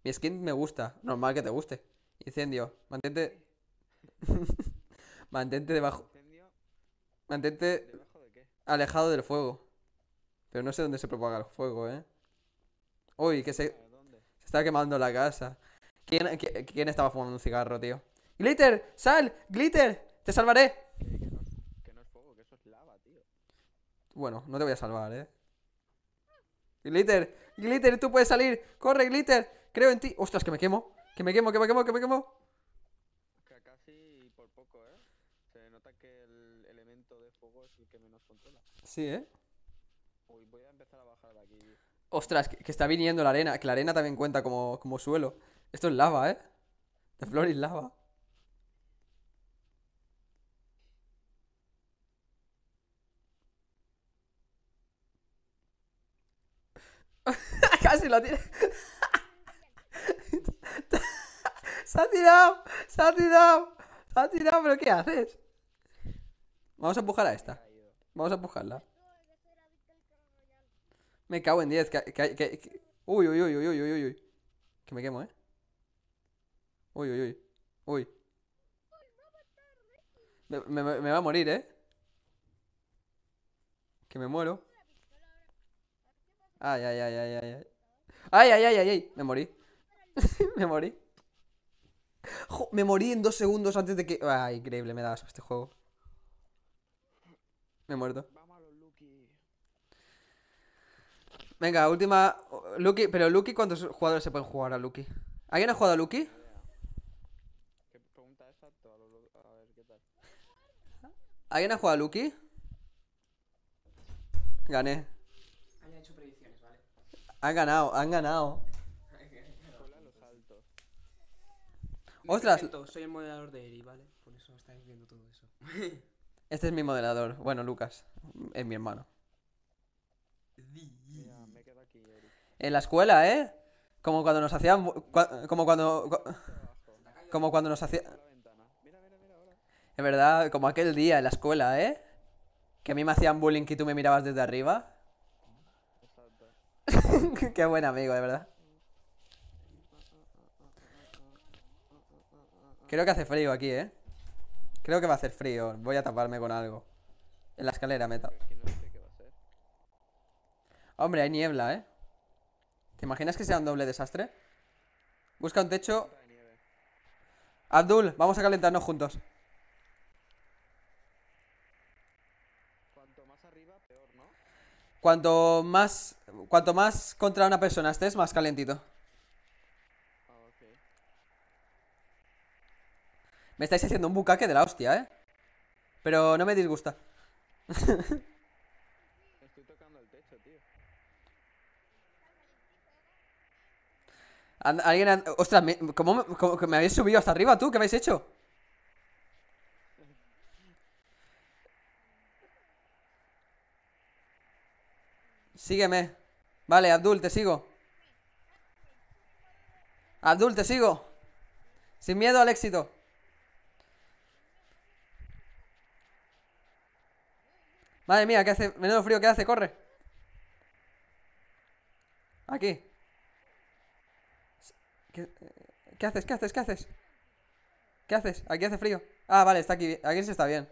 Mi skin me gusta. Normal que te guste. Incendio. Mantente... Mantente debajo... Mantente... Alejado del fuego. Pero no sé dónde se propaga el fuego, ¿eh? Uy, que se, eh, se está quemando la casa. ¿Quién, estaba fumando un cigarro, tío? ¡Glitter! ¡Sal! ¡Glitter! ¡Te salvaré! Eh, que, no es, fuego, que eso es lava, tío. Bueno, no te voy a salvar, ¿eh? Glitter, Glitter, tú puedes salir. Corre, Glitter. Creo en ti. Ostras, que me quemo. Que me quemo, que me quemo, que me quemo. Que casi por poco, ¿eh? Se nota que el elemento de fuego es el que menos controla. Sí, ¿eh? voy a empezar a bajar de aquí. Ostras, que, está viniendo la arena, que la arena también cuenta como, como suelo. Esto es lava, ¿eh? De flor y lava. Casi lo tiene. se ha tirado, se ha tirado, se ha tirado, pero ¿qué haces? Vamos a empujar a esta. Vamos a empujarla. Me cago en 10. Que, uy, uy, uy, uy, uy, uy, uy. Que me quemo, ¿eh? Uy, uy, uy. Uy. Me, me, me va a morir, ¿eh? Que me muero. Ay, ay, ay, ay, ay. Ay, ay, ay, ay, ay. Me morí. me morí. me morí en dos segundos antes de que... ¡Ay, ah, increíble, me eso este juego. Me he muerto. Venga, última. Lucky, pero Lucky, ¿cuántos jugadores se pueden jugar a Lucky? ¿Alguien ha jugado a Lucky? ¿Qué pregunta A ver, ¿qué tal? ¿Alguien ha jugado a Lucky? Gané. Han hecho predicciones, ¿vale? Han ganado, han ganado. Ostras. soy el modelador de Eri, ¿vale? Por eso estáis viendo todo eso. este es mi modelador. Bueno, Lucas. Es mi hermano. En la escuela, ¿eh? Como cuando nos hacían... Como cuando... Como cuando nos hacían... Es verdad, como aquel día en la escuela, ¿eh? Que a mí me hacían bullying y tú me mirabas desde arriba. Qué buen amigo, de verdad. Creo que hace frío aquí, ¿eh? Creo que va a hacer frío. Voy a taparme con algo. En la escalera meta. Hombre, hay niebla, ¿eh? ¿Te imaginas que sea un doble desastre? Busca un techo. Abdul, vamos a calentarnos juntos. Cuanto más Cuanto más, cuanto más contra una persona estés, más calentito. Ah, me estáis haciendo un bucaque de la hostia, ¿eh? Pero no me disgusta. alguien. Ostras, me, ¿cómo, me habéis subido hasta arriba tú? ¿Qué habéis hecho? Sígueme. Vale, Abdul, te sigo. Abdul, te sigo. Sin miedo al éxito. Madre mía, ¿qué hace? Menudo frío ¿qué hace, corre. Aquí. Eh, ¿Qué, haces? ¿Qué haces? ¿Qué haces? ¿Qué haces? Aquí hace frío. Ah, vale, está aquí. Aquí se está bien.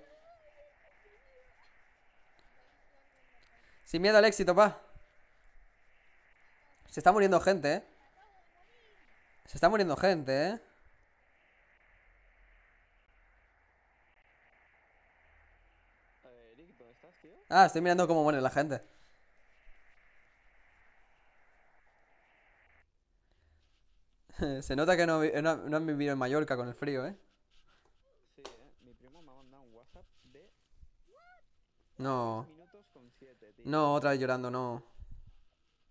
Sin miedo al éxito, pa. Se está muriendo gente, ¿eh? Se está muriendo gente, ¿eh? Ah, estoy mirando cómo muere la gente. Se nota que eh, no, no, han vivido en Mallorca con el frío, ¿eh? ¿eh? mi primo me ha mandado un WhatsApp de... No. No, otra vez llorando, no.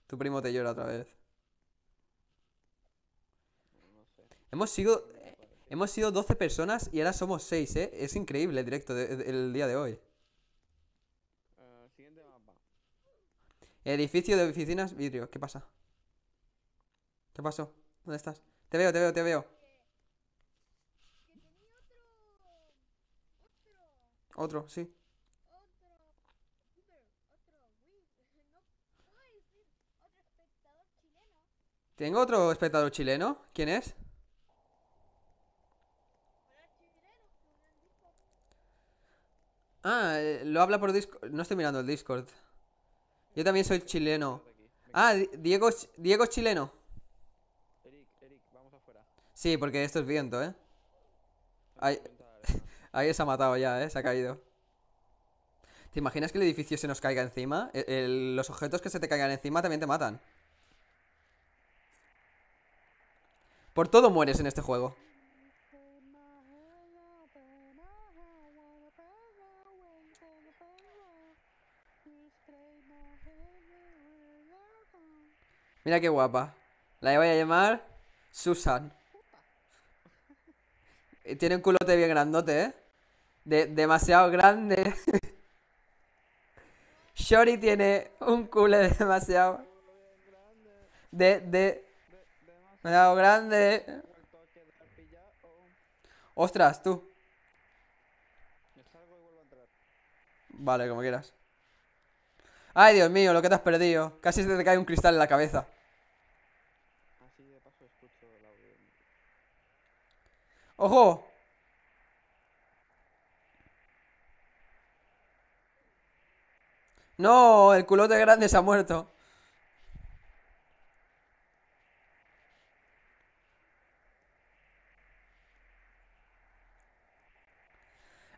Tu primo te llora otra vez. No sé. Hemos sido, hemos sido 12 personas y ahora somos 6, ¿eh? Es increíble directo el día de hoy. Eh, siguiente mapa. Edificio de oficinas vidrio. ¿Qué pasa? ¿Qué pasó? ¿Dónde estás? Te veo, te veo, te veo. otro... sí. Tengo otro espectador chileno. ¿Quién es? Ah, eh, lo habla por Discord. No estoy mirando el Discord. Yo también soy chileno. Ah, Diego, Diego es chileno. Sí, porque esto es viento, ¿eh? Ahí, se ha matado ya, ¿eh? Se ha caído. ¿Te imaginas que el edificio se nos caiga encima? E, los objetos que se te caigan encima también te matan. Por todo mueres en este juego. Mira qué guapa. La voy a llamar Susan. Eh, tiene un culote bien grandote, ¿eh? De demasiado grande. Shori tiene un culo demasiado. De, de. Demasiado grande. Ostras, tú. Vale, como quieras. Ay, Dios mío, lo que te has perdido. Casi se te cae un cristal en la cabeza. Ojo. No, el culote grande se ha muerto.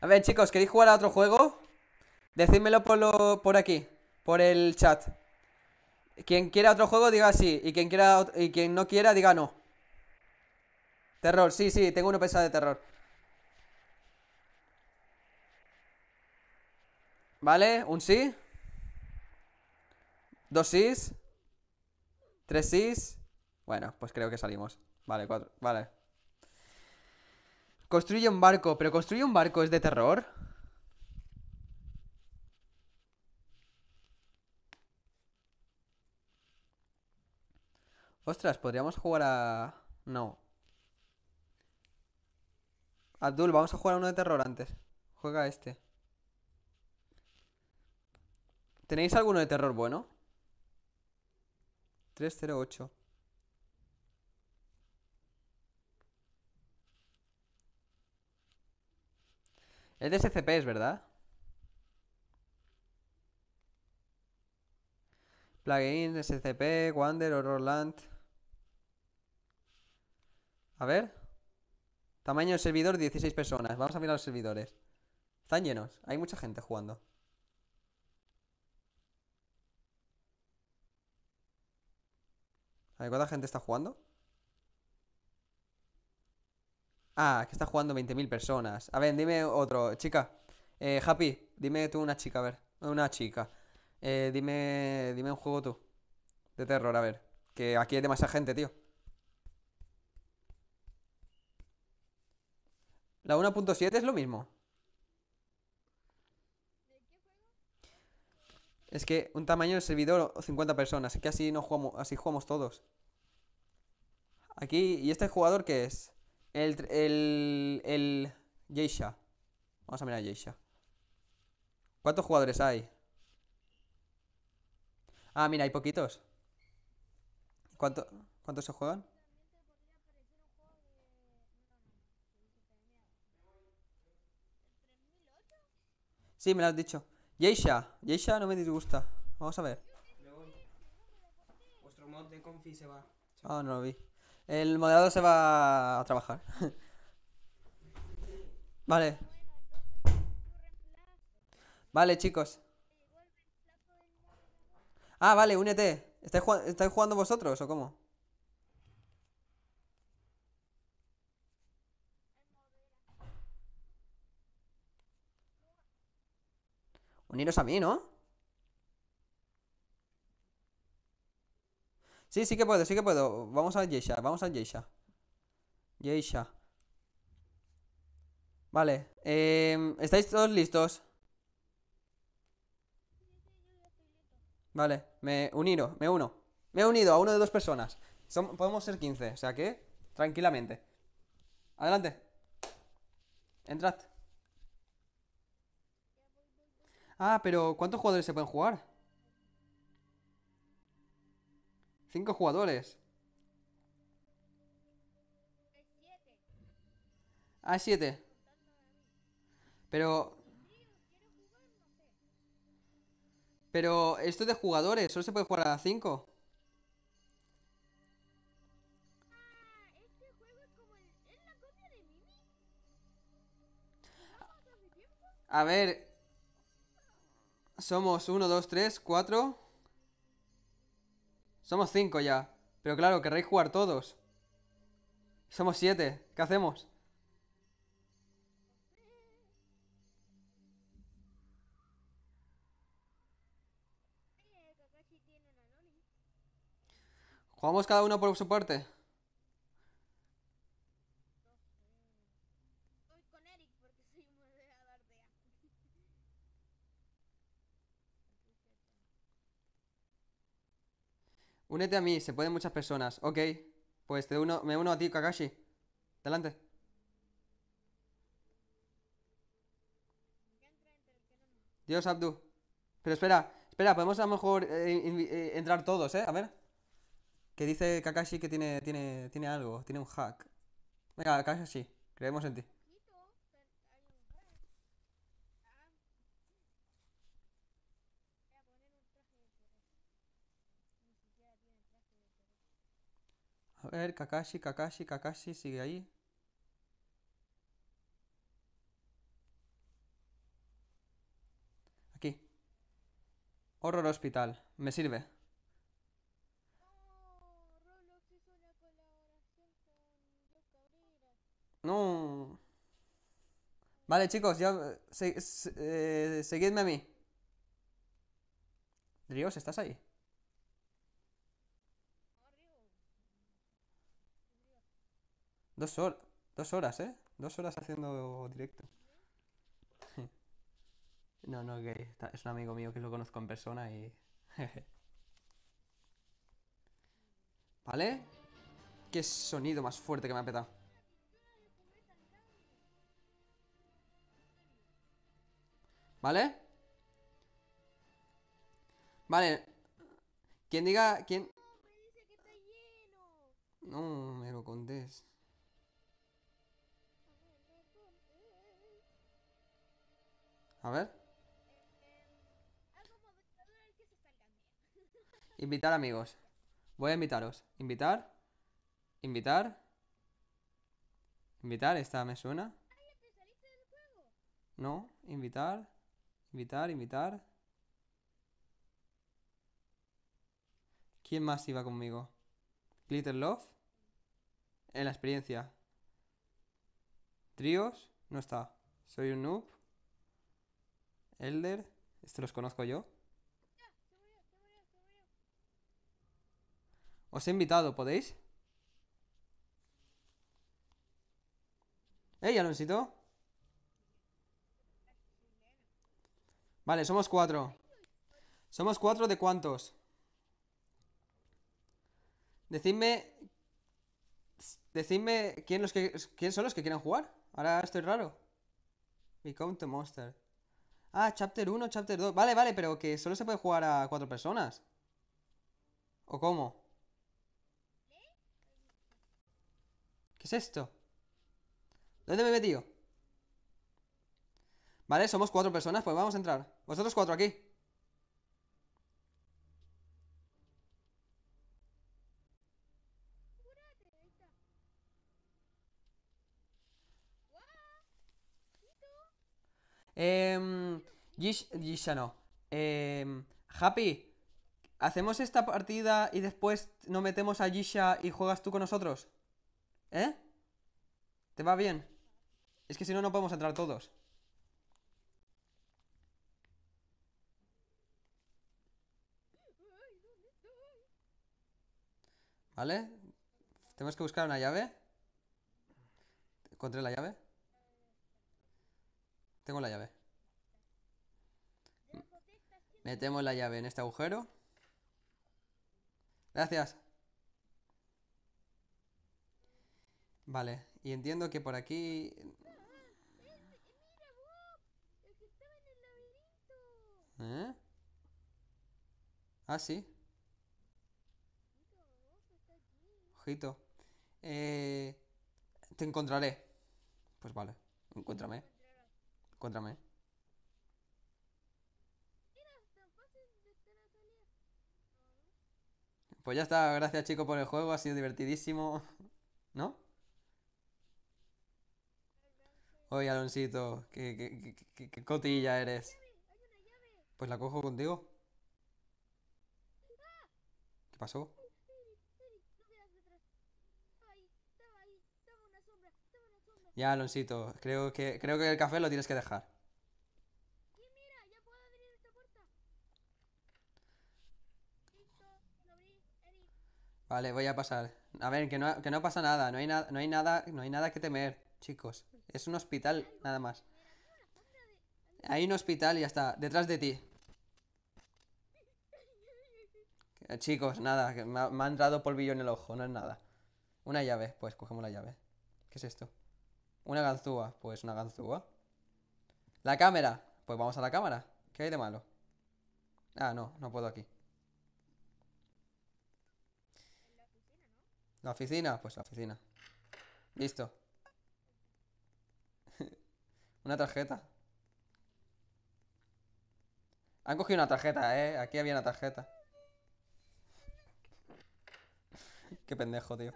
A ver, chicos, ¿queréis jugar a otro juego? Decídmelo por, lo, por aquí, por el chat. Quien quiera otro juego, diga sí. Y quien, quiera, y quien no quiera, diga no. Terror, sí, sí, tengo uno pesado de terror. ¿Vale? Un sí. Dos sís. Tres sís. Bueno, pues creo que salimos. Vale, cuatro. Vale. Construye un barco, pero construye un barco es de terror. Ostras, podríamos jugar a... No. Abdul, vamos a jugar uno de terror antes. Juega este. ¿Tenéis alguno de terror bueno? 308. Es de es ¿verdad? Plugin, SCP, Wander, Horrorland. A ver. Tamaño del servidor, 16 personas. Vamos a mirar los servidores. Están llenos. Hay mucha gente jugando. hay ¿cuánta gente está jugando? Ah, que está jugando 20.000 personas. A ver, dime otro. Chica. Eh, Happy, dime tú una chica, a ver. Una chica. Eh, dime, dime un juego tú. De terror, a ver. Que aquí hay demasiada gente, tío. La 1.7 es lo mismo. Es que un tamaño del servidor o 50 personas, es que así no jugamos, así jugamos todos. Aquí, ¿y este jugador qué es? El, el, el Yeisha. Vamos a mirar a ¿Cuántos jugadores hay? Ah, mira, hay poquitos. ¿Cuánto, ¿Cuántos se juegan? Sí, me lo has dicho. Yeisha, Yeisha no me disgusta. Vamos a ver. Vuestro mod de confi se va. Ah, no lo vi. El moderador se va a trabajar. vale. Vale, chicos. Ah, vale, únete. ¿Estáis jugando vosotros o cómo? Uniros a mí, ¿no? Sí, sí que puedo, sí que puedo. Vamos a Yeisha, vamos a Yeisha. Yeisha. Vale. Em, ¿Estáis todos listos? Vale, me uniro, me uno. Me he unido a uno de dos personas. podemos ser 15, o sea que tranquilamente. Adelante. Entrad. Ah, pero ¿cuántos jugadores se pueden jugar? Cinco jugadores. Ah, siete. Pero... Pero esto de jugadores, solo se puede jugar a cinco. A ver, somos 1, 2, 3, 4. Somos 5 ya. Pero claro, querréis jugar todos. Somos 7. ¿Qué hacemos? ¿Jugamos cada uno por su parte? Únete a mí, se pueden muchas personas. Ok, pues te uno, me uno a ti, Kakashi. Adelante. Dios, Abdu. Pero espera, espera, podemos a lo mejor eh, eh, entrar todos, ¿eh? A ver. Que dice Kakashi que tiene, tiene, tiene algo, tiene un hack. Venga, Kakashi, creemos en ti. ver, Kakashi, Kakashi, Kakashi, sigue ahí. Aquí. Horror Hospital, me sirve. No. Vale, chicos, ya... Eh, eh, seguidme a mí. Dios, ¿estás ahí? Dos horas, dos horas, ¿eh? Dos horas haciendo directo. No, no, que es un amigo mío que lo conozco en persona y... ¿Vale? Qué sonido más fuerte que me ha petado. ¿Vale? Vale. Quien diga... ¿Quién? No, me lo contés. A ver. Invitar amigos. Voy a invitaros. Invitar. Invitar. Invitar, esta me suena. No, invitar. Invitar, invitar. ¿Quién más iba conmigo? Glitter En la experiencia. Tríos. No está. Soy un noob. Elder, este los conozco yo. Os he invitado, ¿podéis? ¡Ey, eh, Alonsito! Vale, somos cuatro. ¿Somos cuatro de cuántos? Decidme... Decidme quién, los que, quién son los que quieren jugar. Ahora estoy raro. mi the monster. Ah, chapter 1, chapter 2. Vale, vale, pero que solo se puede jugar a cuatro personas. ¿O cómo? ¿Qué es esto? ¿Dónde me he metido? Vale, somos cuatro personas, pues vamos a entrar. Vosotros cuatro aquí. Eh, em, Gisha no. Eh, Happy, ¿hacemos esta partida y después no metemos a Gisha y juegas tú con nosotros? ¿Eh? ¿Te va bien? Es que si no, no podemos entrar todos. ¿Vale? Tenemos que buscar una llave. Encontré la llave. Tengo la llave. Metemos la llave en este agujero. Gracias. Vale, y entiendo que por aquí... ¿Eh? Ah, sí. Ojito. Eh... Te encontraré. Pues vale, encuéntrame. Cuéntame. Pues ya está, gracias chicos por el juego, ha sido divertidísimo. ¿No? Oye, Aloncito, qué, qué, qué, cotilla eres. Pues la cojo contigo. ¿Qué pasó? Ya, Aloncito, creo que, creo que el café lo tienes que dejar. Vale, voy a pasar. A ver, que no, pasa nada, no hay, no hay nada, no hay nada que temer, chicos. Es un hospital, nada más. Hay un hospital y ya está, detrás de ti. Eh, chicos, nada, me ha entrado polvillo en el ojo, no es nada. Una llave, pues cogemos la llave. ¿Qué es esto? Una ganzúa, pues una ganzúa. La cámara, pues vamos a la cámara. ¿Qué hay de malo? Ah, no, no puedo aquí. La oficina, pues la oficina. Listo. una tarjeta. Han cogido una tarjeta, eh. Aquí había una tarjeta. Qué pendejo, tío.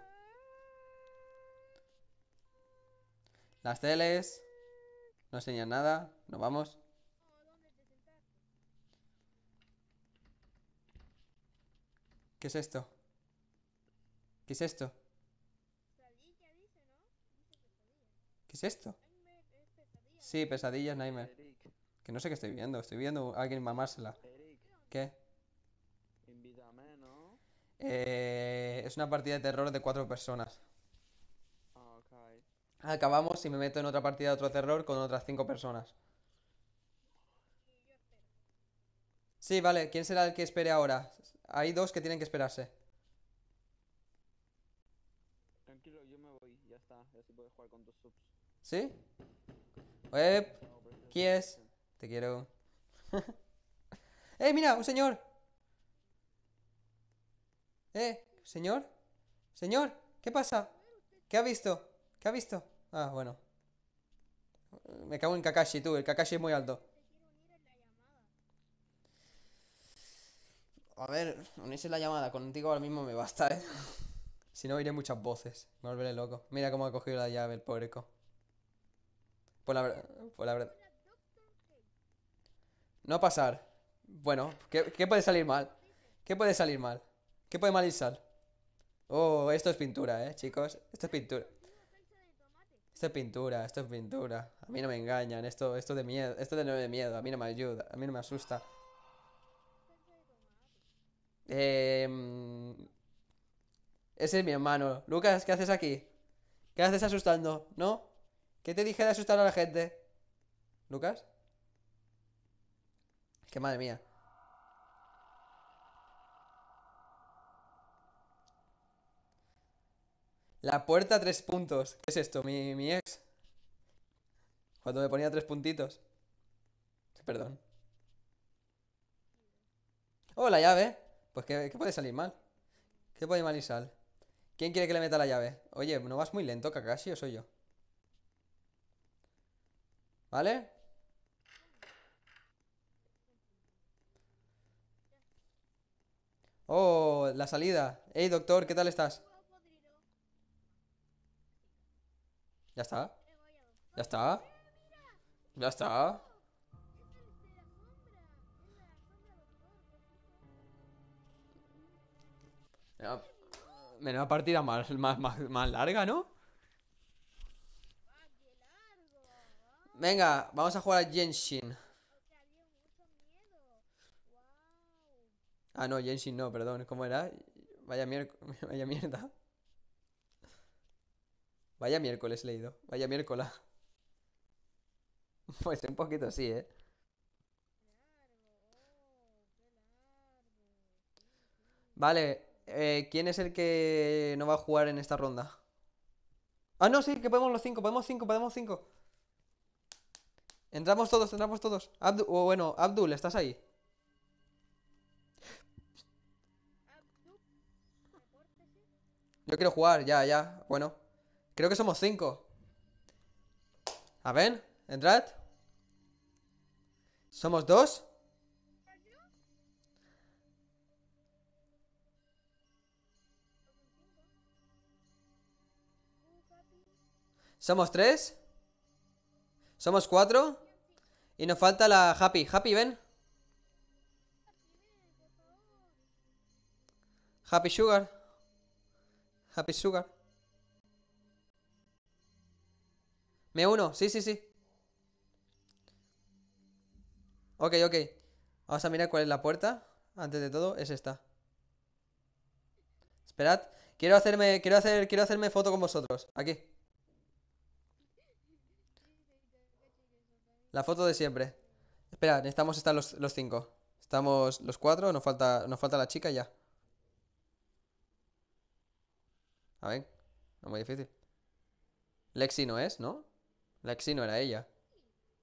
Las teles. No enseñan nada. Nos vamos. ¿Qué es esto? ¿Qué es esto? ¿Qué es esto? Sí, pesadillas, Nightmare. Que no sé qué estoy viendo. Estoy viendo a alguien mamársela. ¿Qué? Eh, es una partida de terror de cuatro personas acabamos y me meto en otra partida de otro terror con otras cinco personas. Sí, vale, ¿quién será el que espere ahora? Hay dos que tienen que esperarse. Tranquilo, yo me voy, ya está, ya se jugar con dos subs. ¿Sí? Web, ¿quién es? Te quiero. ¡Eh, mira, un señor! ¡Eh, señor! ¡Señor! ¿Qué pasa? ¿Qué ha visto? ¿Qué ha visto? Ah, bueno. Me cago en Kakashi, tú. El Kakashi es muy alto. A ver, unirse la llamada contigo ahora mismo me basta, ¿eh? si no, oiré muchas voces. Me volveré loco. Mira cómo ha cogido la llave el pobreco. Por la verdad. No pasar. Bueno, ¿qué, ¿qué, puede salir mal? ¿Qué puede salir mal? ¿Qué puede mal ir sal? Oh, esto es pintura, ¿eh, chicos? Esto es pintura. Esto es pintura, esto es pintura. A mí no me engañan, esto, esto de miedo, esto de no de miedo, a mí no me ayuda, a mí no me asusta. Eh, ese es mi hermano. Lucas, ¿qué haces aquí? ¿Qué haces asustando? ¿No? ¿Qué te dije de asustar a la gente? ¿Lucas? Que madre mía. La puerta tres puntos. ¿Qué es esto? Mi, ex. Cuando me ponía tres puntitos. Perdón. Oh, la llave. Pues que, puede salir mal. ¿Qué puede mal y sal? ¿Quién quiere que le meta la llave? Oye, ¿no vas muy lento, Kakashi, o soy yo? ¿Vale? Oh, la salida. Hey, doctor, ¿qué tal estás? Ya está. Ya está. Ya está. Menuda partida más, más, más, más larga, ¿no? Venga, vamos a jugar a Jenshin Ah, no, Jenshin no, perdón. ¿Cómo era? Vaya, Vaya mierda. Vaya miércoles leído. Vaya miércoles. Pues un poquito sí, ¿eh? Vale, eh, ¿quién es el que no va a jugar en esta ronda? Ah, no, sí, que podemos los cinco, podemos cinco, podemos cinco. Entramos todos, entramos todos. bueno, Abdul, ¿estás ahí? Yo quiero jugar, ya, ya. Bueno. Creo que somos cinco. A ver, entrad. Somos dos. Somos tres. Somos cuatro. Y nos falta la Happy. Happy, ven. Happy Sugar. Happy Sugar. Me uno, sí, sí, sí. Ok, ok. Vamos a mirar cuál es la puerta. Antes de todo, es esta. Esperad. Quiero hacerme. Quiero hacer. Quiero hacerme foto con vosotros. Aquí. La foto de siempre. Esperad, necesitamos estar los, cinco. Estamos los cuatro, nos falta, nos falta la chica ya. A ver, no muy difícil. Lexi no es, ¿no? Lexi no era ella.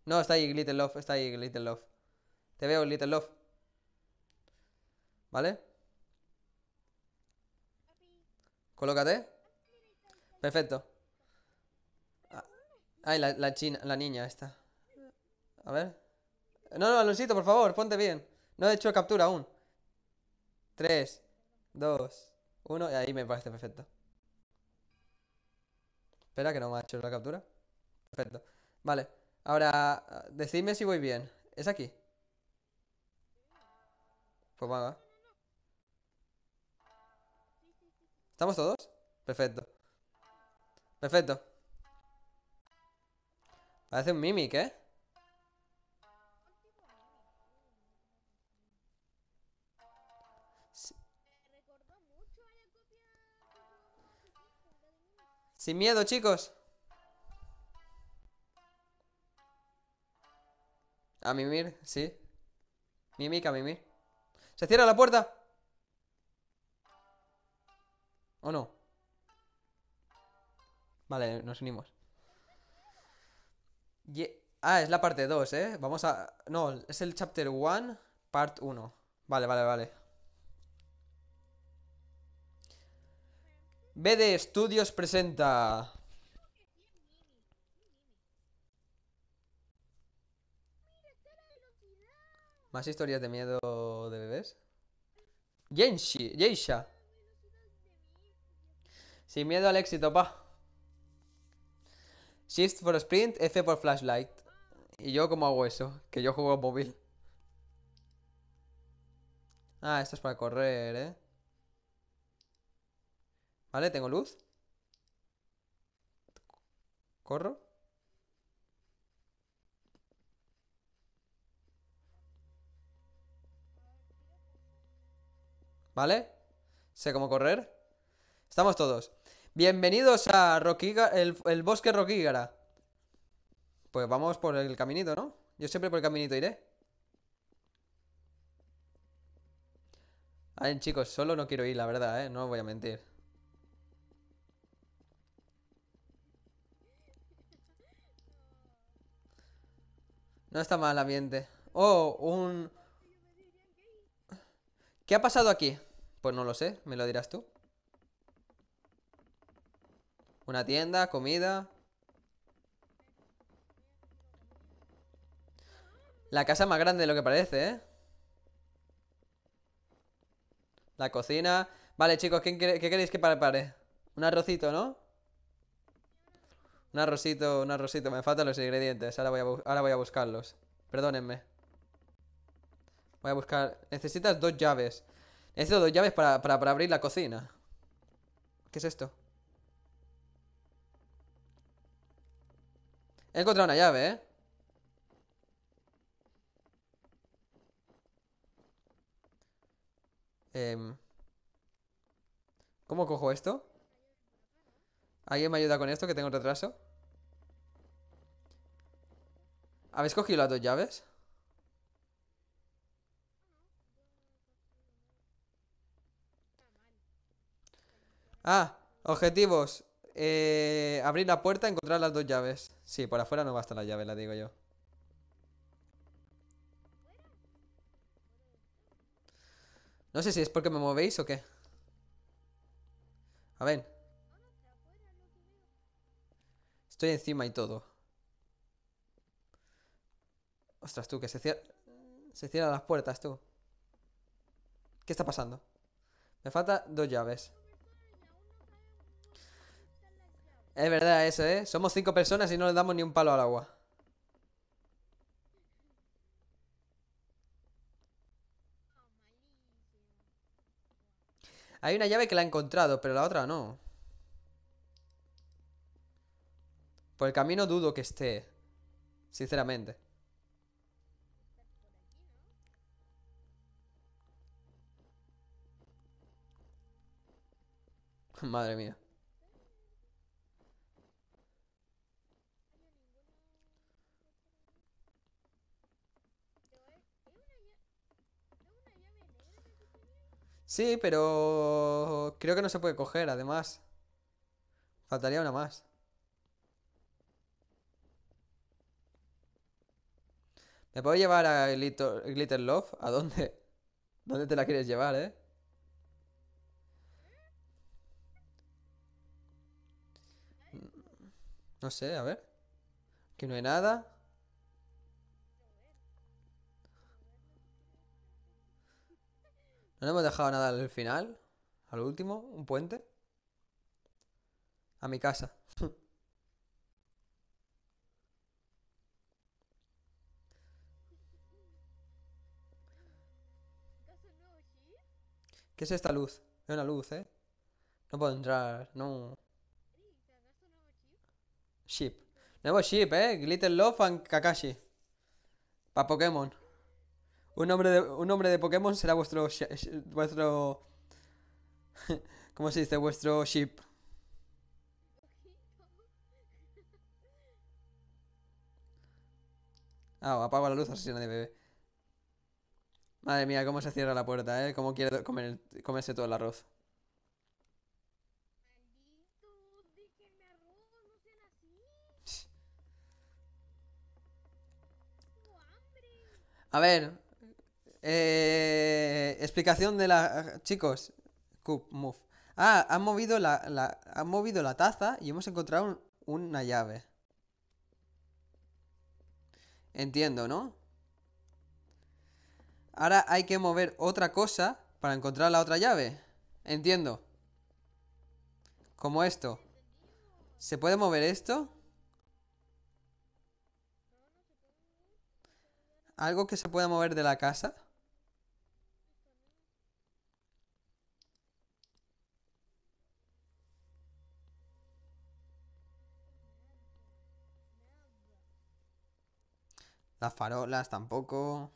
No, está ahí Little Love, está ahí Little Love. Te veo, Little Love. ¿Vale? Colócate. Perfecto. Ah, ay, la, china, la niña está A ver. No, no, Alonsito, por favor, ponte bien. No he hecho captura aún. Tres Dos Uno Y ahí me parece perfecto. Espera que no me ha hecho la captura. Perfecto. Vale. Ahora, decidme si voy bien. ¿Es aquí? Pues venga. ¿Estamos todos? Perfecto. Perfecto. Parece un mimic, ¿eh? Sin miedo, chicos. A mimir, sí. Mimica, mimir. ¡Se cierra la puerta! ¿O no? Vale, nos unimos. ah, es la parte 2, ¿eh? Vamos a... No, es el chapter 1, part 1. Vale, vale, vale. BD Studios presenta... Más historias de miedo de bebés. Jenshi, Jisha. Sin miedo al éxito, pa. Shift for sprint, F por flashlight. ¿Y yo cómo hago eso? Que yo juego móvil. Ah, esto es para correr, ¿eh? Vale, tengo luz. ¿Corro? ¿Vale? Sé cómo correr. Estamos todos. Bienvenidos a el, bosque Roquígara. Pues vamos por el caminito, ¿no? Yo siempre por el caminito iré. Ay, chicos, solo no quiero ir, la verdad, ¿eh? No voy a mentir. No está mal el ambiente. Oh, un... ¿Qué ha pasado aquí? Pues no lo sé, me lo dirás tú. Una tienda, comida. La casa más grande de lo que parece, ¿eh? La cocina. Vale, chicos, ¿qué, queréis que prepare? Un arrocito, ¿no? Un arrocito, un arrocito. Me faltan los ingredientes. ahora voy a buscarlos. Perdónenme. Voy a buscar... Necesitas dos llaves. Necesito dos llaves para, para, abrir la cocina. ¿Qué es esto? He encontrado una llave, ¿eh? Em, cómo cojo esto? ¿Alguien me ayuda con esto que tengo retraso? ¿Habéis cogido las dos llaves? Ah, objetivos. Eh, abrir la puerta, encontrar las dos llaves. Sí, por afuera no basta la llave, la digo yo. No sé si es porque me movéis o qué. A ver. Estoy encima y todo. Ostras, tú, que se cierra... Se cierran las puertas, tú. ¿Qué está pasando? Me faltan dos llaves. Es verdad eso, ¿eh? Somos cinco personas y no le damos ni un palo al agua. Hay una llave que la he encontrado, pero la otra no. Por el camino dudo que esté. Sinceramente. Madre mía. Sí, pero creo que no se puede coger, además. Faltaría una más. ¿Me puedo llevar a Glitter, Love? ¿A dónde? ¿Dónde te la quieres llevar, eh? No sé, a ver. Aquí no hay nada. ¿No hemos dejado nada al final? ¿Al último? ¿Un puente? A mi casa. ¿Qué es esta luz? Es una luz, ¿eh? No puedo entrar, no. Ship. Nuevo ship, ¿eh? Glitter Love and Kakashi. Para Pokémon. Un nombre de, un nombre de Pokémon será vuestro. Vuestro. ¿Cómo se dice? Vuestro ship. Ah, apago la luz, así nadie bebé. Madre mía, cómo se cierra la puerta, ¿eh? Cómo quiere comerse todo el arroz. A ver, eh, explicación de la... Chicos, move. Ah, han movido la, han movido la taza y hemos encontrado una llave. Entiendo, ¿no? Ahora hay que mover otra cosa para encontrar la otra llave. Entiendo. Como esto. ¿Se puede mover esto? ¿Algo que se pueda mover de la casa? Las farolas tampoco.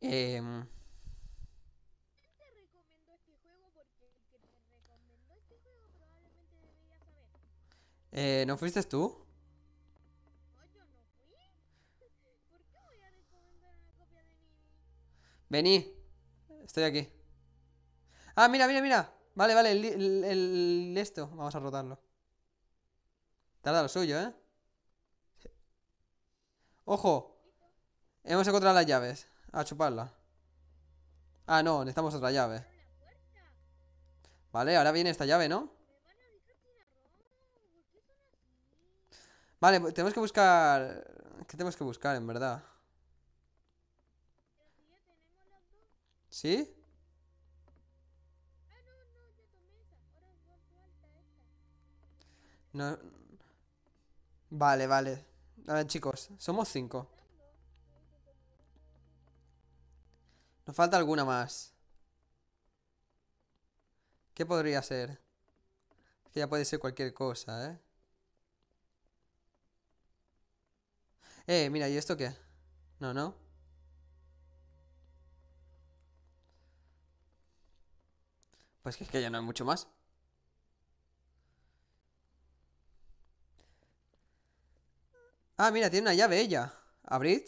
Eh... Eh, ¿No fuiste tú? No, yo no fui. ¿Por qué voy a recomendar una copia de Nini? Vení. Estoy aquí. Ah, mira, mira, mira. Vale, vale, el, el, el, esto. Vamos a rotarlo. Tarda lo suyo, ¿eh? ¡Ojo! Hemos encontrado las llaves. A chuparla. Ah, no, necesitamos otra llave. Vale, ahora viene esta llave, ¿no? Vale, pues tenemos que buscar... ¿Qué tenemos que buscar, en verdad? ¿Sí? No... Vale, vale. A ver, chicos, somos cinco. Nos falta alguna más. ¿Qué podría ser? que ya puede ser cualquier cosa, ¿eh? Eh, mira, ¿y esto qué? No, no. Pues es que ya no hay mucho más. Ah, mira, tiene una llave ella. ¿Abrid?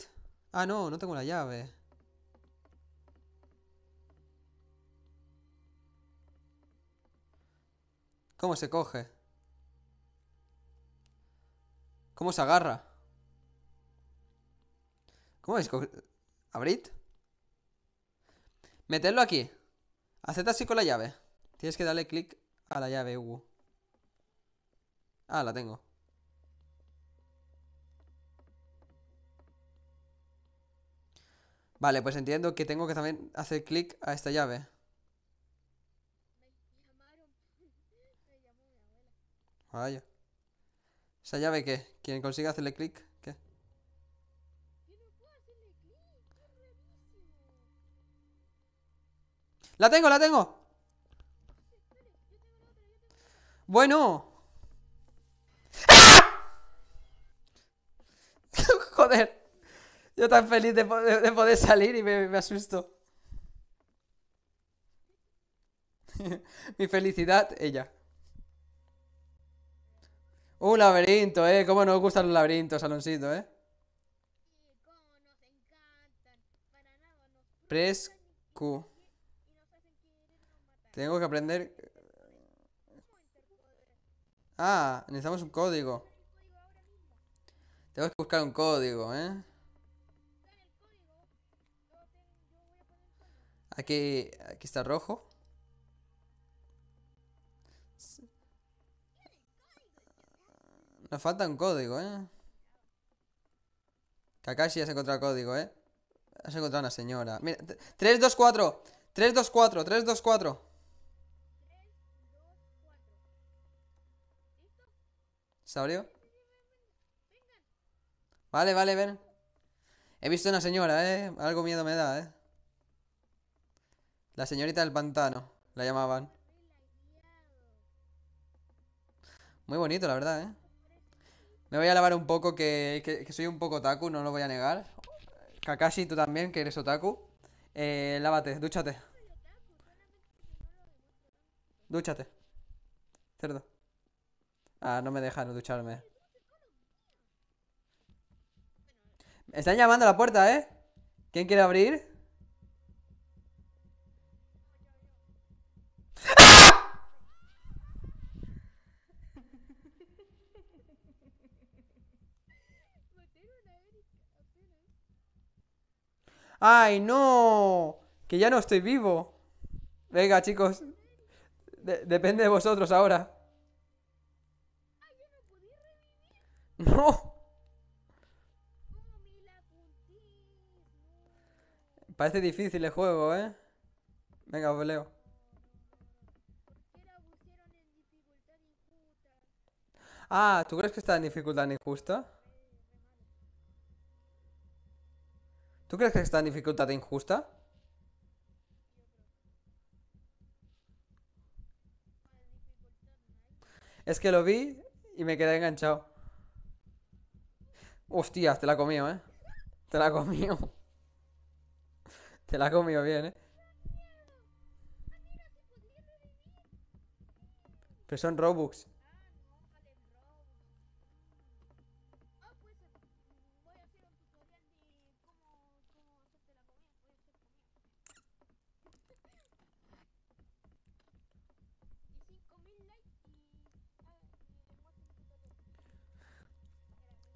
Ah, no, no tengo la llave. ¿Cómo se coge? ¿Cómo se agarra? ¿Cómo es? abrir Meterlo aquí. Haced así con la llave. Tienes que darle clic a la llave, Hugo. Ah, la tengo. Vale, pues entiendo que tengo que también hacer clic a esta llave. Vaya. ¿Esa llave qué? ¿Quién consigue hacerle clic? ¿Qué? ¡La tengo, la tengo! Bueno. ¡Ah! Joder. Yo tan feliz de, poder salir y me, asusto. Mi felicidad, ella. Un laberinto, ¿eh? ¿Cómo nos gustan los laberintos, Alonsito, eh? Press Q. Tengo que aprender... Ah, necesitamos un código. Tengo que buscar un código, ¿eh? Aquí, aquí está rojo. Nos falta un código, ¿eh? Kakashi has encontrado código, ¿eh? Has encontrado una señora. Mira, 324. 324, 324. ¿Se abrió? Vale, vale, ven. He visto una señora, ¿eh? Algo miedo me da, ¿eh? La señorita del pantano, la llamaban. Muy bonito, la verdad, ¿eh? Me voy a lavar un poco, que, soy un poco otaku, no lo voy a negar. Kakashi, tú también, que eres otaku. Eh, lávate, dúchate. Dúchate. Cerdo. Ah, no me dejan ducharme. Me están llamando a la puerta, ¿eh? ¿Quién quiere abrir? ¡Ay, no! Que ya no estoy vivo. Venga, chicos. depende de vosotros ahora. No. Parece difícil el juego, ¿eh? Venga, os leo. Ah, ¿tú crees que está en dificultad injusta? ¿Tú crees que está en dificultad injusta? Es que lo vi y me quedé enganchado. Hostias, te la comió, ¿eh? Te la comió. Te la comió bien, ¿eh? Pero son Robux.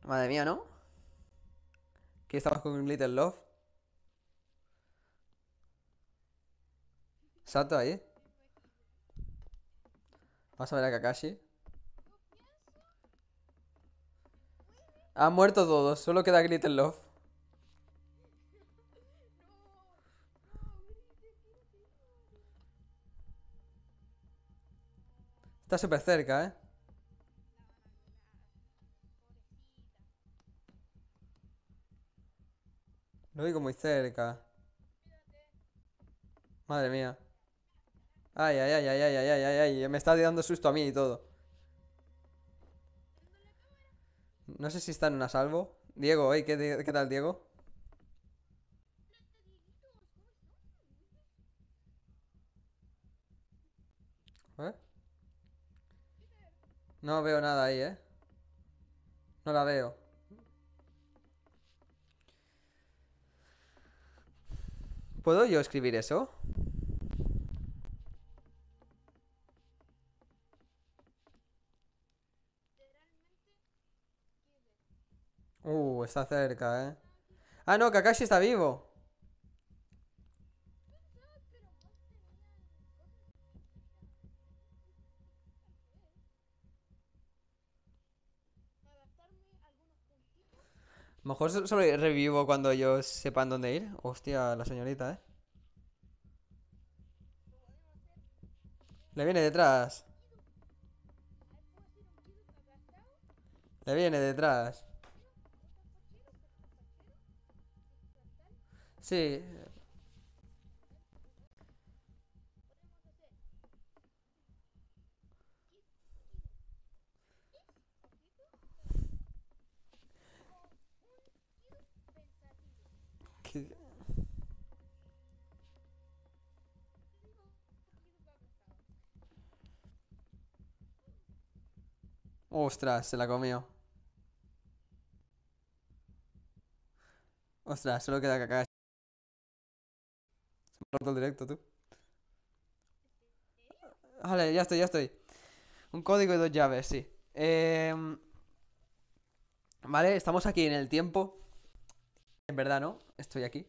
Madre mía, ¿no? ¿Qué estamos con Little Love? Salto ahí. Vamos a ver a Kakashi. Han muerto todos, solo queda Little Love. Está súper cerca, ¿eh? Lo digo muy cerca. Madre mía. Ay, ay, ay, ay, ay, ay, ay, ay, Me está dando susto a mí y todo. No sé si están a salvo. Diego, ¿Qué, ¿qué tal, Diego? ¿Eh? No veo nada ahí, ¿eh? No la veo. ¿Puedo yo escribir eso? Uh, está cerca, eh. Ah, no, Kakashi está vivo. mejor solo revivo cuando ellos sepan dónde ir. Hostia, la señorita, ¿eh? Le viene detrás. Le viene detrás. Sí, Ostras, se la comió. Ostras, solo queda caca. Se me ha roto el directo, tú. Vale, ya estoy, ya estoy. Un código y dos llaves, sí. Em, vale, estamos aquí en el tiempo. En verdad, ¿no? Estoy aquí.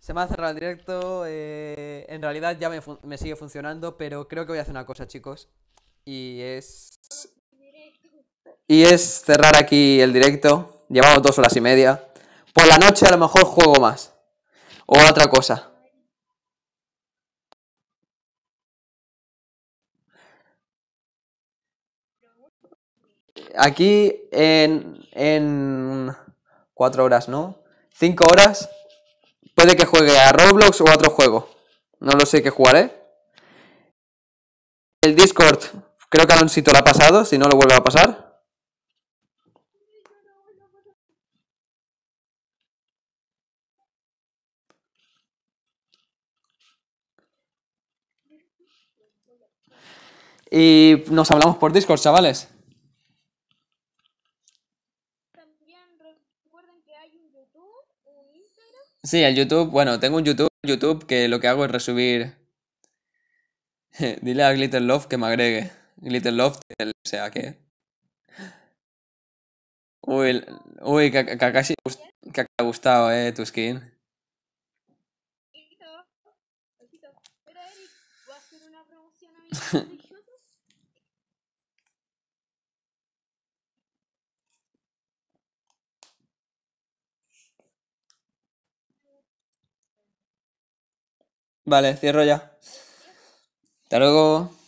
Se me ha cerrado el directo. Eh, en realidad ya me, me sigue funcionando, pero creo que voy a hacer una cosa, chicos. Y es y es cerrar aquí el directo. Llevamos dos horas y media. Por la noche a lo mejor juego más. O otra cosa. Aquí en, en cuatro horas, ¿no? Cinco horas. Puede que juegue a Roblox o a otro juego. No lo sé qué jugaré. El Discord creo que Aloncito lo ha pasado, si no lo vuelve a pasar. Y nos hablamos por Discord, chavales. Sí, el YouTube, bueno, tengo un YouTube, YouTube que lo que hago es resubir. Dile a Glitter Love que me agregue. Glitter Love, o sea que. Uy, uy, casi que ha gustado, eh, tu skin. Vale, cierro ya. Hasta luego.